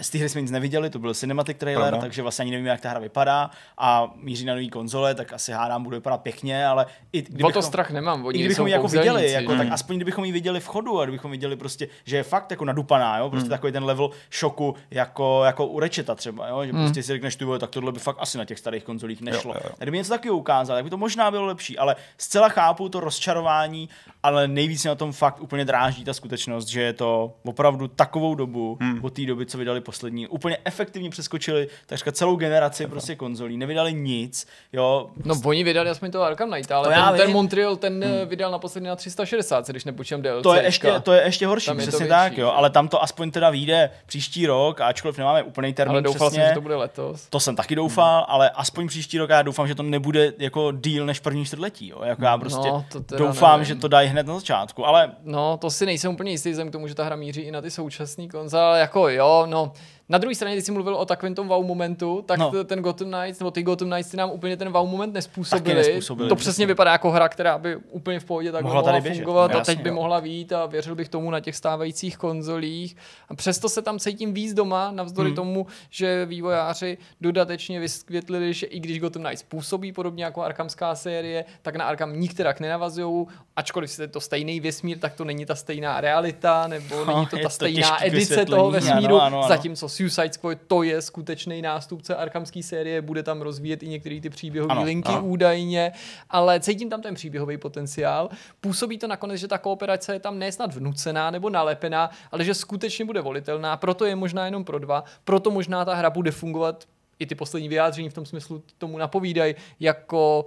Z té hry jsme nic neviděli, to byl cinematic trailer, Pravda. takže vlastně ani nevím, jak ta hra vypadá a míří na nový konzole, tak asi hádám, bude vypadat pěkně, ale i kdybychom, o to strach nemám, oni i kdybychom ji jako viděli, jako, hmm. tak aspoň kdybychom ji viděli v chodu a kdybychom viděli chvíli prostě, že je fakt jako nadupaná, jo? prostě hmm. takový ten level šoku jako, jako u Rečeta třeba, jo? že hmm. prostě si řekneš, ty tak tohle by fakt asi na těch starých konzolích nešlo. Jo, jo. Kdyby něco taky ukázal, tak by to možná bylo lepší, ale zcela chápu to rozčarování ale nejvíc mě na tom fakt úplně dráždí ta skutečnost, že je to opravdu takovou dobu hmm. od té doby, co vydali poslední. Úplně efektivně přeskočili takřka celou generaci Aha. prostě konzolí, nevydali nic. Jo. No oni vydali aspoň to Arkham Knight, ale to ten, ten, Montreal ten eh, hmm. vydal naposledy na 360, když nepočítám DLC. To je ještě, to je ještě horší, tam je přesně tak, jo. Ale tam to aspoň teda vyjde příští rok, ačkoliv nemáme úplný termín ale doufal přesně. Jsem, že to bude letos. To jsem taky doufal, hmm. ale aspoň příští rok já doufám, že to nebude jako díl než první čtvrtletí. Jo. Jako já hmm. prostě no, doufám, nevím. že to dají hned na začátku, ale... No, to si nejsem úplně jistý, vzhledem k tomu, že ta hra míří i na ty současné konzole, jako jo, no, na druhé straně, když jsi mluvil o takovém tom wow momentu, tak no. ten Gotham Knights, nebo ty Gotham Knights ty nám úplně ten wow moment nespůsobili. nespůsobili to přesně, přesně vypadá jako hra, která by úplně v pohodě tak mohla, mohla fungovat běžet. No, a teď by mohla vít a věřil bych tomu na těch stávajících konzolích. A přesto se tam cítím víc doma, navzdory hmm. tomu, že vývojáři dodatečně vysvětlili, že i když Gotham Knights působí podobně jako Arkhamská série, tak na Arkham nikterak nenavazují, ačkoliv je to stejný vesmír, tak to není ta stejná realita, nebo no, není to ta to stejná edice toho vesmíru, ano, ano, ano. zatímco Suicide Squad to je skutečný nástupce arkamské série, bude tam rozvíjet i některé ty příběhové linky ano. údajně, ale cítím tam ten příběhový potenciál. Působí to nakonec, že ta kooperace je tam nesnad vnucená nebo nalepená, ale že skutečně bude volitelná, proto je možná jenom pro dva, proto možná ta hra bude fungovat i ty poslední vyjádření v tom smyslu tomu napovídají, jako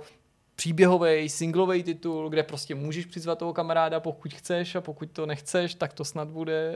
příběhový, singlový titul, kde prostě můžeš přizvat toho kamaráda, pokud chceš a pokud to nechceš, tak to snad bude eh,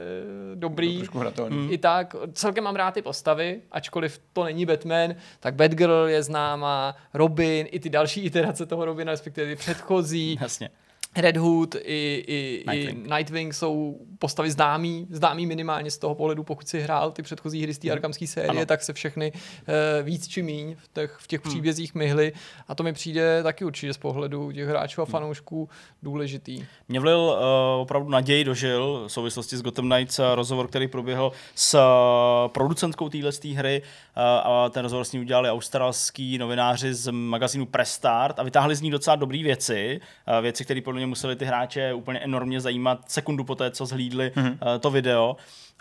dobrý. Mm. I tak, celkem mám rád ty postavy, ačkoliv to není Batman, tak Batgirl je známá, Robin, i ty další iterace toho Robina, respektive ty předchozí. Jasně. Red Hood i, i, Nightwing. i Nightwing jsou postavy známý, známý minimálně z toho pohledu, pokud si hrál ty předchozí hry z té mhm. Arkhamské série, ano. tak se všechny uh, víc či míň v těch, v těch hmm. příbězích myhly a to mi přijde taky určitě z pohledu těch hráčů a mhm. fanoušků důležitý. Mě vlil uh, opravdu naději dožil v souvislosti s Gotham Knights eh, rozhovor, který proběhl s uh, producentkou téhle hry uh, a ten rozhovor s ní udělali australský novináři z magazínu Prestart a vytáhli z ní docela dobré věci, uh, věci, které podle samozřejmě museli ty hráče úplně enormně zajímat sekundu po té, co zhlídli mm-hmm. to video.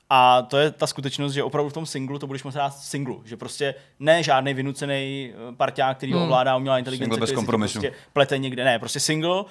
A to je ta skutečnost, že opravdu v tom singlu to budeš moct hrát singlu. Že prostě ne žádný vynucený eh, parťák, který ho mhm. ovládá umělá inteligence, bez kompromisu. Prostě plete někde. Ne, prostě single.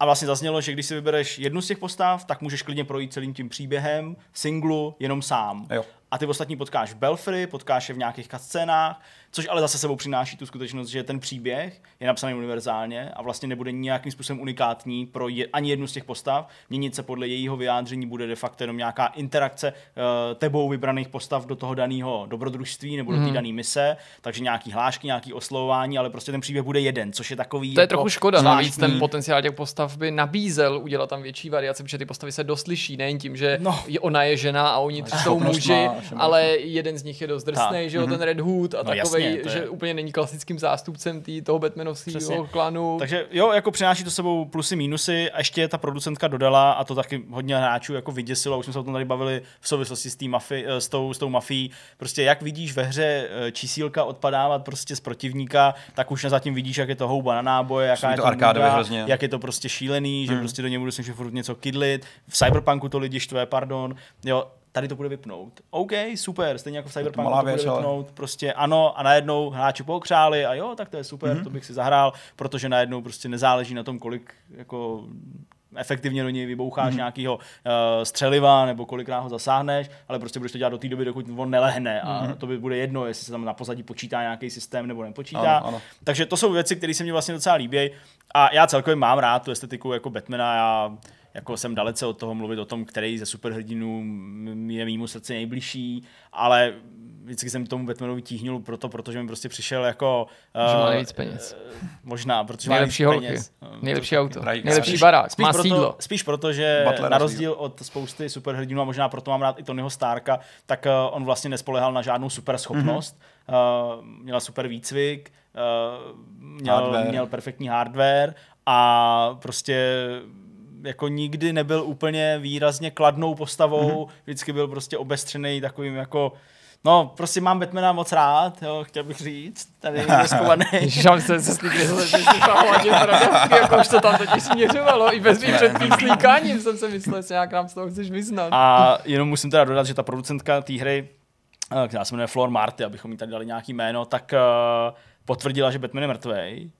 A vlastně zaznělo, že když si vybereš jednu z těch postav, tak můžeš klidně projít celým tím příběhem, singlu, jenom sám. Jo. A ty ostatní potkáš v Belfry, potkáš je v nějakých scénách, Což ale zase sebou přináší tu skutečnost, že ten příběh je napsaný univerzálně a vlastně nebude nějakým způsobem unikátní pro je, ani jednu z těch postav. Měnit se podle jejího vyjádření bude de facto jenom nějaká interakce uh, tebou vybraných postav do toho daného dobrodružství nebo do té mhm. dané mise, takže nějaký hlášky, nějaký oslovování, ale prostě ten příběh bude jeden, což je takový. To je jako trochu škoda, zvláštní. navíc ten potenciál těch postav by nabízel udělat tam větší variace, protože ty postavy se doslyší, nejen tím, že no. ona je žena a oni tři jsou muži, má, ale jeden z nich je dost drsný, že jo, mm-hmm. ten mhm. Red Hood a no, takový takový, to že je. úplně není klasickým zástupcem tý, toho Batmanovského klanu. Takže jo, jako přináší to sebou plusy, mínusy a ještě ta producentka dodala a to taky hodně hráčů jako vyděsilo, už jsme se o tom tady bavili v souvislosti s, mafii, eh, s, tou, s tou mafí. prostě jak vidíš ve hře eh, čísílka odpadávat prostě z protivníka, tak už na zatím vidíš, jak je to houba na náboje, jaká je to, hrozně. jak je to prostě šílený, že hmm. prostě do něj budu si furt něco kidlit. V Cyberpunku to lidi štve, pardon. Jo, tady to bude vypnout. OK, super, stejně jako v Cyberpunku to, to bude věc, vypnout, ale... prostě ano a najednou hráči pokřáli a jo, tak to je super, mm-hmm. to bych si zahrál, protože najednou prostě nezáleží na tom, kolik jako efektivně do něj vyboucháš hmm. nějakého uh, eh, střeliva nebo kolikrát ho zasáhneš, ale prostě budeš to dělat do té doby, dokud on nelehne a hmm. to by bude jedno, jestli se tam na pozadí počítá nějaký systém nebo nepočítá. Ano, ano. Takže to jsou věci, které se mi vlastně docela líbí a já celkově mám rád tu estetiku jako Batmana. Já jako jsem dalece od toho mluvit o tom, který ze superhrdinů je mýmu srdci nejbližší, ale vždycky jsem tomu Batmanovi tíhnul proto, protože mi prostě přišel jako... Že má eh, nejvíc peněz. Eh, možná, protože nejlepší holky, peněz. No, nejlepší auto, nejlepší barák, spíš má proto, sídlo. Spíš proto, že Butler na rozdíl od spousty superhrdinů, a možná proto mám rád i Tonyho Starka, tak eh, on vlastně nespolehal na žádnou super schopnost, mm-hmm. Uh, měla super výcvik, uh, měl, hardware. měl perfektní hardware a prostě jako nikdy nebyl úplně výrazně kladnou postavou, mm-hmm. vždycky byl prostě obestřený takovým jako No, prostě mám Batmana moc rád, jo, chtěl bych říct, tady je schovaný. Ježiš, ale jsem se slíkli, že jsem si jako už to tam totiž směřovalo, i bez mým předtím slíkáním jsem se myslel, že nějak nám z toho chceš vyznat. A jenom musím teda dodat, že ta producentka té hry, eh, která se jmenuje Flor Marty, abychom jí tady dali nějaký jméno, tak uh, potvrdila, že Batman je mrtvej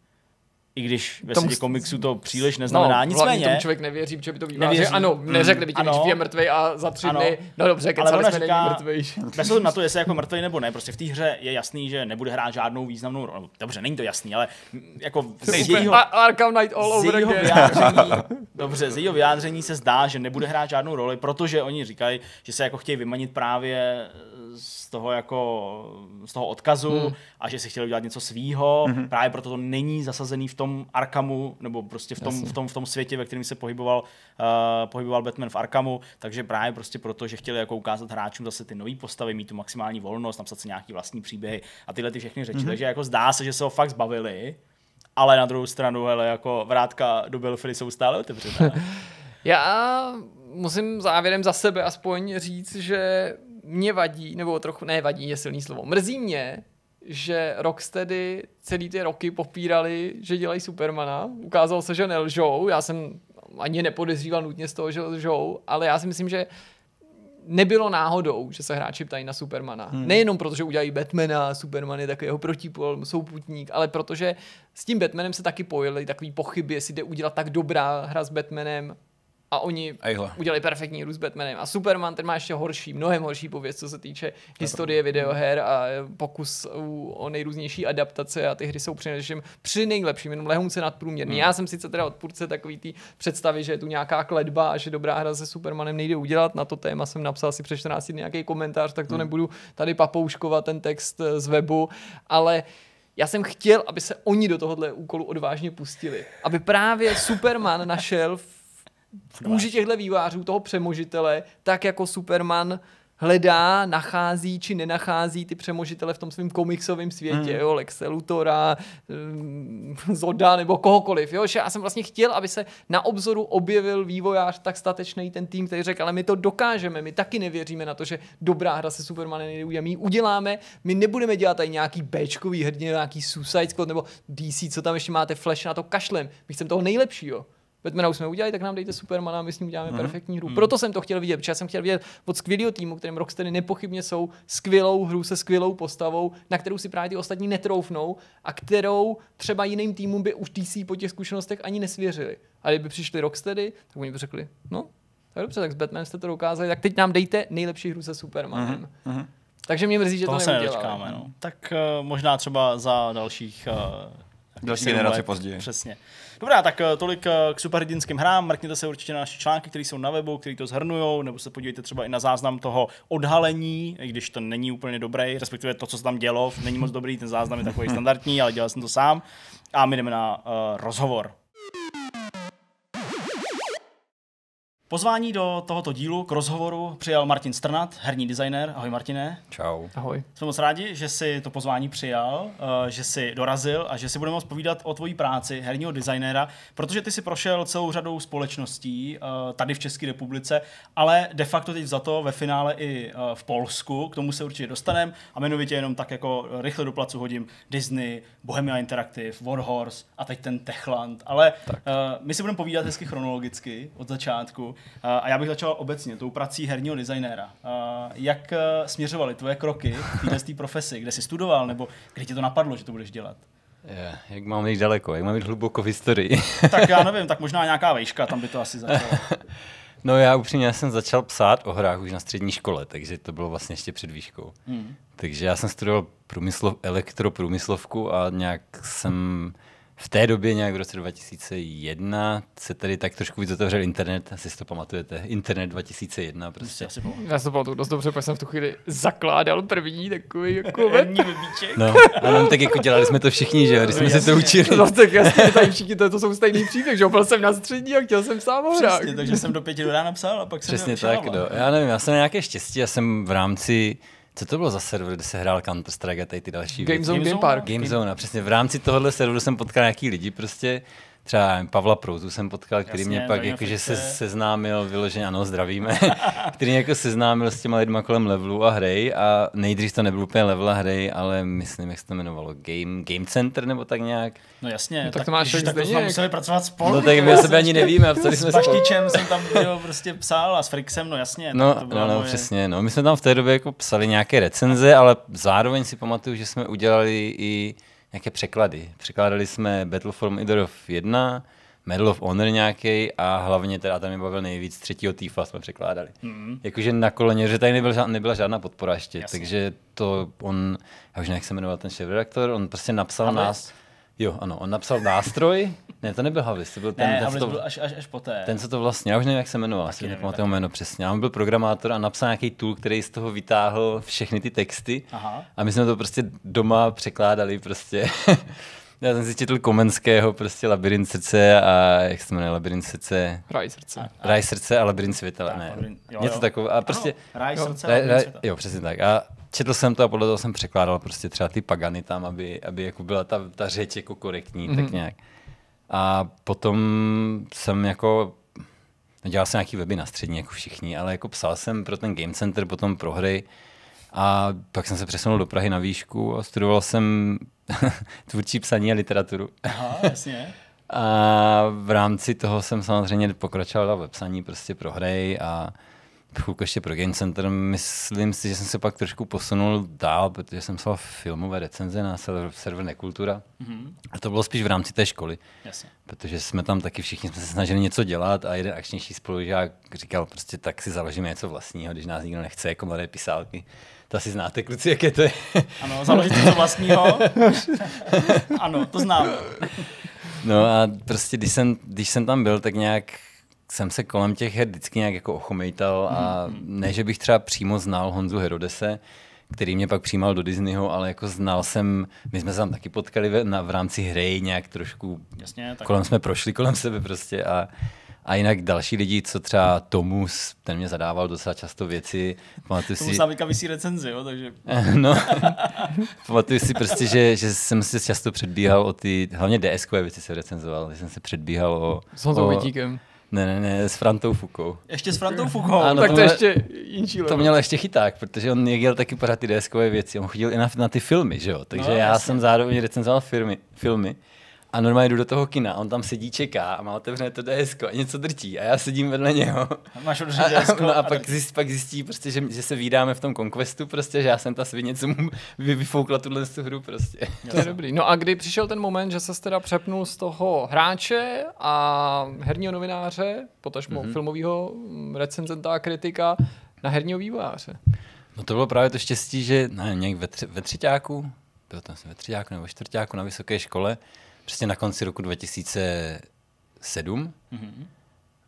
i když ve světě komiksu to příliš no, neznamená. No, Nicméně. Tomu člověk nevěří, že by to bývá, Že ano, hmm, neřekli by ti, že je mrtvej a za tři ano, dny, no dobře, kecali jsme, říká, mrtvej. Bez na to, jestli jako mrtvej nebo ne, prostě v té hře je jasný, že nebude hrát žádnou významnou roli. No, dobře, není to jasný, ale mm, jako z jejího, Arkham Knight all over jejího vyjádření, dobře, z jejího vyjádření se zdá, že nebude hrát žádnou roli, protože oni říkají, že se jako chtějí vymanit právě toho, jako, z toho odkazu hmm. a že si chtěli udělat něco svýho. Hmm. Právě proto to není zasazený v tom Arkamu, nebo prostě v tom, v tom, v tom světě, ve kterém se pohyboval, uh, pohyboval Batman v Arkamu. Takže právě prostě proto, že chtěli jako ukázat hráčům zase ty nové postavy, mít tu maximální volnost, napsat si nějaký vlastní příběhy a tyhle ty všechny řeči. Hmm. Takže jako zdá se, že se ho fakt zbavili. Ale na druhou stranu, hele, jako vrátka do Belfry jsou stále otevřené. Já musím závěrem za sebe aspoň říct, že mě vadí, nebo trochu nevadí je silný slovo, mrzí mě, že Rocksteady celý ty roky popírali, že dělají Supermana. Ukázalo se, že nelžou. Já jsem ani nepodezříval nutně z toho, že lžou, ale já si myslím, že nebylo náhodou, že se hráči ptají na Supermana. Hmm. Nejenom proto, že udělají Batmana, Superman je takový jeho protipol, souputník, ale protože s tím Batmanem se taky pojeli takový pochyby, jestli jde udělat tak dobrá hra s Batmanem, a oni Ejhle. udělali perfektní růst Batmanem. A Superman ten má ještě horší, mnohem horší pověst, co se týče historie videoher a eh, pokus o nejrůznější adaptace a ty hry jsou přinejším při nejlepším, jenom lehonce nadprůměrný. Hmm. Já jsem sice teda odpůrce takový té představy, že je tu nějaká kledba a že dobrá hra se Supermanem nejde udělat. Na to téma jsem napsal si před 14 nějaký komentář, tak to hmm. nebudu tady papouškovat ten text eh, z webu, ale já jsem chtěl, aby se oni do tohohle úkolu odvážně pustili. Aby právě Superman našel v v kůži těchto vývářů, toho přemožitele, tak jako Superman hledá, nachází či nenachází ty přemožitele v tom svém komiksovém světě, mm. jo, Lexe Lutora, eh, Zoda nebo kohokoliv, jo, že já jsem vlastně chtěl, aby se na obzoru objevil vývojář tak statečný ten tým, který řekl, ale my to dokážeme, my taky nevěříme na to, že dobrá hra se Supermanem nejde my uděláme, my nebudeme dělat tady nějaký Bčkový hrdiny, nějaký Suicide Squad nebo DC, co tam ještě máte, Flash na to kašlem, my chceme toho nejlepšího. Batmana už jsme udělali, tak nám dejte Supermana, my s ním uděláme mm-hmm. perfektní hru. mm Proto jsem to chtěl vidět, protože já jsem chtěl vidět od skvělého týmu, kterým Rocksteady nepochybně jsou, skvělou hru se skvělou postavou, na kterou si právě ty ostatní netroufnou a kterou třeba jiným týmům by už DC po těch zkušenostech ani nesvěřili. A kdyby přišli Rocksteady, tak oni by řekli, no, tak dobře, tak s Batmanem jste to dokázali, tak teď nám dejte nejlepší hru se Supermanem. Mm-hmm. Takže mě mrzí, že Toho to neuděláme. No. Tak uh, možná třeba za dalších uh, Další generace později. Přesně. Dobrá, tak eh, tolik eh, k superhrdinským hrám. Mrkněte se určitě na naše články, které jsou na webu, které to zhrnujou, nebo se podívejte třeba i na záznam toho odhalení, i když to není úplně dobrý, respektive to, co se tam dělo, není moc dobrý, ten záznam je takový standardní, ale dělal jsem to sám. A my jdeme na uh, rozhovor. Pozvání do tohoto dílu k rozhovoru přijal Martin Strnat, herní designer. Ahoj Martine. Čau. Ahoj. Jsme moc rádi, že jsi to pozvání přijal, eh, že jsi dorazil a že si budeme moc povídat o tvojí práci herního designéra, protože ty si prošel celou řadou společností eh, tady v České republice, ale de facto teď za to ve finále i eh, v Polsku, k tomu se určitě dostaneme a jmenovitě jenom tak jako rychle do placu hodím Disney, Bohemia Interactive, Warhorse a teď ten Techland, ale tak. my si budeme povídat hezky chronologicky od začátku. A já bych začal obecně tou prací herního designéra. Jak eh, směřovaly tvoje kroky v té profesi, kde jsi studoval, nebo kdy tě to napadlo, že to budeš dělat? Yeah, jak mám jít daleko, jak mám jít hluboko v historii? tak já nevím, tak možná nějaká vejška, tam by to asi začalo. No já upřímně já jsem začal psát o hrách už na střední škole, takže to bylo vlastně ještě před výškou. Hmm. Takže já jsem studoval průmyslov, elektroprůmyslovku a nějak jsem v té době, nějak v roce 2001, se tady tak trošku víc otevřel internet, asi si to pamatujete, internet 2001 prostě. Já si pamatuju. to dost dobře, protože jsem v tu chvíli zakládal první takový jako webíček. No, ano, tak jako dělali jsme to všichni, že jo, když jsme no, se to učili. No tak jasně, tady všichni, to, to jsou stejný příběh, že jo, byl jsem na střední a chtěl jsem sám ohrát. Přesně, takže jsem do pěti do rána psal a pak jsem Přesně tak, no. no. Já nevím, já jsem nějaké štěstí, já jsem v rámci co to bylo za server, kde se hrál Counter-Strike a tady ty další Game věci? Zone, Game, Game Park. Game Zone, a přesně v rámci tohohle serveru jsem potkal nějaký lidi prostě, třeba Pavla Prouzu jsem potkal, který Jasně, mě no, pak že se, seznámil, vyloženě ano, zdravíme, který mě jako seznámil s těma lidma kolem levelu a hry a nejdřív to nebyl úplně level a hry, ale myslím, jak se to jmenovalo, Game, game Center nebo tak nějak. No jasně, no, tak, tak, to máš tak, tak jsme museli pracovat spolu. No tak my o sebe ani prostě nevíme. A jsme s Paštičem jsem tam jo, prostě psal a s Frixem, no jasně. No, to no, no moje... přesně, no my jsme tam v té době jako psali nějaké recenze, ale zároveň si pamatuju, že jsme udělali i nějaké překlady. Překládali jsme Battle for Midorov 1, Medal of Honor nějaký a hlavně teda tam mě bavil nejvíc třetího týfa jsme překládali. Mm. Jakože na koleně, že tady nebyl, nebyla žádná podpora ještě, Jasně. takže to on, já už nějak se jmenoval ten šéf redaktor, on prostě napsal Ale... nás, jo ano, on napsal nástroj, ne, to nebyl Havlis, to byl ten, ne, ten, to, byl až, až, až poté. Ten, se to vlastně, já už nevím, jak se jmenoval, asi nepamatuju jméno přesně. on byl programátor a napsal nějaký tool, který z toho vytáhl všechny ty texty. Aha. A my jsme to prostě doma překládali prostě. já jsem si četl Komenského, prostě Labirint srdce a jak se jmenuje, Labirint srdce? Raj srdce. A, a. Raj srdce a Labirint světa, tak, ne. jo, Něco takového. A prostě, ano, jo, srdce raj, světa. Jo, přesně tak. A četl jsem to a podle toho jsem překládal prostě třeba ty pagany tam, aby, aby jako byla ta, ta řeč jako korektní, mm-hmm. tak mhm. nějak. A potom jsem jako dělal jsem nějaký weby na střední, jako všichni, ale jako psal jsem pro ten Game Center, potom pro hry. A pak jsem se přesunul do Prahy na výšku a studoval jsem tvůrčí psaní a literaturu. Aha, jasně. a v rámci toho jsem samozřejmě pokračoval v psaní prostě pro hry a chvilku ještě pro Game Center. Myslím si, že jsem se pak trošku posunul dál, protože jsem psal filmové recenze na server Nekultura. Mm-hmm. A to bylo spíš v rámci té školy. Jasně. Protože jsme tam taky všichni jsme se snažili něco dělat a jeden akčnější spolužák říkal, prostě tak si založíme něco vlastního, když nás nikdo nechce, jako mladé pisálky. To asi znáte, kluci, jak je to. Ano, založit něco vlastního. ano, to znám. no a prostě, když jsem, když jsem tam byl, tak nějak jsem se kolem těch her vždycky nějak jako ochomejtal a mhm. ne, že bych třeba přímo znal Honzu Herodese, který mě pak přijímal do Disneyho, ale jako znal jsem, my jsme se tam taky potkali v, na, v rámci hry nějak trošku, Jasně, tak. kolem jsme prošli kolem sebe prostě a, a jinak další lidi, co třeba Tomus, ten mě zadával docela často věci. Pamatuju si... Tomus vysí recenzi, jo, takže... no, pamatuju si prostě, že, že jsem se často předbíhal o ty, hlavně DSK věci se recenzoval, že jsem se předbíhal o... S Honzou o... Ne, ne, ne, s Frantou Fukou. Ještě s Frantou Fukou? Ano, tak to, to měl, ještě jinčí To měl ještě chyták, protože on dělal taky pořád ty deskové věci. On chodil i na, na ty filmy, že jo? Takže no, já jasný. jsem zároveň recenzoval firmy, filmy a normálně jdu do toho kina, on tam sedí, čeká a má otevřené to ds a něco drtí a já sedím vedle něho. A máš a, a, no a, a pak, zjist, pak zjistí, prostě, že, že, se vydáme v tom Conquestu, prostě, že já jsem ta svině, co mu vyfoukla tuhle tu hru. Prostě. To je dobrý. No a kdy přišel ten moment, že se teda přepnul z toho hráče a herního novináře, potažmo mm-hmm. filmového mm, recenzenta a kritika, na herního výváře? No to bylo právě to štěstí, že ne, nějak ve, tři, ve třiťáku, byl tam jsem ve třiťáku nebo čtvrtáku na vysoké škole, přesně na konci roku 2007. Mm-hmm.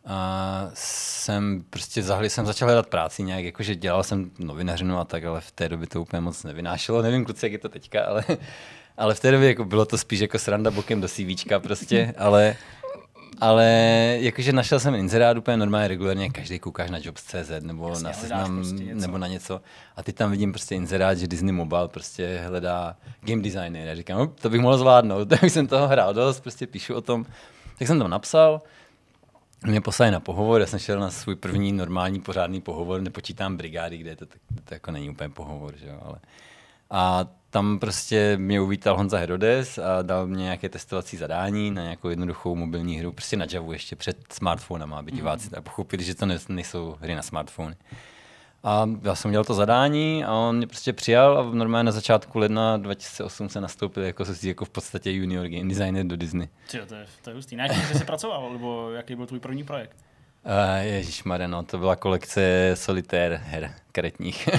A jsem prostě zahli, jsem začal hledat práci nějak, jakože dělal jsem novinařinu a tak, ale v té době to úplně moc nevynášelo. Nevím, kluci, jak je to teďka, ale, ale v té době jako bylo to spíš jako sranda bokem do CVčka prostě, ale ale jakože našel jsem inzerát úplně normálně regulárně, každý koukáš na Jobs.cz nebo Jasně, na seznam, prostě nebo na něco. A ty tam vidím prostě inzerát, že Disney Mobile prostě hledá game designer. Já říkám, to bych mohl zvládnout, tak jsem toho hrál dost, prostě píšu o tom. Tak jsem tam napsal, mě poslali na pohovor, já jsem šel na svůj první normální pořádný pohovor, nepočítám brigády, kde to, to, to jako není úplně pohovor, že jo, ale a tam prostě mě uvítal Honza Herodes a dal mě nějaké testovací zadání na nějakou jednoduchou mobilní hru, prostě na Javu ještě před smartfonem, aby mhm. diváci tak pochopili, že to nejsou hry na smartfony. A já jsem dělal to zadání a on mě prostě přijal a normálně na začátku ledna 2008 se nastoupil jako, jako v podstatě junior game designer do Disney. Čiže to je, to je hustý. Na jaký jsi pracoval, nebo jaký byl tvůj první projekt? Uh, Ježíš Mareno, to byla kolekce Solitaire her konkrétních.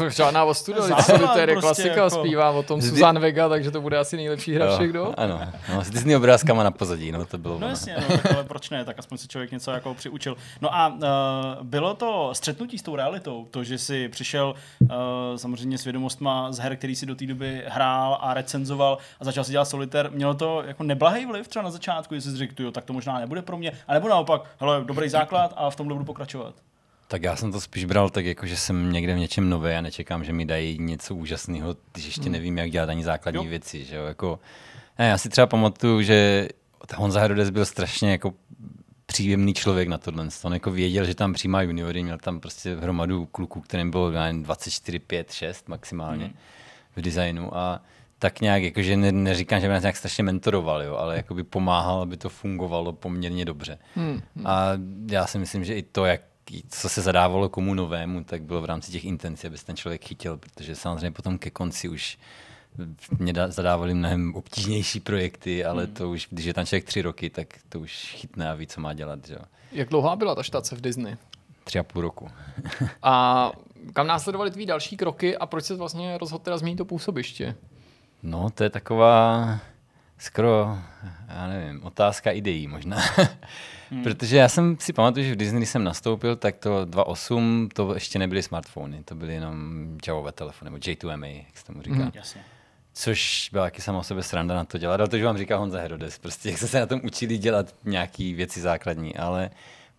No, žádná ostuda, to je prostě klasika, jako... zpívá o tom Susan Vega, takže to bude asi nejlepší hra všech kdo? Ano, no, s Disney obrázkama na pozadí, no to bylo. No jasně, no, tak ale proč ne, tak aspoň se člověk něco jako přiučil. No a uh, bylo to střetnutí s tou realitou, to, že si přišel uh, samozřejmě s vědomostma z her, který si do té doby hrál a recenzoval a začal si dělat solitér, mělo to jako neblahý vliv třeba na začátku, jestli jsi řekl, tak to možná nebude pro mě, anebo naopak, hele, dobrý základ a v tomhle budu pokračovat. Tak já jsem to spíš bral tak, jako, že jsem někde v něčem nové a nečekám, že mi dají něco úžasného, když ještě hmm. nevím, jak dělat ani základní jo. věci. Že jo? Jako, ne, já si třeba pamatuju, že Honza Herodes byl strašně jako příjemný člověk na tohle. On jako věděl, že tam přijímá juniory, měl tam prostě hromadu kluků, kterým bylo 24, 5, 6 maximálně mm. v designu a tak nějak, jakože ne, neříkám, že by nás nějak strašně mentoroval, jo, ale by pomáhal, aby to fungovalo poměrně dobře. Mm. A já si myslím, že i to, jak co se zadávalo komu novému, tak bylo v rámci těch intencí, aby se ten člověk chytil, protože samozřejmě potom ke konci už mě da, zadávali mnohem obtížnější projekty, ale hmm. to už, když je tam člověk tři roky, tak to už chytne a ví, co má dělat. Že? Jak dlouhá byla ta štace v Disney? Tři a půl roku. a kam následovaly tvý další kroky a proč se vlastně rozhodl teda změnit to působiště? No, to je taková skoro, já nevím, otázka ideí možná. Hmm. Protože já jsem si pamatuju, že v Disney, když jsem nastoupil, tak to 2.8, to ještě nebyly smartfony, to byly jenom Javové telefony, nebo J2MA, jak se tomu říká. Hmm. Což byla taky sama o sebe sranda na to dělat, ale to, že vám říká Honza Herodes, prostě jak se, se na tom učili dělat nějaké věci základní, ale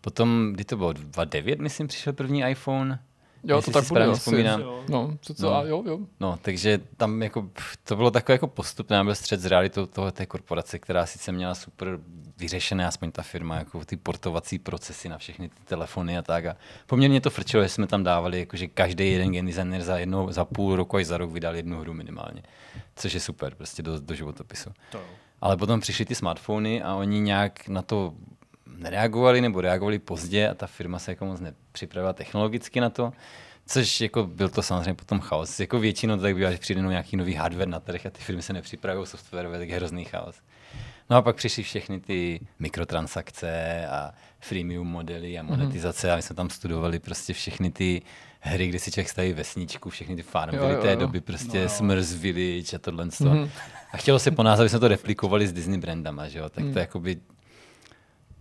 potom, kdy to bylo 2.9, myslím, přišel první iPhone, Jo, to tak bude, vzpomínám. Jo. No, to, co, no. A jo, jo. no, takže tam jako, to bylo takové jako postupné, byl střed s realitou toho té korporace, která sice měla super vyřešené, aspoň ta firma, jako ty portovací procesy na všechny ty telefony a tak. A poměrně to frčilo, že jsme tam dávali, jako, že každý jeden game designer za, jednou, za půl roku až za rok vydal jednu hru minimálně, což je super prostě do, do životopisu. To Ale potom přišly ty smartfony a oni nějak na to nereagovali nebo reagovali pozdě a ta firma se jako moc nepřipravila technologicky na to. Což jako byl to samozřejmě potom chaos. Jako většinou to tak bývá, že přijde nějaký nový hardware na trh a ty firmy se nepřipravují software, tak je hrozný chaos. No a pak přišly všechny ty mikrotransakce a freemium modely a mhm. monetizace mm-hmm. a my jsme tam studovali prostě všechny ty hry, kde si člověk staví vesničku, všechny ty byly té doby, prostě no, no, Smurfs Village a tohle. Mm-hmm. A chtělo se po nás, aby jsme to replikovali s Disney brandama, že jo? tak to mm. jakoby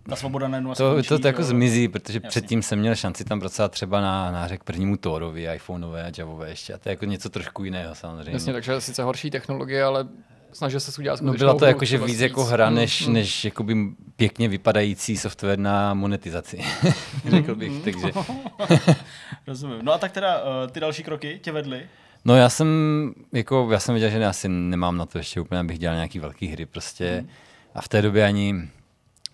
ta svoboda najednou to, skončí, to, to jako zmizí, protože Jasně. předtím jsem měl šanci tam pracovat třeba na nářek prvnímu Torovi, iPhoneové a Javové ještě. A to je jako něco trošku jiného samozřejmě. Jasně, takže sice horší technologie, ale snažil se udělat No byla to jako, že víc jako hra, hmm, než, mm. než jakoby pěkně vypadající software na monetizaci, řekl bych, hmm. takže. Rozumím. No a tak teda uh, ty další kroky tě vedly? No já jsem, jako, já jsem věděl, že asi nemám na to ještě úplně, abych dělal nějaký velký hry prostě. Mm. A v té době ani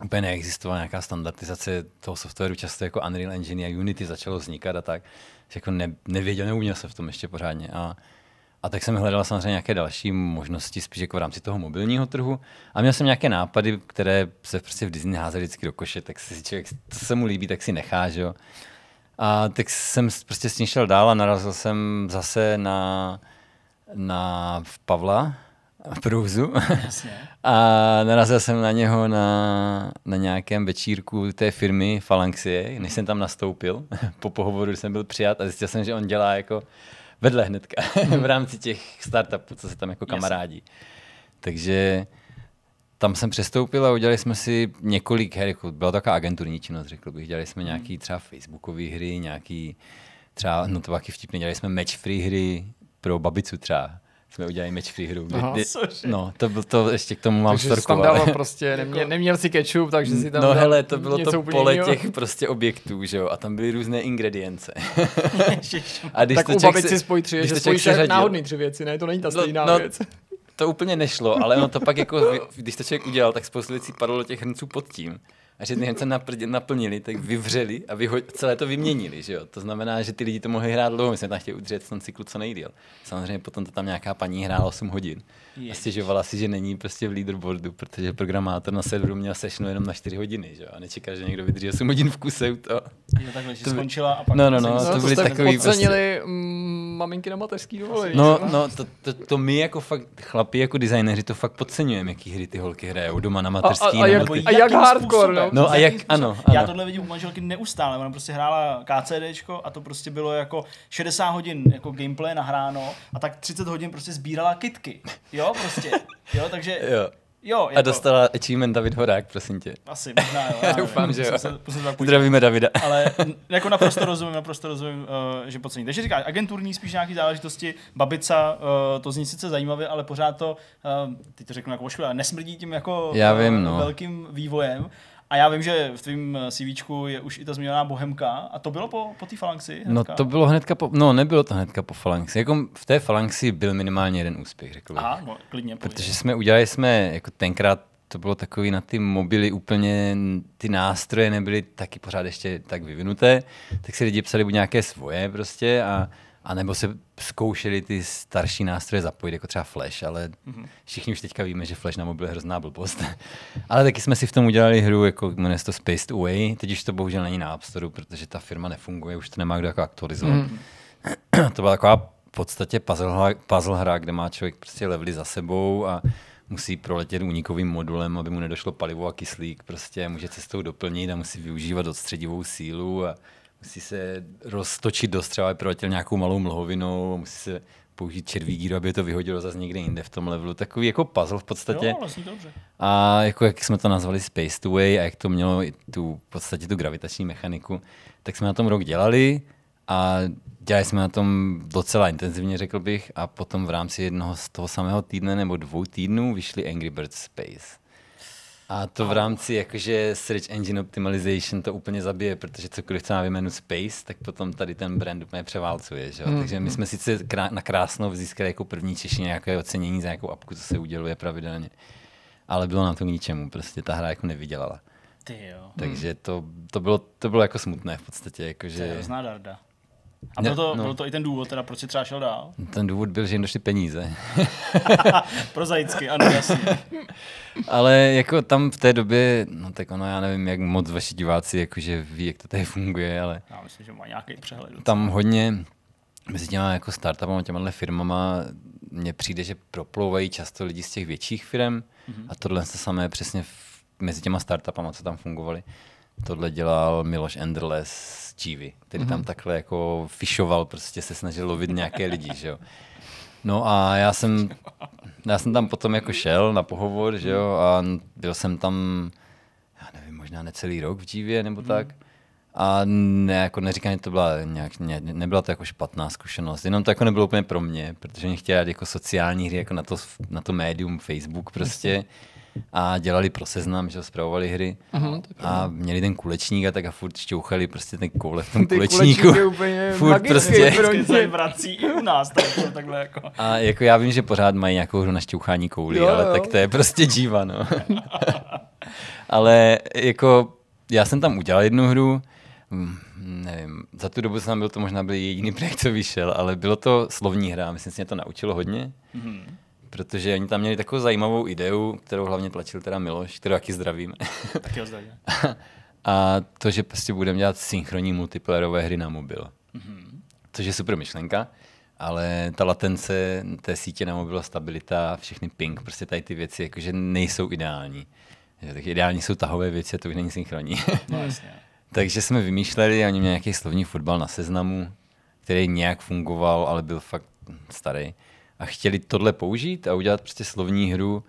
úplně neexistovala nějaká standardizace toho softwaru, často jako Unreal Engine a Unity začalo vznikat a tak, že jako ne, nevěděl, neuměl se v tom ještě pořádně. A, a tak jsem hledal samozřejmě nějaké další možnosti, spíš jako v rámci toho mobilního trhu. A měl jsem nějaké nápady, které se prostě v Disney házely vždycky do koše, tak si člověk, co se mu líbí, tak si nechá, že jo. A tak jsem prostě s ní šel dál a narazil jsem zase na, na Pavla, průzu. a narazil jsem na něho na, na nějakém večírku té firmy Falanxie, než jsem tam nastoupil. po pohovoru jsem byl přijat a zjistil jsem, že on dělá jako vedle hnedka v rámci těch startupů, co se tam jako kamarádi. Takže tam jsem přestoupil a udělali jsme si několik her, jako byla taková agenturní činnost, řekl bych. Dělali jsme hmm. nějaký třeba facebookové hry, nějaký třeba, no to taky vtipně, dělali jsme match free hry pro babicu třeba jsme udělali meč free hru. Aha, kdy, no, to, byl to ještě k tomu mám takže storku, tam dával prostě, jako- neměl, neměl si ketchup, takže si tam No hele, to bylo to pole jinýho. těch prostě objektů, že jo, a tam byly různé ingredience. a když tak to u babici se, spojí tři, že se náhodný tři věci, ne, to není ta no, stejná no, no, věc. To úplně nešlo, ale ono to pak jako, když to člověk udělal, tak spoustu věcí padlo do těch hrnců pod tím a že Hence naplnili, tak vyvřeli a vyho- celé to vyměnili. Že jo? To znamená, že ty lidi to mohli hrát dlouho, my jsme tam chtěli udržet ten cyklu co nejdíl. Samozřejmě potom to tam nějaká paní hrála 8 hodin a stěžovala si, že není prostě v leaderboardu, protože programátor na serveru měl sešnu jenom na 4 hodiny že jo? a nečeká, že někdo vydrží 8 hodin v kuse. To... Jo, no, takhle, že to by... skončila a pak no, no, no, no, to, to byly takový prostě- podcenili prostě... maminky na mateřský dovolení. No, no to, to, to, my jako fakt chlapi, jako designéři, to fakt podceňujeme, jaký hry ty holky hrajou doma na mateřský. A, a, a, jak, a jak hardcore, No a jak, způsob, ano, ano. Já tohle vidím u manželky neustále, ona prostě hrála KCDčko a to prostě bylo jako 60 hodin jako gameplay nahráno a tak 30 hodin prostě sbírala kitky, jo, prostě, jo, takže... Jo. Jo, a to... Jako- dostala achievement David Horák, prosím tě. Asi, možná jo. Já doufám, že jo. Se, se Zdravíme Davida. Ale jako naprosto rozumím, naprosto rozumím, uh, že podcení. Takže říkáš, agenturní spíš nějaký záležitosti, babica, uh, to zní sice zajímavě, ale pořád to, uh, teď to řeknu jako oškvěle, nesmrdí tím jako Já vím, no. velkým vývojem. A já vím, že v tvém eh, CV je už i ta zmíněná Bohemka. A to bylo po, po té falanxi? No to bylo hnedka po, no nebylo to hnedka po falanxi. Jako v té falanxi byl minimálně jeden úspěch, řekl bych. Aha, no, klidně. Protože jsme udělali, jsme jako tenkrát to bylo takový na ty mobily úplně, ty nástroje nebyly taky pořád ještě tak vyvinuté, tak si lidi psali buď nějaké svoje prostě a a nebo se zkoušeli ty starší nástroje zapojit, jako třeba Flash, ale mm-hmm. všichni už teďka víme, že Flash na mobil je hrozná blbost. ale taky jsme si v tom udělali hru, jako jmenuje se to Spaced Away. Teď už to bohužel není na App Store, protože ta firma nefunguje, už to nemá kdo jako aktualizovat. Mm. to byla taková v podstatě puzzle, puzzle hra, kde má člověk prostě levely za sebou a musí proletět unikovým modulem, aby mu nedošlo palivo a kyslík, prostě může cestou doplnit a musí využívat odstředivou sílu a musí se roztočit do střeva, proletěl nějakou malou mlhovinou, musí se použít červí díru, aby to vyhodilo zase někde jinde v tom levelu. Takový jako puzzle v podstatě. Jo, vlastně dobře. A jako jak jsme to nazvali Space to Way a jak to mělo i tu, v podstatě tu gravitační mechaniku, tak jsme na tom rok dělali a dělali jsme na tom docela intenzivně, řekl bych, a potom v rámci jednoho z toho samého týdne nebo dvou týdnů vyšli Angry Birds Space. A to v rámci jakože Search Engine Optimization to úplně zabije, protože cokoliv, co má jménu Space, tak potom tady ten brand úplně převálcuje. Že? Mm. Takže my jsme sice na krásnou získali jako první Češi nějaké ocenění za nějakou apku, co se uděluje pravidelně. Ale bylo na to k ničemu, prostě ta hra jako nevydělala. Ty jo. Takže to, to, bylo, to bylo jako smutné v podstatě. Jakože... To je hrozná darda. A byl to, no. byl to i ten důvod, teda, proč si třeba šel dál? Ten důvod byl, že jim došly peníze. Prozaicky, ano, jasně. Ale jako tam v té době, no tak ono, já nevím, jak moc vaši diváci jakože ví, jak to tady funguje, ale... Já myslím, že má nějaký přehled. Tam hodně mezi těma jako startupama, těmahle firmama mně přijde, že proplouvají často lidi z těch větších firm mm-hmm. a tohle se samé přesně v, mezi těma startupama, co tam fungovaly. Tohle dělal Miloš Enderles z Čívy, který mm-hmm. tam takhle jako fišoval, prostě se snažil lovit nějaké lidi, že jo. No a já jsem, já jsem tam potom jako šel na pohovor, že jo, a byl jsem tam, já nevím, možná necelý rok v dívě nebo mm. tak. A ne, jako neříkám, že to byla nějak, ne, nebyla to jako špatná zkušenost, jenom to jako nebylo úplně pro mě, protože mě chtěla jako sociální hry, jako na to, na to médium Facebook prostě. a dělali pro seznam, že zpravovali hry uh-huh, a měli ten kulečník a tak a furt šťouchali prostě ten koule v tom Ty kulečníku. Úplně furt magický, prostě. se vrací i u nás tak, takhle jako. A jako já vím, že pořád mají nějakou hru na šťouchání kouly, jo, ale jo. tak to je prostě díva, no. ale jako já jsem tam udělal jednu hru, mm, nevím, za tu dobu jsem byl to možná byl jediný projekt, co vyšel, ale bylo to slovní hra, myslím si, mě to naučilo hodně. Mm-hmm protože oni tam měli takovou zajímavou ideu, kterou hlavně tlačil teda Miloš, kterou taky zdravíme. Taky ho zdravím. A to, že prostě budeme dělat synchronní multiplayerové hry na mobil. Mm-hmm. Což je super myšlenka, ale ta latence té sítě na mobil, stabilita, všechny ping, prostě tady ty věci jakože nejsou ideální. Tak ideální jsou tahové věci, a to už není synchronní. No, jasně. Takže jsme vymýšleli, oni měli nějaký slovní fotbal na seznamu, který nějak fungoval, ale byl fakt starý a chtěli tohle použít a udělat prostě slovní hru,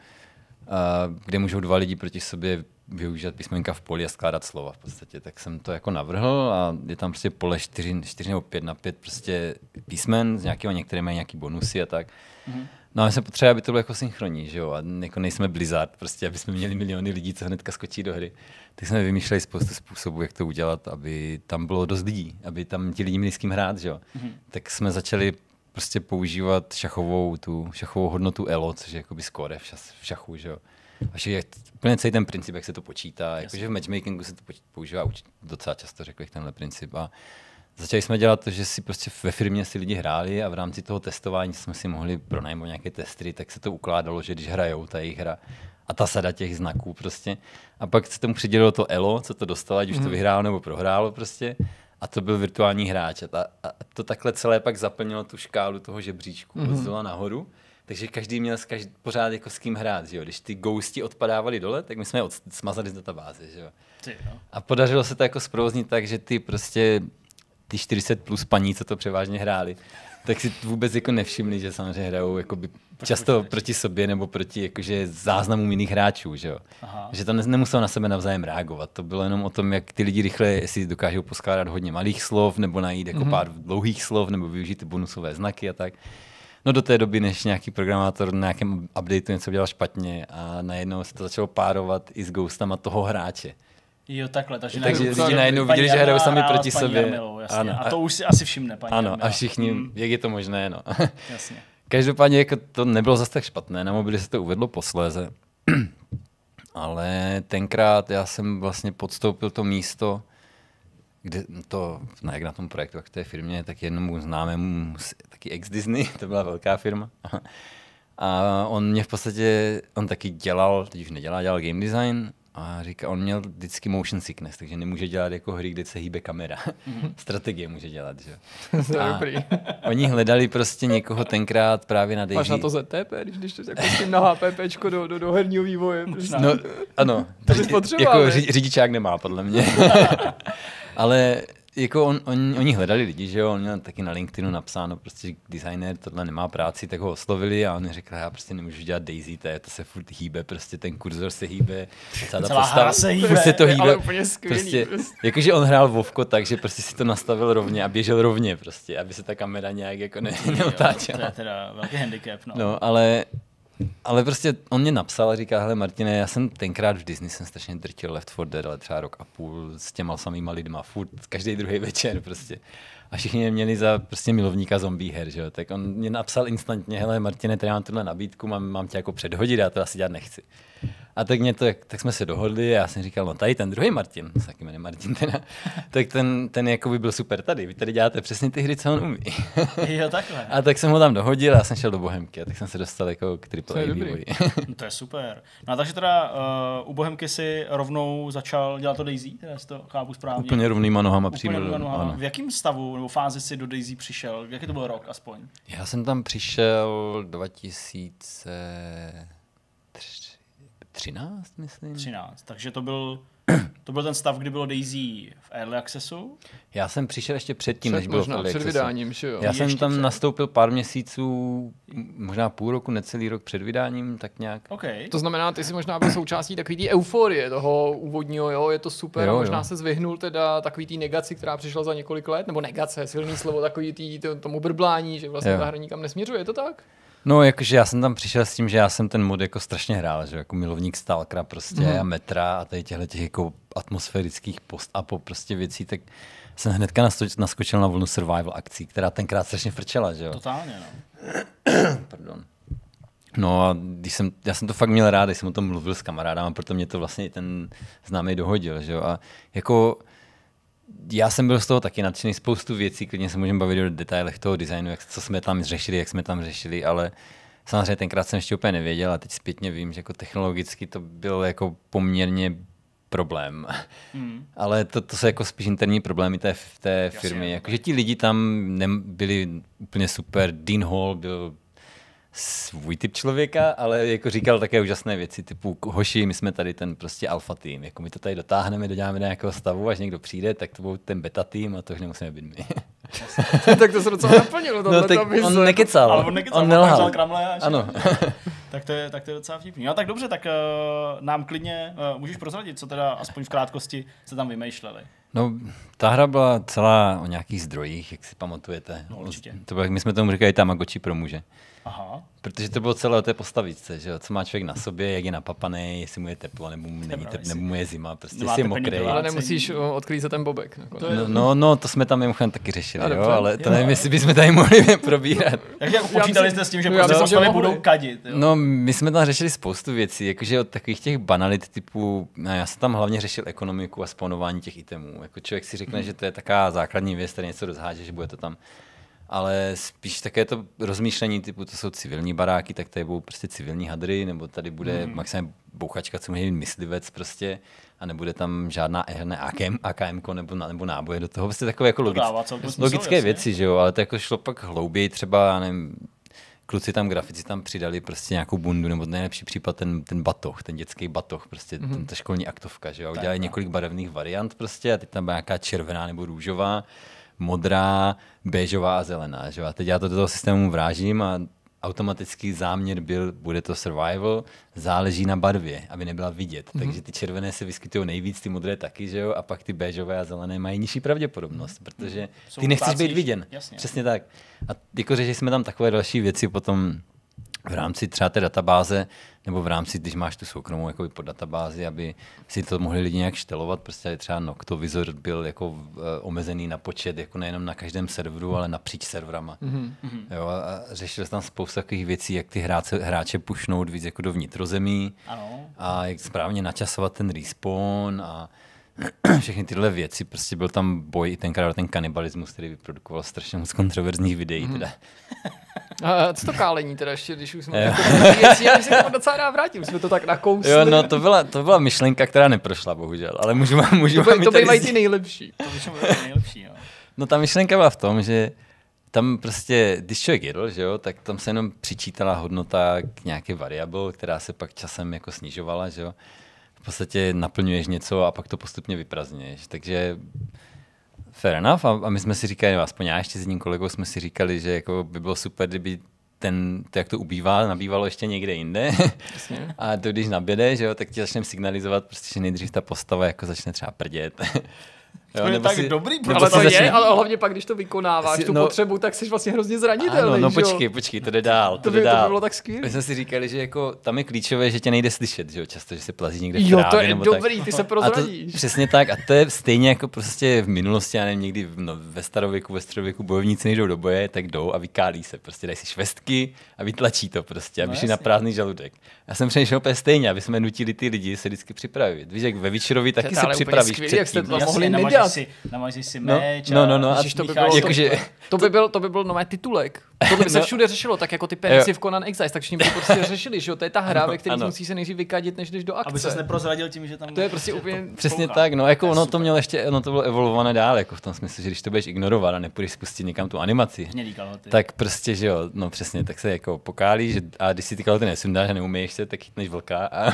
kde můžou dva lidi proti sobě využívat písmenka v poli a skládat slova v podstatě. Tak jsem to jako navrhl a je tam prostě pole 4, 4 nebo 5 na 5 prostě písmen, z nějakého, některé mají nějaký bonusy a tak. Mhm. No a my jsme potřebovali, aby to bylo jako synchronní, že jo? A jako nejsme Blizzard, prostě, aby jsme měli miliony lidí, co hnedka skočí do hry. Tak jsme vymýšleli spoustu způsobů, jak to udělat, aby tam bylo dost lidí, aby tam ti lidi měli s kým hrát, že jo? Mm-hmm. Tak jsme začali prostě používat šachovou tu šachovou hodnotu ELO, což je jakoby skóre v, v šachu, že jo. A je úplně celý ten princip, jak se to počítá, jakože v matchmakingu se to používá docela často, řekl bych, tenhle princip. A začali jsme dělat to, že si prostě ve firmě si lidi hráli a v rámci toho testování jsme si mohli pronajmout nějaké testy, tak se to ukládalo, že když hrajou ta jejich hra a ta sada těch znaků prostě. A pak se tomu přidělilo to elo, co to dostalo, ať už to mhm. vyhrálo nebo prohrálo prostě a to byl virtuální hráč. A, ta, a to takhle celé pak zaplnilo tu škálu toho žebříčku mm-hmm. od mhm. zdola nahoru. Takže každý měl s každý, pořád jako s kým hrát, že jo? Když ty ghosti odpadávali dole, tak my jsme je od, smazali z databáze, že jo? Ty, no. A podařilo se to jako zprovoznit tak, že ty prostě ty 40 plus paní, co to převážně hráli, tak si vůbec jako nevšimli, že samozřejmě hrajou by často proti sobě nebo proti jakože záznamům jiných hráčů, že jo. Aha. Že to ne, nemuselo na sebe navzájem reagovat. To bylo jenom o tom, jak ty lidi rychle si dokážou poskládat hodně malých slov nebo najít jako mm-hmm. pár dlouhých slov nebo využít ty bonusové znaky a tak. No do té doby, než nějaký programátor na nějakém updateu něco udělal špatně a najednou se to začalo párovat i s ghostama toho hráče. Jo, takhle, takže, takže na lidi najednou viděli, že hrajou sami proti sobě. Jarmilou, jasně. A to už si asi všimne, paní Ano, Jarmila. a všichni, hmm. jak je to možné, no. jasně. Každopádně jako to nebylo zase tak špatné, na mobily se to uvedlo posléze. Ale tenkrát já jsem vlastně podstoupil to místo, kde to, no jak na tom projektu, jak v té firmě, tak jednomu známému, taky ex-Disney, to byla velká firma. A on mě v podstatě, on taky dělal, teď už nedělá, dělal game design a říká, on měl vždycky motion sickness, takže nemůže dělat jako hry, kde se hýbe kamera. Mhm. Strategie může dělat, že? to je dobrý. oni hledali prostě někoho tenkrát právě na Dejhy. Máš na to ZTP, když jdeš jako s tím na HPP do, do, do herního vývoje. Prostě. No, ano. to bys potřeboval. Jako řidičák nemá, podle mě. Ale jako on, on, oni hledali lidi, že jo, on měl taky na LinkedInu napsáno, prostě designer tohle nemá práci, tak ho oslovili a on řekl, já prostě nemůžu dělat Daisy, to, je, to se furt hýbe, prostě ten kurzor se hýbe, celá, ta postava, se hýbe, furt se to hýbe, ale úplně skvělý, prostě, prostě. jakože on hrál Vovko tak, že prostě si to nastavil rovně a běžel rovně prostě, aby se ta kamera nějak jako ne, neotáčela. to je teda velký handicap, no. no ale ale prostě on mě napsal a říká, hele Martine, já jsem tenkrát v Disney jsem strašně drtil Left 4 Dead, ale třeba rok a půl s těma samýma lidma, furt, každý druhý večer prostě. A všichni mě měli za prostě milovníka zombie her, že jo? Tak on mě napsal instantně, hele Martine, tady mám tuhle nabídku, mám, mám tě jako předhodit, já to asi dělat nechci. A tak, mě to, tak jsme se dohodli a já jsem říkal, no tady ten druhý Martin, se taky jmenuje Martin teda, tak ten, ten jako by byl super tady, vy tady děláte přesně ty hry, co on umí. jo, takhle. A tak jsem ho tam dohodil a já jsem šel do Bohemky a tak jsem se dostal jako k AAA vývoji. no, to je super. No a takže teda uh, u Bohemky si rovnou začal dělat to Daisy, teda to chápu správně. Úplně rovnýma nohama přímo. V jakém stavu nebo fázi si do Daisy přišel? Jaký to byl rok aspoň? Já jsem tam přišel 2000 13, myslím. 13, takže to byl, to byl ten stav, kdy bylo Daisy v Early Accessu. Já jsem přišel ještě předtím, před, než bylo možná, v Early před vydáním, že jo? Já jsem tam před... nastoupil pár měsíců, možná půl roku, necelý rok před vydáním, tak nějak. Okay. To znamená, ty jsi možná byl součástí takové euforie toho úvodního, jo, je to super, jo, možná jo. se zvyhnul teda takový té negaci, která přišla za několik let, nebo negace, silný slovo, takový tý, tomu brblání, že vlastně jo. ta hra nikam nesměřuje, je to tak? No, jakože já jsem tam přišel s tím, že já jsem ten mod jako strašně hrál, že jako milovník Stalkera prostě mm. a metra a tady těchto těch jako atmosférických post a po prostě věcí, tak jsem hnedka naskočil na vlnu survival akcí, která tenkrát strašně frčela, že jo. Totálně, no. Pardon. No a když jsem, já jsem to fakt měl rád, když jsem o tom mluvil s kamarádama, proto mě to vlastně ten známý dohodil, že jo. A jako já jsem byl z toho taky nadšený, spoustu věcí, klidně se můžeme bavit o detailech toho designu, jak, co jsme tam řešili, jak jsme tam řešili, ale samozřejmě tenkrát jsem ještě úplně nevěděl a teď zpětně vím, že jako technologicky to byl jako poměrně problém. Mm. Ale to, to jsou jako spíš interní problémy té, té firmy. Jakože ti lidi tam byli úplně super. Dean Hall byl svůj typ člověka, ale jako říkal také úžasné věci typu hoši, my jsme tady ten prostě alfa tým, jako my to tady dotáhneme, doděláme do nějakého stavu, až někdo přijde, tak to bude ten beta tým a to už nemusíme být my. tak to se docela naplnilo. No, tak on nekecal. Ale on nekecal, on nelhal. Kramle ano. tak, to je, tak to je docela vtipný. No tak dobře, tak uh, nám klidně uh, můžeš prozradit, co teda aspoň v krátkosti se tam vymýšleli. No, ta hra byla celá o nějakých zdrojích, jak si pamatujete. No, určitě. To bylo, my jsme tomu říkali Tamagotchi pro muže. Aha. Protože to bylo celé o té postavičce, že jo? co má člověk na sobě, jak je napapaný, jestli mu je teplo, nebo mu, není teplo, nebo mu je zima, prostě jestli je mokrý. Ale nemusíš odkrýt za ten bobek. Nakonec. No, no, no, to jsme tam mimochodem taky řešili, no, jo? Dobře, ale to jo. nevím, jestli bychom tady mohli probírat. Jak jako počítali jste s tím, že prostě no, postavy budou kadit? Jo? No, my jsme tam řešili spoustu věcí, jakože od takových těch banalit typu, no, já jsem tam hlavně řešil ekonomiku a sponování těch itemů. Jako člověk si řekne, hmm. že to je taková základní věc, tady něco rozháže, že bude to tam ale spíš také to rozmýšlení typu, to jsou civilní baráky, tak tady budou prostě civilní hadry, nebo tady bude hmm. maximálně bouchačka, co může být myslivec prostě, a nebude tam žádná ne, AKM, AKM nebo, nebo náboje do toho. Prostě takové jako logic, logické jasně. věci, že jo, ale to jako šlo pak hlouběji, třeba, já nevím, kluci tam, grafici tam přidali prostě nějakou bundu, nebo nejlepší případ ten, ten batoh, ten dětský batoh, prostě mm-hmm. ta školní aktovka, že jo, udělali tak, několik barevných variant prostě a teď tam byla nějaká červená nebo růžová modrá, béžová a zelená. Že? A teď já to do toho systému vrážím a automatický záměr byl, bude to survival, záleží na barvě, aby nebyla vidět. Mm-hmm. Takže ty červené se vyskytují nejvíc, ty modré taky, že jo, a pak ty béžové a zelené mají nižší pravděpodobnost, mhm. protože ty nechceš být viděn. Jasně. Přesně tak. A jako řešili jsme tam takové další věci potom v rámci třeba té databáze, nebo v rámci, když máš tu soukromou jako po databázi, aby si to mohli lidi nějak štelovat, prostě třeba Noctovizor byl jako eh, omezený na počet, jako nejenom na každém serveru, ale napříč serverama. Mm-hmm. Jo, a řešil jsem tam spousta takových věcí, jak ty hráče, hráče pušnout víc jako do vnitrozemí ano. a jak správně načasovat ten respawn a všechny tyhle věci. Prostě byl tam boj i tenkrát ten kanibalismus, který vyprodukoval strašně moc kontroverzních videí. Mhm. Teda. A co to kálení teda ještě, když už jsme věcí, já se k docela rád vrátím, jsme to tak nakousli. Jo, no to byla, to byla myšlenka, která neprošla, bohužel, ale můžu vám, můžu to, vám to bývají ty nejlepší. To bývají nejlepší, jo. No ta myšlenka byla v tom, že tam prostě, když člověk jedl, že jo, tak tam se jenom přičítala hodnota k nějaké variable, která se pak časem jako snižovala, že jo podstatě naplňuješ něco a pak to postupně vyprazněš. Takže fair enough. A, a my jsme si říkali, no, aspoň já ještě s jedním kolegou jsme si říkali, že jako by bylo super, kdyby ten, to, jak to ubývá, nabývalo ještě někde jinde. Jasně. A to, když naběde, že jo, tak ti začneme signalizovat, prostě, že nejdřív ta postava jako začne třeba prdět. Jo, to je tak si, dobrý, ale to začne... je, ale hlavně pak, když to vykonáváš, si, no, potřebu, tak jsi vlastně hrozně zranitelný. Ano, no počkej, počkej, to jde dál. To, to, by, dál. to by bylo tak skvělé. My jsme si říkali, že jako tam je klíčové, že tě nejde slyšet, že jo, často, že se plazí někde Jo, to je nebo dobrý, tak. ty se prozradíš. To, přesně tak, a to je stejně jako prostě v minulosti, já nevím, někdy no, ve starověku, ve středověku bojovníci nejdou do boje, tak jdou a vykálí se, prostě dají si švestky a vytlačí to prostě, aby no, šli na prázdný žaludek. Já jsem přemýšlel úplně stejně, aby jsme nutili ty lidi se vždycky připravit. Víš, jak ve večerovi taky se připravíš. jak jste to mohli nedělat si, namazí si no, meč no, no, no, no, a to by bylo, jako, to, že... to, by byl, to by byl nové titulek. To by se no. všude řešilo, tak jako ty penisy v Conan Exiles, tak všichni by prostě řešili, že jo, to je ta hra, ano, ve které musí se nejdřív vykadit, než jdeš do akce. Aby ses neprozradil tím, že tam... To je prostě úplně... Přesně tak, no, jako ono to mělo ještě, ono to bylo evolvované dál, jako v tom smyslu, že když to budeš ignorovat a nepůjdeš spustit nikam tu animaci, tak prostě, že jo, no přesně, tak se jako pokálíš že, a když si ty kalhoty nesundáš a neumíš se, tak chytneš vlka a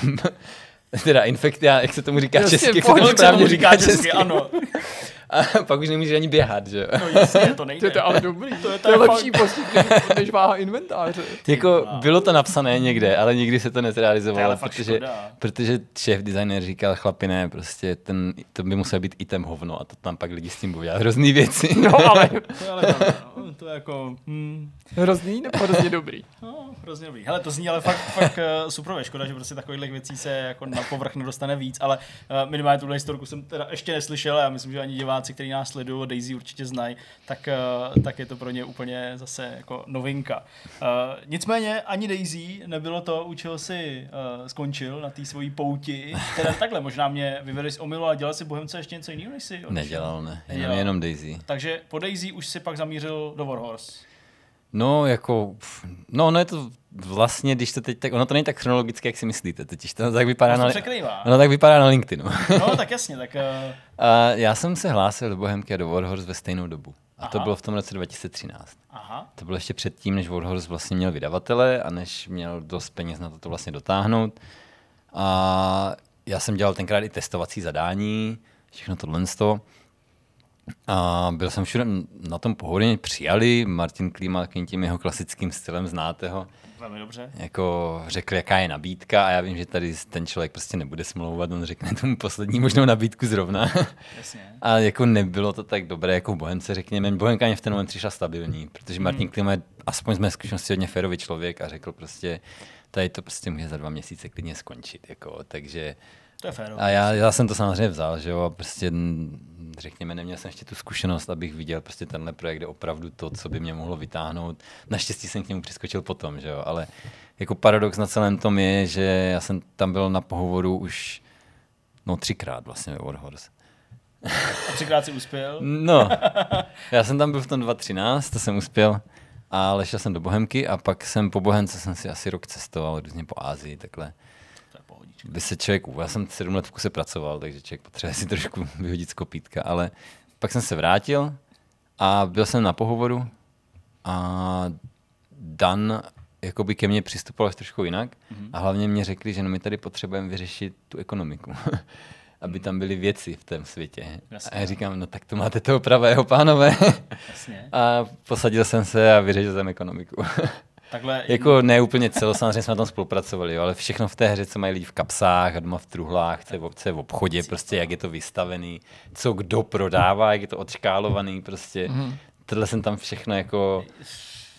teda infekty, jak se tomu říká Jasně, česky, se tomu říká česky. ano. a pak už nemůžeš ani běhat, že jo. No jasně, to nejde. To je ale dobrý, to je, to je lepší postup, než váha inventáře. Jako bylo to napsané někde, ale nikdy se to nezrealizovalo, protože, protože šéf designer říkal, chlapi ne, prostě ten, to by musel být i ten hovno a to tam pak lidi s tím budou dělat hrozný věci. No ale, to je, ale no. to je jako... Hmm. Hrozný nebo hrozně dobrý? No, hrozně dobrý. Hele, to zní ale fakt, fakt eh, super, škoda, že prostě takových věcí se jako na povrch nedostane víc, ale eh, minimálně tuhle historku jsem teda ještě neslyšel a já myslím, že ani divá diváci, kteří nás sledují, Daisy určitě znají, tak, eh, tak je to pro ně úplně zase jako novinka. Eh, nicméně ani Daisy nebylo to, u čeho si eh, skončil na té svojí pouti. Teda takhle, možná mě vyvedli z omylu, ale dělal si Bohemce ještě něco jiného, než si Odšel. Nedělal, ne. Jenom, jenom Daisy. Takže po Daisy už si pak zamířil do Warhorse. No, jako, no, ne, no, to, vlastně, když to teď tak, ono to není tak chronologické, jak si myslíte, teď to tak vypadá, na, ono tak vypadá na LinkedInu. no tak jasně, tak... Uh... já jsem se hlásil do Bohemky a do Warhorse ve stejnou dobu. A Aha. to bylo v tom roce 2013. Aha. To bylo ještě předtím, než Warhorse vlastně měl vydavatele a než měl dost peněz na to, to vlastně dotáhnout. A já jsem dělal tenkrát i testovací zadání, všechno tohle z toho. A byl jsem všude na tom pohodlně přijali. Martin Klíma takým tím jeho klasickým stylem, znáte ho. Velmi dobře. Jako řekl, jaká je nabídka a já vím, že tady ten člověk prostě nebude smlouvat, on řekne tomu poslední možnou nabídku zrovna. Jasně. A jako nebylo to tak dobré jako Bohemce, řekněme. Bohemka mě v ten moment přišla stabilní, protože hmm. Martin hmm. Klima je aspoň z mé zkušenosti hodně férový člověk a řekl prostě, tady to prostě může za dva měsíce klidně skončit. Jako, takže to je fér. A já, já jsem to samozřejmě vzal, že jo, a prostě řekněme, neměl jsem ještě tu zkušenost, abych viděl prostě tenhle projekt, kde opravdu to, co by mě mohlo vytáhnout. Naštěstí jsem k němu přeskočil potom, že jo, ale jako paradox na celém tom je, že já jsem tam byl na pohovoru už no třikrát vlastně ve Warhorse. A třikrát si uspěl? no, já jsem tam byl v tom 2013, to jsem uspěl, ale šel jsem do Bohemky a pak jsem po Bohemce jsem si asi rok cestoval různě po Ázii, takhle. By se člověk, já jsem sedm let v kuse pracoval, takže člověk potřebuje si trošku vyhodit z kopítka, ale pak jsem se vrátil a byl jsem na pohovoru a Dan jakoby ke mně přistupoval trošku jinak mm-hmm. a hlavně mě řekli, že no my tady potřebujeme vyřešit tu ekonomiku. aby tam byly věci v tom světě. Jasně. A já říkám, no tak tu máte toho pravého, pánové. Jasně. A posadil jsem se a vyřešil jsem ekonomiku. Takhle jako ne úplně celo, samozřejmě jsme na tom spolupracovali, jo, ale všechno v té hře, co mají lidi v kapsách, doma v truhlách, co je v, co je v obchodě, prostě jak je to vystavený, co kdo prodává, jak je to odškálovaný, prostě. Mm-hmm. Tohle jsem tam všechno jako...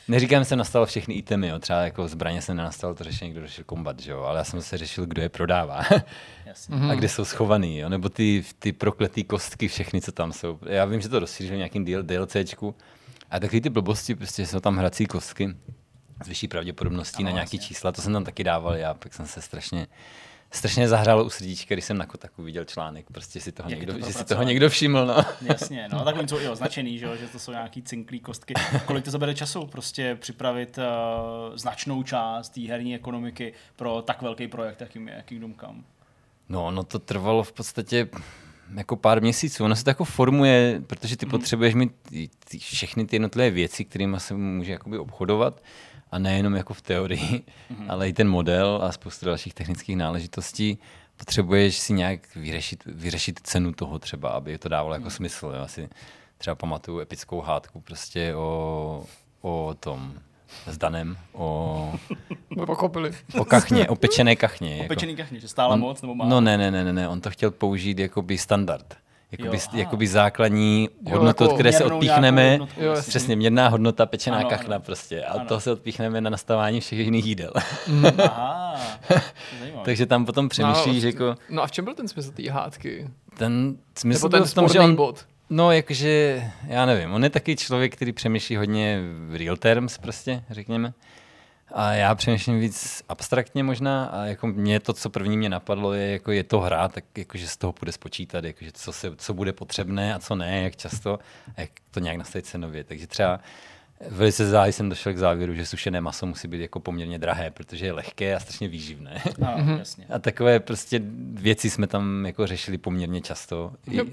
Neříkám, že jsem nastal všechny itemy, jo. třeba jako zbraně jsem nenastal to řešení, kdo řešil kombat, že jo? ale já jsem se řešil, kdo je prodává Jasně. a mhm. kde jsou schovaný, jo? nebo ty, ty prokletý kostky, všechny, co tam jsou. Já vím, že to rozšířil nějakým DLCčku, a takový ty blbosti, prostě jsou tam hrací kostky, s vyšší pravděpodobností ano, na nějaký vlastně. čísla. To jsem tam taky dával já, pak jsem se strašně strašně zahrál u srdíčka, když jsem na Kotaku viděl článek, prostě si toho, někdo, to že si toho někdo všiml. No. Jasně, no a tak oni jsou i označený, že, že to jsou nějaký cinklý kostky. Kolik to zabere času prostě připravit uh, značnou část té herní ekonomiky pro tak velký projekt, jakým je Kingdom Come? No, no to trvalo v podstatě jako pár měsíců. Ono se to jako formuje, protože ty mm. potřebuješ mít ty, ty, všechny ty jednotlivé věci, kterými se může jakoby obchodovat a nejenom jako v teorii, mm-hmm. ale i ten model a spoustu dalších technických náležitostí, potřebuješ si nějak vyřešit, vyřešit cenu toho třeba, aby to dávalo jako mm. smysl. Já si třeba pamatuju epickou hádku prostě o, o tom s Danem, o... pochopili. O kachně, o pečené kachně. O jako. pečený kachně, že stála on, moc nebo má? No ne, ne, ne, ne, on to chtěl použít jako by standard jakoby, jo, jakoby základní jo, hodnotu, jako od které se odpíchneme. jo, přesně, měrná hodnota, pečená ano, kachna ano. prostě. A to se odpíchneme na nastavání všech jiných jídel. Mhm. Aha, Takže tam potom no, přemýšlíš, no, jako... No a v čem byl ten smysl té hádky? Ten smysl ten byl v tom, že on... Bod? No, jakože, já nevím, on je taky člověk, který přemýšlí hodně v real terms prostě, řekněme. A já přemýšlím víc abstraktně možná a jako mě to, co první mě napadlo, je, jako je to hra, tak jako, že z toho bude spočítat, jako, že co, se, co bude potřebné a co ne, jak často, a jak to nějak nastavit cenově. Takže třeba velice záhy jsem došel k závěru, že sušené maso musí být jako poměrně drahé, protože je lehké a strašně výživné. A, mhm. jasně. a takové prostě věci jsme tam jako řešili poměrně často. I, no.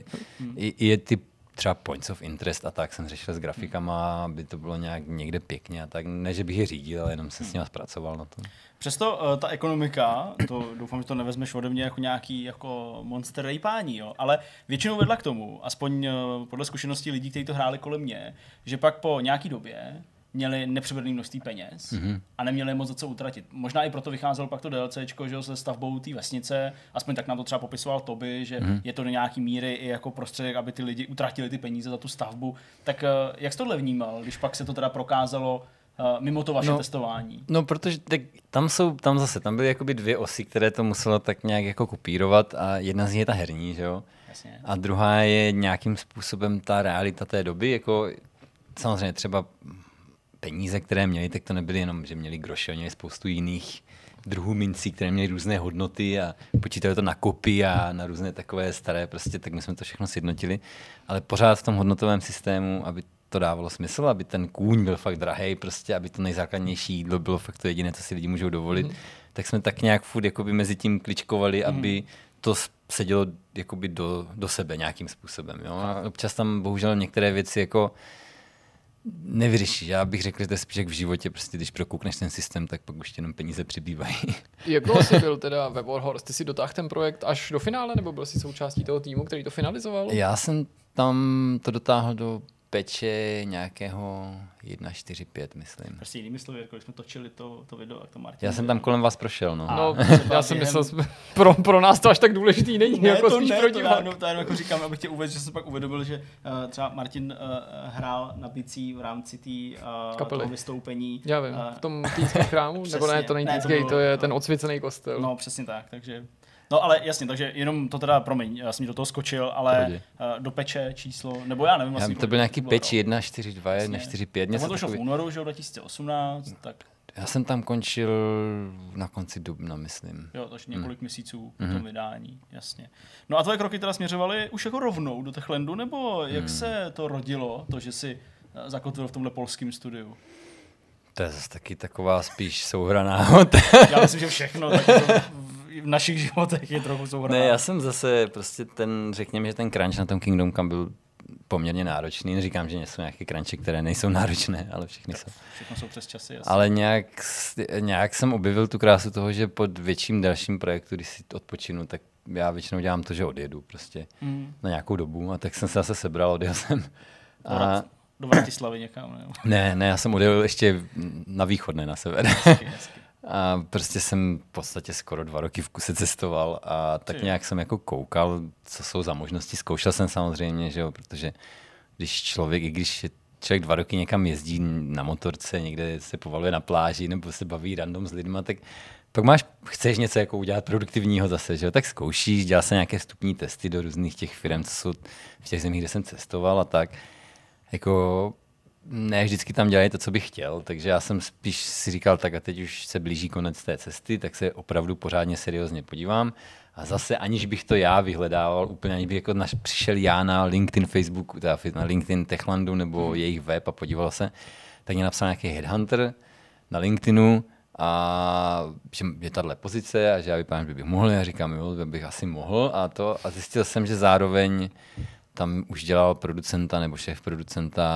i, i ty třeba points of interest a tak jsem řešil s grafikama, aby to bylo nějak někde pěkně a tak. Ne, že bych je řídil, ale jenom jsem s nimi zpracoval na to. Přesto uh, ta ekonomika, to doufám, že to nevezmeš ode mě jako nějaký jako monster rejpání, jo? ale většinou vedla k tomu, aspoň uh, podle zkušeností lidí, kteří to hráli kolem mě, že pak po nějaký době měli nepřebrný množství peněz mm-hmm. a neměli moc za co utratit. Možná i proto vycházelo pak to DLCčko, že se stavbou té vesnice, aspoň tak nám to třeba popisoval Toby, že mm-hmm. je to do nějaký míry i jako prostředek, aby ty lidi utratili ty peníze za tu stavbu. Tak eh, jak jste tohle vnímal, když pak se to teda prokázalo uh, mimo to vaše no, testování? No, protože tak tam jsou, tam zase, tam byly jakoby dvě osy, které to muselo tak nějak jako kopírovat a jedna z nich je ta herní, že jo? Jasně. A druhá je nějakým způsobem ta realita té doby, jako samozřejmě třeba peníze, které měli, tak to nebyly jenom, že měli groše, měli spoustu jiných druhů mincí, které měly různé hodnoty a počítali to na kopy a na různé takové staré, prostě tak my jsme to všechno sjednotili, ale pořád v tom hodnotovém systému, aby to dávalo smysl, aby ten kůň byl fakt drahý, prostě, aby to nejzákladnější jídlo bylo fakt to jediné, co si lidi můžou dovolit, mm. tak jsme tak nějak furt jakoby mezi tím kličkovali, mm. aby to sedělo jakoby do, do sebe nějakým způsobem. Jo? A občas tam bohužel některé věci jako nevyřeší. Já bych řekl, že to je spíš jak v životě, prostě když prokoukneš ten systém, tak pak už jenom peníze přibývají. Jak dlouho jsi byl teda ve Warhorse? Ty jsi dotáhl ten projekt až do finále, nebo byl jsi součástí toho týmu, který to finalizoval? Já jsem tam to dotáhl do peče nějakého 145, myslím. Prostě jinými slovy, jako když jsme točili to, to video, jak to Martin... Já jsem tam kolem vás prošel, no. no já jsem myslel, pro, pro nás to až tak důležitý není, ne, jako to spíš ne, pro divák. To, no, to jenom jako říkám, abych tě uvedl, že jsem pak uvědomil, že uh, třeba Martin uh, hrál na bicí v rámci tý, uh, eh, Kapely. toho vystoupení. Já vím, uh, v tom týnském chrámu, nebo ne, to není ne, to, bylo, to je to, ten odsvěcený kostel. No, přesně tak, takže No ale jasně, takže jenom to teda, promiň, já jsem do toho skočil, ale uh, do peče číslo, nebo já nevím. Já, vlastně, to byl nějaký peč 1, 1, 4, 2, 4, 5. něco to šlo v únoru, že 2018, tak... Já jsem tam končil na konci dubna, myslím. Jo, takže mm. několik hmm. měsíců po tom hmm. vydání, jasně. No a tvoje kroky teda směřovaly už jako rovnou do Techlandu, nebo jak hmm. se to rodilo, to, že si eh, zakotvil v tomhle polském studiu? To je zase taky taková spíš souhraná. Já myslím, že všechno. Tak to v našich životech je trochu souhrná. Ne, já jsem zase prostě ten, řekněme, že ten crunch na tom Kingdom Come byl poměrně náročný. Neříkám, že jsou nějaké crunchy, které nejsou náročné, ale všechny jsou. Všechno jsou přes časy, Jasný. Ale nějak, nějak jsem objevil tu krásu toho, že pod větším dalším projektu, když si odpočinu, tak já většinou dělám to, že odjedu prostě mm. na nějakou dobu a tak jsem se zase sebral, odjel jsem. A... Do Bratislavy někam, ne? Ne, ne, já jsem odjel ještě na východ, ne na sever. Hezky, hezky. A prostě jsem v podstatě skoro dva roky v kuse cestoval a tak nějak jsem jako koukal, co jsou za možnosti. Zkoušel jsem samozřejmě, že jo, protože když člověk, i když je člověk dva roky někam jezdí na motorce, někde se povaluje na pláži nebo se baví random s lidma, tak pak máš, chceš něco jako udělat produktivního zase, že jo? tak zkoušíš, Dělal se nějaké vstupní testy do různých těch firm, co jsou v těch zemích, kde jsem cestoval a tak. Jako ne vždycky tam dělají to, co bych chtěl, takže já jsem spíš si říkal, tak a teď už se blíží konec té cesty, tak se opravdu pořádně seriózně podívám. A zase, aniž bych to já vyhledával, úplně aniž bych jako naš, přišel já na LinkedIn, Facebooku, teda na LinkedIn Techlandu nebo hmm. jejich web a podíval se, tak mě napsal nějaký headhunter na LinkedInu, a že je tahle pozice a že já vypadám, že bych mohl, já říkám, jo, bych asi mohl a to a zjistil jsem, že zároveň tam už dělal producenta nebo šéf producenta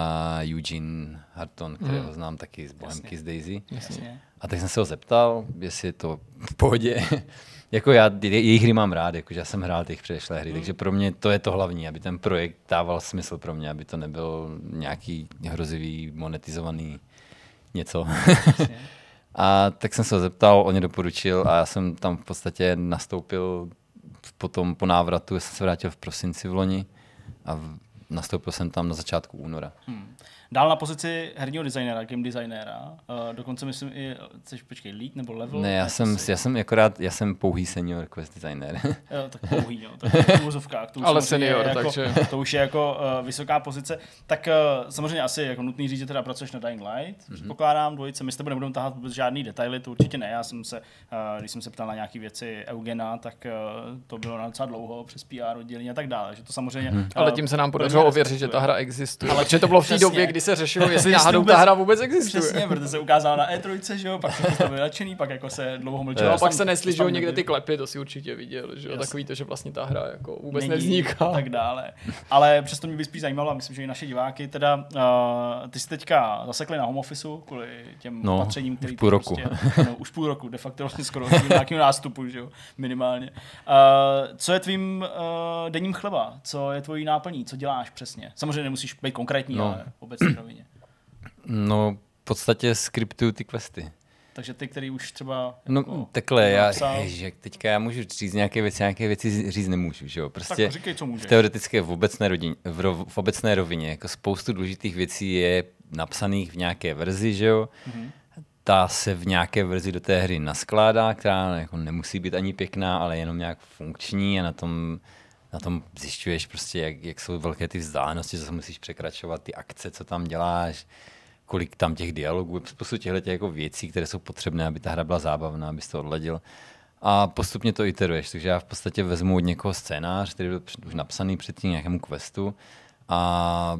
Eugene Harton, kterého mm. znám taky z Bohemky z Daisy. Jasně. A tak jsem se ho zeptal, jestli je to v pohodě. jako já jejich hry mám rád, jakože já jsem hrál těch předešlé hry, mm. takže pro mě to je to hlavní, aby ten projekt dával smysl pro mě, aby to nebyl nějaký hrozivý monetizovaný něco. a tak jsem se ho zeptal, on mě doporučil a já jsem tam v podstatě nastoupil potom po návratu, já jsem se vrátil v prosinci v loni. Mm a nastoupil jsem tam na začátku února. Hmm. Dál na pozici herního designera, game designera, uh, dokonce myslím i, chceš počkej, lead nebo level? Ne, já jsem, já jsem akorát, já jsem pouhý senior quest designer. jo, tak pouhý, jo, tak v To Ale senior, jako, takže. To už je jako uh, vysoká pozice. Tak uh, samozřejmě asi jako nutný říct, že teda pracuješ na Dying Light, mm-hmm. pokládám dvojice, my s tebou nebudeme tahat vůbec žádný detaily, to určitě ne, já jsem se, uh, když jsem se ptal na nějaké věci Eugena, tak uh, to bylo na docela dlouho přes PR oddělení a tak dále, že to samozřejmě... Mm-hmm. Uh, Ale tím se nám podařilo ověřit, že ta hra existuje. Ale že to bylo v té době, tehdy se řešilo, jestli náhodou vůbec, ta hra vůbec existuje. Přesně, protože se ukázala na E3, že jo, pak se byli nadšený, pak jako se dlouho mlčelo. No a pak se nesli, že jo, někde ty klepy, to si určitě viděl, že jo, takový to, že vlastně ta hra jako vůbec Není, nevzniká. Tak dále. Ale přesto mě by spíš zajímalo, a myslím, že i naše diváky, teda, uh, ty jsi teďka zasekli na home officeu kvůli těm no, opatřením, který už půl roku. Prostě, no, už půl roku, de facto vlastně skoro nějakým nástupu, že jo, minimálně. Uh, co je tvým uh, denním chleba? Co je tvojí náplní? Co děláš přesně? Samozřejmě nemusíš být konkrétní, no. ale obecně v rovině? No, v podstatě skriptuju ty questy. Takže ty, který už třeba... No jako, takhle, já, že teďka já můžu říct nějaké věci, nějaké věci říct nemůžu, že jo? Prostě tak říkej, co můžeš. teoretické v obecné, rodině, v, rov, v obecné rovině, jako spoustu důležitých věcí je napsaných v nějaké verzi, že jo? Mm-hmm. Ta se v nějaké verzi do té hry naskládá, která jako nemusí být ani pěkná, ale jenom nějak funkční a na tom na tom zjišťuješ prostě, jak, jak jsou velké ty vzdálenosti, co musíš překračovat, ty akce, co tam děláš, kolik tam těch dialogů, spoustu těchto těch jako věcí, které jsou potřebné, aby ta hra byla zábavná, abys to odladil. A postupně to iteruješ, takže já v podstatě vezmu od někoho scénář, který byl už napsaný předtím nějakému questu a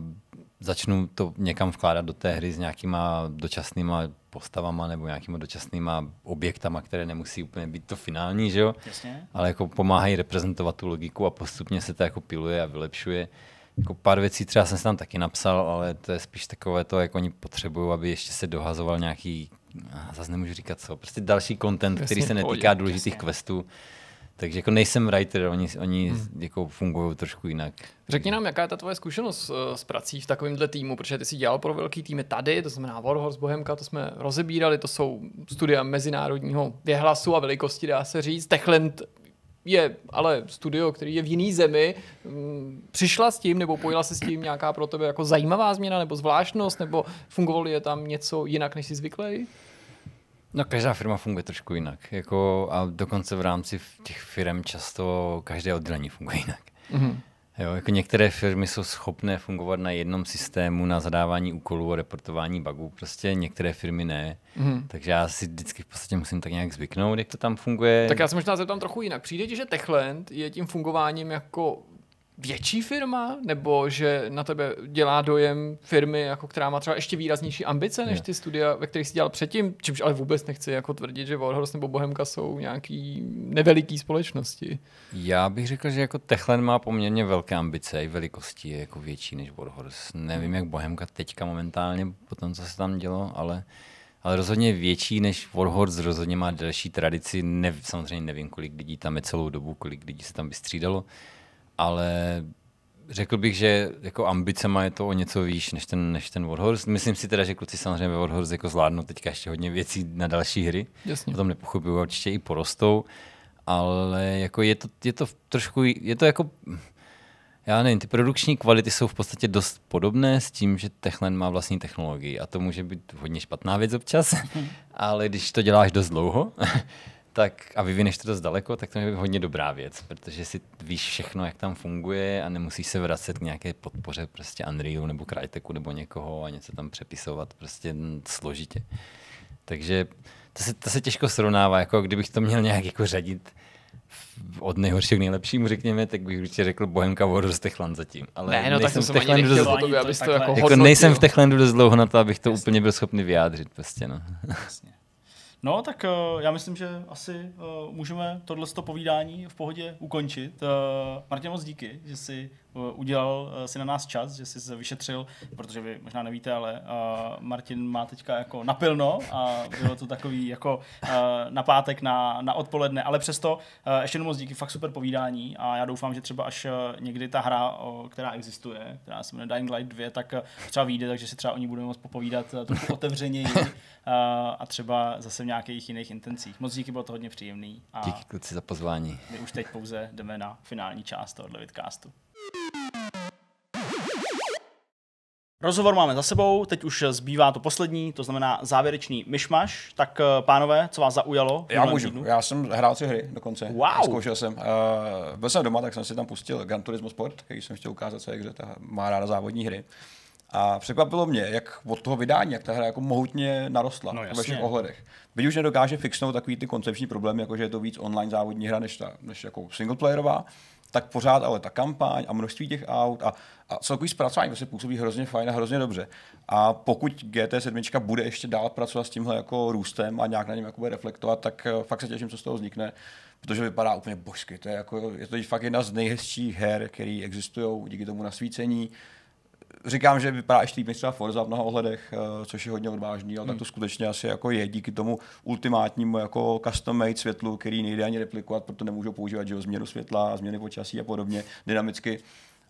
začnu to někam vkládat do té hry s nějakýma dočasnýma postavama nebo nějakýma dočasnýma objektama, které nemusí úplně být to finální, že jo? Jasně. Ale jako pomáhají reprezentovat tu logiku a postupně se to jako piluje a vylepšuje. Jako pár věcí třeba jsem si tam taky napsal, ale to je spíš takové to, jak oni potřebují, aby ještě se dohazoval nějaký, zase nemůžu říkat co, prostě další content, Jasně, který se netýká důležitých jasně. questů takže jako nejsem writer, oni, oni hmm. jako fungují trošku jinak. Řekni nám, jaká je ta tvoje zkušenost eh, s prací v takovémhle týmu, protože ty jsi dělal pro velký týmy tady, to znamená Warhorse, Bohemka, to jsme rozebírali, to jsou studia mezinárodního věhlasu a velikosti, dá se říct. Techland je ale studio, který je v jiný zemi. Mm, přišla s tím nebo pojila se s tím nějaká pro tebe jako zajímavá změna nebo zvláštnost, nebo fungovalo je tam něco jinak, než jsi zvyklý? No každá firma funguje trošku jinak. Jako, a dokonce v rámci těch firm často každé oddělení funguje jinak. Mm-hmm. Jo, jako některé firmy jsou schopné fungovat na jednom systému na zadávání úkolů a reportování bugů, prostě některé firmy ne. Mm. Takže já si vždycky v podstatě musím tak nějak zvyknout, jak to tam funguje. Tak já se možná zeptám trochu jinak. Přijde ti, že Techland je tím fungováním jako větší firma, nebo že na tebe dělá dojem firmy, jako která má třeba ještě výraznější ambice než ty studia, ve kterých jsi dělal předtím, čímž ale vůbec nechci jako tvrdit, že Warhorse nebo Bohemka jsou nějaký neveliký společnosti. Já bych řekl, že jako Techlen má poměrně velké ambice, i velikosti je jako větší než Warhorse. Nevím, jak Bohemka teďka momentálně, po tom, co se tam dělo, ale ale rozhodně větší než Warhorse, rozhodně má delší tradici, ne, samozřejmě nevím, kolik lidí tam je celou dobu, kolik lidí se tam vystřídalo, ale řekl bych, že jako ambicema je to o něco výš než ten, než ten Warhorse. Myslím si teda, že kluci samozřejmě ve Warhorse jako zvládnou teďka ještě hodně věcí na další hry. Jasně. tom nepochopuju, určitě i porostou, ale jako je to, je to trošku, je to jako já nevím, ty produkční kvality jsou v podstatě dost podobné s tím, že Techland má vlastní technologii a to může být hodně špatná věc občas, ale když to děláš dost dlouho, tak a vyvineš to dost daleko, tak to je hodně dobrá věc, protože si víš všechno, jak tam funguje a nemusíš se vracet k nějaké podpoře prostě Unrealu nebo Cryteku nebo někoho a něco tam přepisovat prostě složitě. Takže to se, to se těžko srovnává, jako kdybych to měl nějak jako řadit od nejhoršího k nejlepšímu, řekněme, tak bych určitě řekl Bohemka Warriors Techland zatím. Ale ne, no, tak jsem v Techlandu dost... Ani jako to jako, jako hodnotil. nejsem v Techlandu dost dlouho na to, abych to Jasně. úplně byl schopný vyjádřit. Prostě, no. Jasně. No, tak uh, já myslím, že asi uh, můžeme tohle povídání v pohodě ukončit. Uh, eh, Martin, moc díky, že jsi Eh, udělal eh, si na nás čas, že jsi se vyšetřil, protože vy možná nevíte, ale uh, Martin má teďka jako napilno a bylo to takový jako uh, na pátek na, na odpoledne, ale přesto uh, ještě jednou moc díky, fakt super povídání a já doufám, že třeba až někdy ta hra, o, která existuje, která se jmenuje Dying Light 2, tak třeba vyjde, takže si třeba o ní budeme moc popovídat trochu otevřeněji uh, a třeba zase v nějakých jiných intencích. Moc díky, bylo to hodně příjemný. A díky kluci za pozvání. My už teď pouze jdeme na finální část tohoto vidcastu. Rozhovor máme za sebou, teď už zbývá to poslední, to znamená závěrečný myšmaš. Tak eh, pánové, co vás zaujalo? Já můžu, týdnu? já jsem hrál si hry dokonce. Wow. Zkoušel jsem. Uh, byl jsem doma, tak jsem si tam pustil Gran Turismo Sport, který jsem chtěl ukázat je, kde ta má ráda závodní hry. A překvapilo mě, jak od toho vydání, jak ta hra jako mohutně narostla no, ve všech ohledech. Byť už nedokáže fixnout takový ty koncepční problémy, jako že je to víc online závodní hra než, ta, než jako singleplayerová, tak pořád ale ta kampaň a množství těch aut a, a celkový zpracování se prostě působí hrozně fajn a hrozně dobře. A pokud GT7 bude ještě dál pracovat s tímhle jako růstem a nějak na něm jako bude reflektovat, tak eh, fakt se těším, co z toho vznikne, protože vypadá úplně božsky. To je, jako, je to fakt jedna z nejhezčích her, které existují díky tomu nasvícení říkám, že vypadá ještě líp než třeba Forza v mnoha ohledech, eh, což je hodně odvážný, ale hmm. tak to hmm. skutečně asi jako je díky tomu ultimátnímu jako custom made světlu, který nejde ani replikovat, proto nemůžu používat že, změnu světla, změny počasí a podobně dynamicky.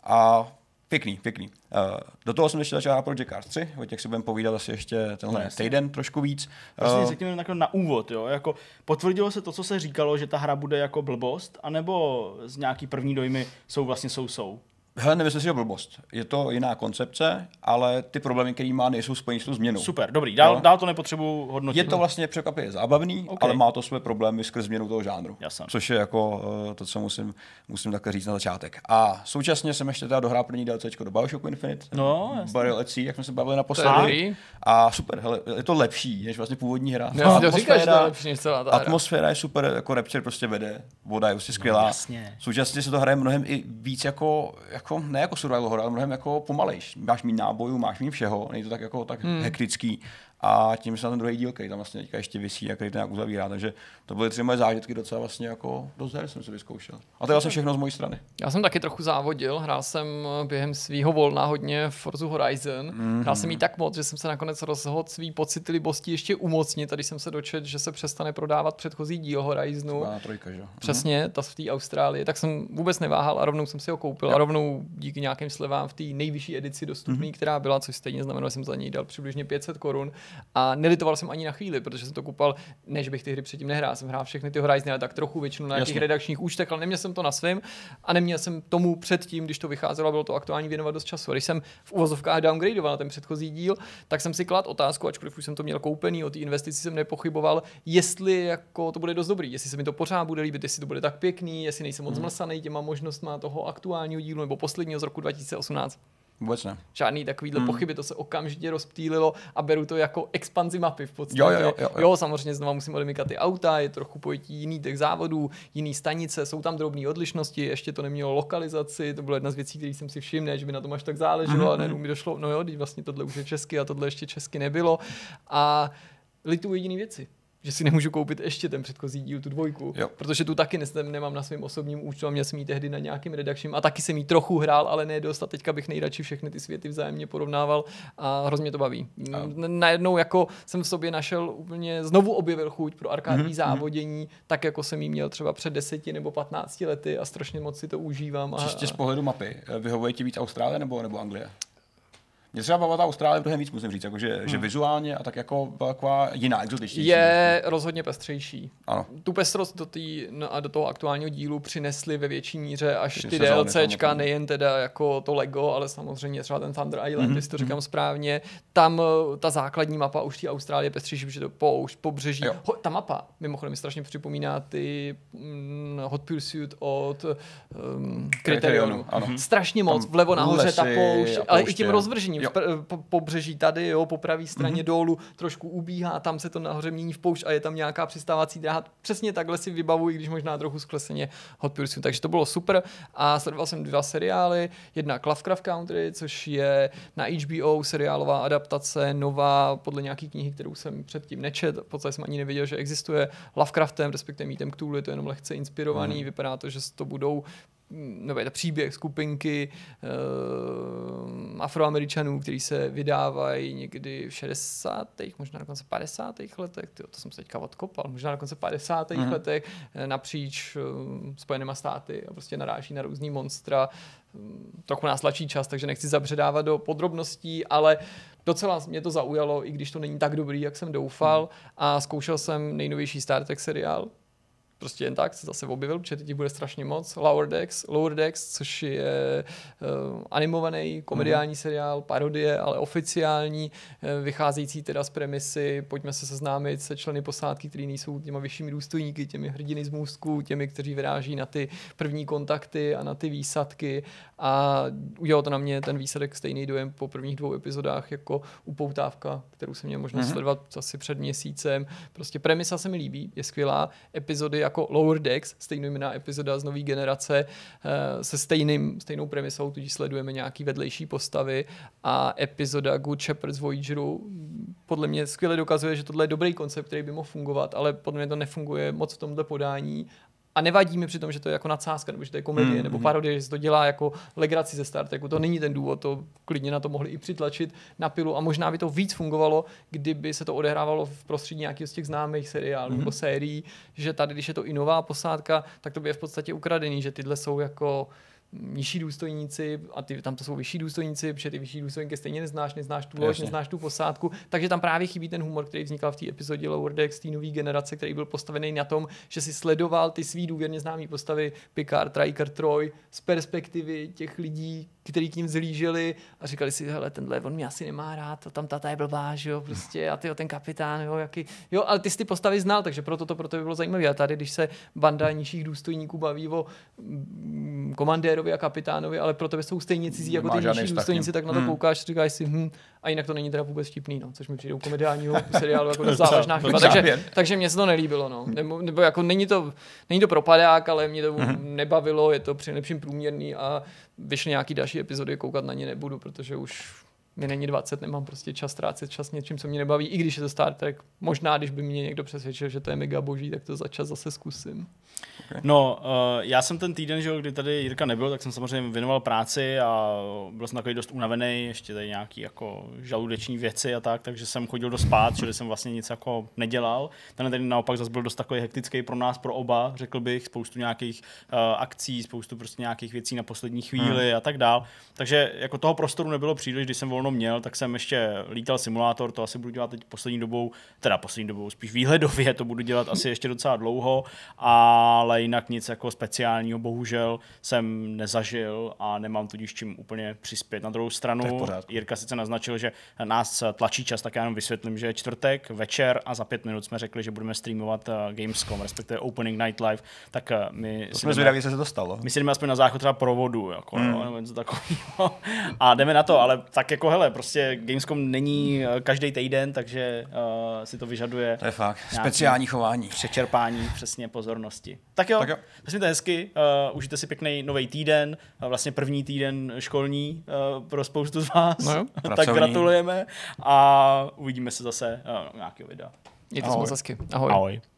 A Pěkný, pěkný. Uh, do toho jsem ještě začal Project Cars 3, o těch si budeme povídat asi ještě tenhle no, týden trošku víc. Prostě uh, eh, řekněme na, úvod, jo, jako potvrdilo se to, co se říkalo, že ta hra bude jako blbost, anebo z nějaký první dojmy jsou vlastně sousou? jsou? Hele, nemyslím si, že blbost. Je to jiná koncepce, ale ty problémy, který má, nejsou spojení s tou změnou. Super, dobrý, dál, no? dál to nepotřebuji hodnotit. Je to vlastně překvapivě zábavný, okay. ale má to své problémy skrz změnu toho žánru. Jasně. Což je jako eh, to, co musím, musím takhle říct na začátek. A současně jsem ještě teda dohrál první DLC do Bioshocku Infinite. No, Barrel at jak jsme se bavili naposledy. A super, hele, je to lepší, než vlastně původní hra. Já atmosféra, říkáš, že to je lepší než celá ta hra. Atmosféra je super, jako Rapture prostě vede, voda je prostě skvělá. No, jasně. Současně se to hraje mnohem i víc jako, jako jako, ne jako survival horror, ale mnohem jako pomalejš. Máš mít nábojů, máš mít všeho, není to tak jako tak hmm. hektický a tím se na ten druhý díl, který tam vlastně teďka ještě vysí a který to nějak uzavírá. Takže to byly tři moje zážitky docela vlastně jako dost her jsem si vyzkoušel. A to je vlastně všechno z mojí strany. Já jsem taky trochu závodil, hrál jsem eh, během svého volna hodně Forza Horizon. Mm-hmm. Hrál jsem jí tak moc, že jsem se nakonec rozhodl svý pocity libosti ještě umocnit. Tady jsem se dočet, že se přestane prodávat předchozí díl Horizonu. Trojka, že? Mhm. Přesně, mm-hmm. ta v té Austrálii. Tak jsem vůbec neváhal a rovnou jsem si ho koupil ja. a rovnou díky nějakým slevám v té nejvyšší edici dostupný, mm-hmm. která byla, což stejně znamenalo, že jsem za ní dal přibližně 500 korun a nelitoval jsem ani na chvíli, protože jsem to kupal, než bych ty hry předtím nehrál. Jsem hrál všechny ty Horizony, ale tak trochu většinu na nějakých redakčních účtech, ale neměl jsem to na svém a neměl jsem tomu předtím, když to vycházelo, bylo to aktuální věnovat dost času. když jsem v uvozovkách downgradoval na ten předchozí díl, tak jsem si klad otázku, ačkoliv už jsem to měl koupený, o té investici jsem nepochyboval, jestli jako to bude dost dobrý, jestli se mi to pořád bude líbit, jestli to bude tak pěkný, jestli nejsem moc hmm. zmlsaný těma možnostma toho aktuálního dílu nebo posledního z roku 2018. Vůbec ne. Žádný takovýhle hmm. pochyby, to se okamžitě rozptýlilo a beru to jako expanzi mapy v podstatě. Jo, jo, jo, jo. jo samozřejmě znovu musím odemykat ty auta, je trochu pojetí jiný těch závodů, jiný stanice, jsou tam drobné odlišnosti, ještě to nemělo lokalizaci, to byla jedna z věcí, které jsem si všiml, že by na tom až tak záleželo hmm a najednou mhm. mi došlo, no jo, vlastně tohle už je česky a tohle ještě česky nebylo a litu jediný věci že si nemůžu koupit ještě ten předchozí díl, tu dvojku, jo. protože tu taky nemám na svém osobním účtu a měl jsem ji tehdy na nějakým redakčním a taky jsem mi trochu hrál, ale ne dost a teďka bych nejradši všechny ty světy vzájemně porovnával a hrozně to baví. A. Najednou jako jsem v sobě našel úplně, znovu objevil chuť pro arkádní mm-hmm. závodění, tak jako jsem ji měl třeba před deseti nebo patnácti lety a strašně moc si to užívám. Čistě a, a... z pohledu mapy, eh, vyhovuje ti víc Austrálie nebo, nebo Anglie? Mě třeba bavila ta Austrálie mnohem víc, musím říct, jako, že, hmm. že vizuálně a tak jako taková jiná exotičtější. Je rozhodně pestřejší. Ano. Tu pestrost do, tý, no a do toho aktuálního dílu přinesli ve větší míře až ty, ty DLCčka, nejen teda jako to Lego, ale samozřejmě třeba ten Thunder Island, mm-hmm. jestli to mhm. říkám mm-hmm. správně. Tam eh, ta základní mapa už té Austrálie pestřejší, protože to poušť, pobřeží. Jo. Ho, ta mapa mimochodem mi strašně připomíná ty mm, Hot Pursuit od um, ehm, Kriterionu. Ano. Strašně moc, vlevo nahoře ta poušť, ale i tím rozvržením jo. po, pobřeží tady, jo, po pravé straně mm-hmm. dolů, trošku ubíhá, tam se to nahoře mění v poušť a je tam nějaká přistávací dráha. Přesně takhle si vybavuji, když možná trochu skleseně Hot Pursuit. Takže to bylo super a sledoval jsem dva seriály, jedna Lovecraft Country, což je na HBO seriálová adaptace, nová podle nějaký knihy, kterou jsem předtím nečet, v podstatě jsem ani nevěděl, že existuje, Lovecraftem, respektive Mítem Cthulhu, je to jenom lehce inspirovaný, mm. vypadá to, že to budou nebo je to příběh skupinky uh, afroameričanů, kteří se vydávají někdy v 60. možná na konce 50. letech, Tyjo, to jsem se teďka odkopal, možná konce 50. Mm. letech eh, napříč uh, Spojenýma státy a prostě naráží na různý monstra. Um, trochu nás tlačí čas, takže nechci zabředávat do podrobností, ale docela mě to zaujalo, i když to není tak dobrý, jak jsem doufal mm. a zkoušel jsem nejnovější Star Trek seriál, prostě jen tak se zase objevil, protože teď bude strašně moc. Lower Decks, Lower Decks což je uh, animovaný komediální mm-hmm. seriál, parodie, ale oficiální, uh, vycházející teda z premisy, pojďme se seznámit se členy posádky, který nejsou těma vyššími důstojníky, těmi hrdiny z můstku, těmi, kteří vyráží na ty první kontakty a na ty výsadky a udělal to na mě ten výsledek stejný dojem po prvních dvou epizodách jako upoutávka, kterou jsem měl možnost mm-hmm. sledovat asi před měsícem. Prostě premisa se mi líbí, je skvělá, epizody jak jako Lower Decks, stejnojmená epizoda z nové generace eh, se stejným, stejnou premisou, tudíž sledujeme nějaký vedlejší postavy a epizoda Good Shepherd's Voyageru mm, podle mě skvěle dokazuje, že tohle je dobrý koncept, který by mohl fungovat, ale podle mě to nefunguje moc v tomhle podání a nevadí mi přitom, že to je jako nadsázka, nebo že to je komedie, mm, nebo hmm. parodie, že se to dělá jako legraci ze Star Treku. Jako to není ten důvod, to klidně na to mohli i přitlačit na pilu a možná by to víc fungovalo, kdyby se to odehrávalo v prostředí nějakých z těch známých seriálů mm. nebo sérií, že tady, když je to i nová posádka, tak to by je v podstatě ukradený, že tyhle jsou jako nižší důstojníci a ty, tam to jsou vyšší důstojníci, protože ty vyšší důstojníky stejně neznáš, neznáš tu loď, neznáš tu posádku, takže tam právě chybí ten humor, který vznikal v té epizodě Lower Decks, té nové generace, který byl postavený na tom, že si sledoval ty svý důvěrně známé postavy Picard, Riker, Troy z perspektivy těch lidí, který k ním zlíželi a říkali si, hele, tenhle, on mě asi nemá rád, to tam tata je blbá, že jo, prostě, a ty ten kapitán, jo, jaký, jo, ale ty jsi ty postavy znal, takže proto to pro tebe bylo zajímavé. A tady, když se banda nižších důstojníků baví o mm, komandérovi a kapitánovi, ale pro tebe jsou stejně cizí jako ty nižší důstojníci, tak na to hmm. koukáš, říkáš si, hm, a jinak to není teda vůbec vtipný, no, což mi přijde u komediálního seriálu jako závažná chyba. Takže, takže mě se to nelíbilo, no. Hmm. Nebo, nebo jako není to, není to propadák, ale mě to hmm. nebavilo, je to přinejlepším průměrný a vyšly nějaký další epizody, koukat na ně nebudu, protože už mi není 20, nemám prostě čas ztrácet čas něčím, co mě nebaví, i když je to Star Trek. Možná, když by mě někdo přesvědčil, že to je mega boží, tak to za čas zase zkusím. Okay. No, uh, já jsem ten týden, že kdy tady Jirka nebyl, tak jsem samozřejmě věnoval práci a byl jsem takový dost unavený, ještě tady nějaký jako žaludeční věci a tak, takže jsem chodil do spát, čili jsem vlastně nic jako nedělal. Ten tady naopak zase byl dost takový hektický pro nás, pro oba, řekl bych, spoustu nějakých uh, akcí, spoustu prostě nějakých věcí na poslední chvíli hmm. a tak dál. Takže jako toho prostoru nebylo příliš, když jsem volno ono měl, tak jsem ještě lítal simulátor, to asi budu dělat teď poslední dobou, teda poslední dobou, spíš výhledově, to budu dělat asi ještě docela dlouho, ale jinak nic jako speciálního bohužel jsem nezažil a nemám tudíž čím úplně přispět. Na druhou stranu, Jirka sice naznačil, že nás tlačí čas, tak já jenom vysvětlím, že je čtvrtek, večer a za pět minut jsme řekli, že budeme streamovat eh, Gamescom, respektive Opening Night Live, tak eh, my... To jsme zvědaví, se to stalo. My si jdeme aspoň na záchod třeba provodu, jako, mm. no, něco takového. A jdeme na to, ale tak jako hele, prostě Gamescom není eh, každý týden, takže uh, si to vyžaduje. To je fakt. Speciální chování. Přečerpání přesně pozornosti. Tak jo, tak jo. to hezky, uh, užijte si pěkný nový týden, uh, vlastně první týden školní uh, pro spoustu z vás. No jo, tak gratulujeme a uvidíme se zase uh, no, nějakého videa. Mějte se moc hezky. Ahoj. Ahoj.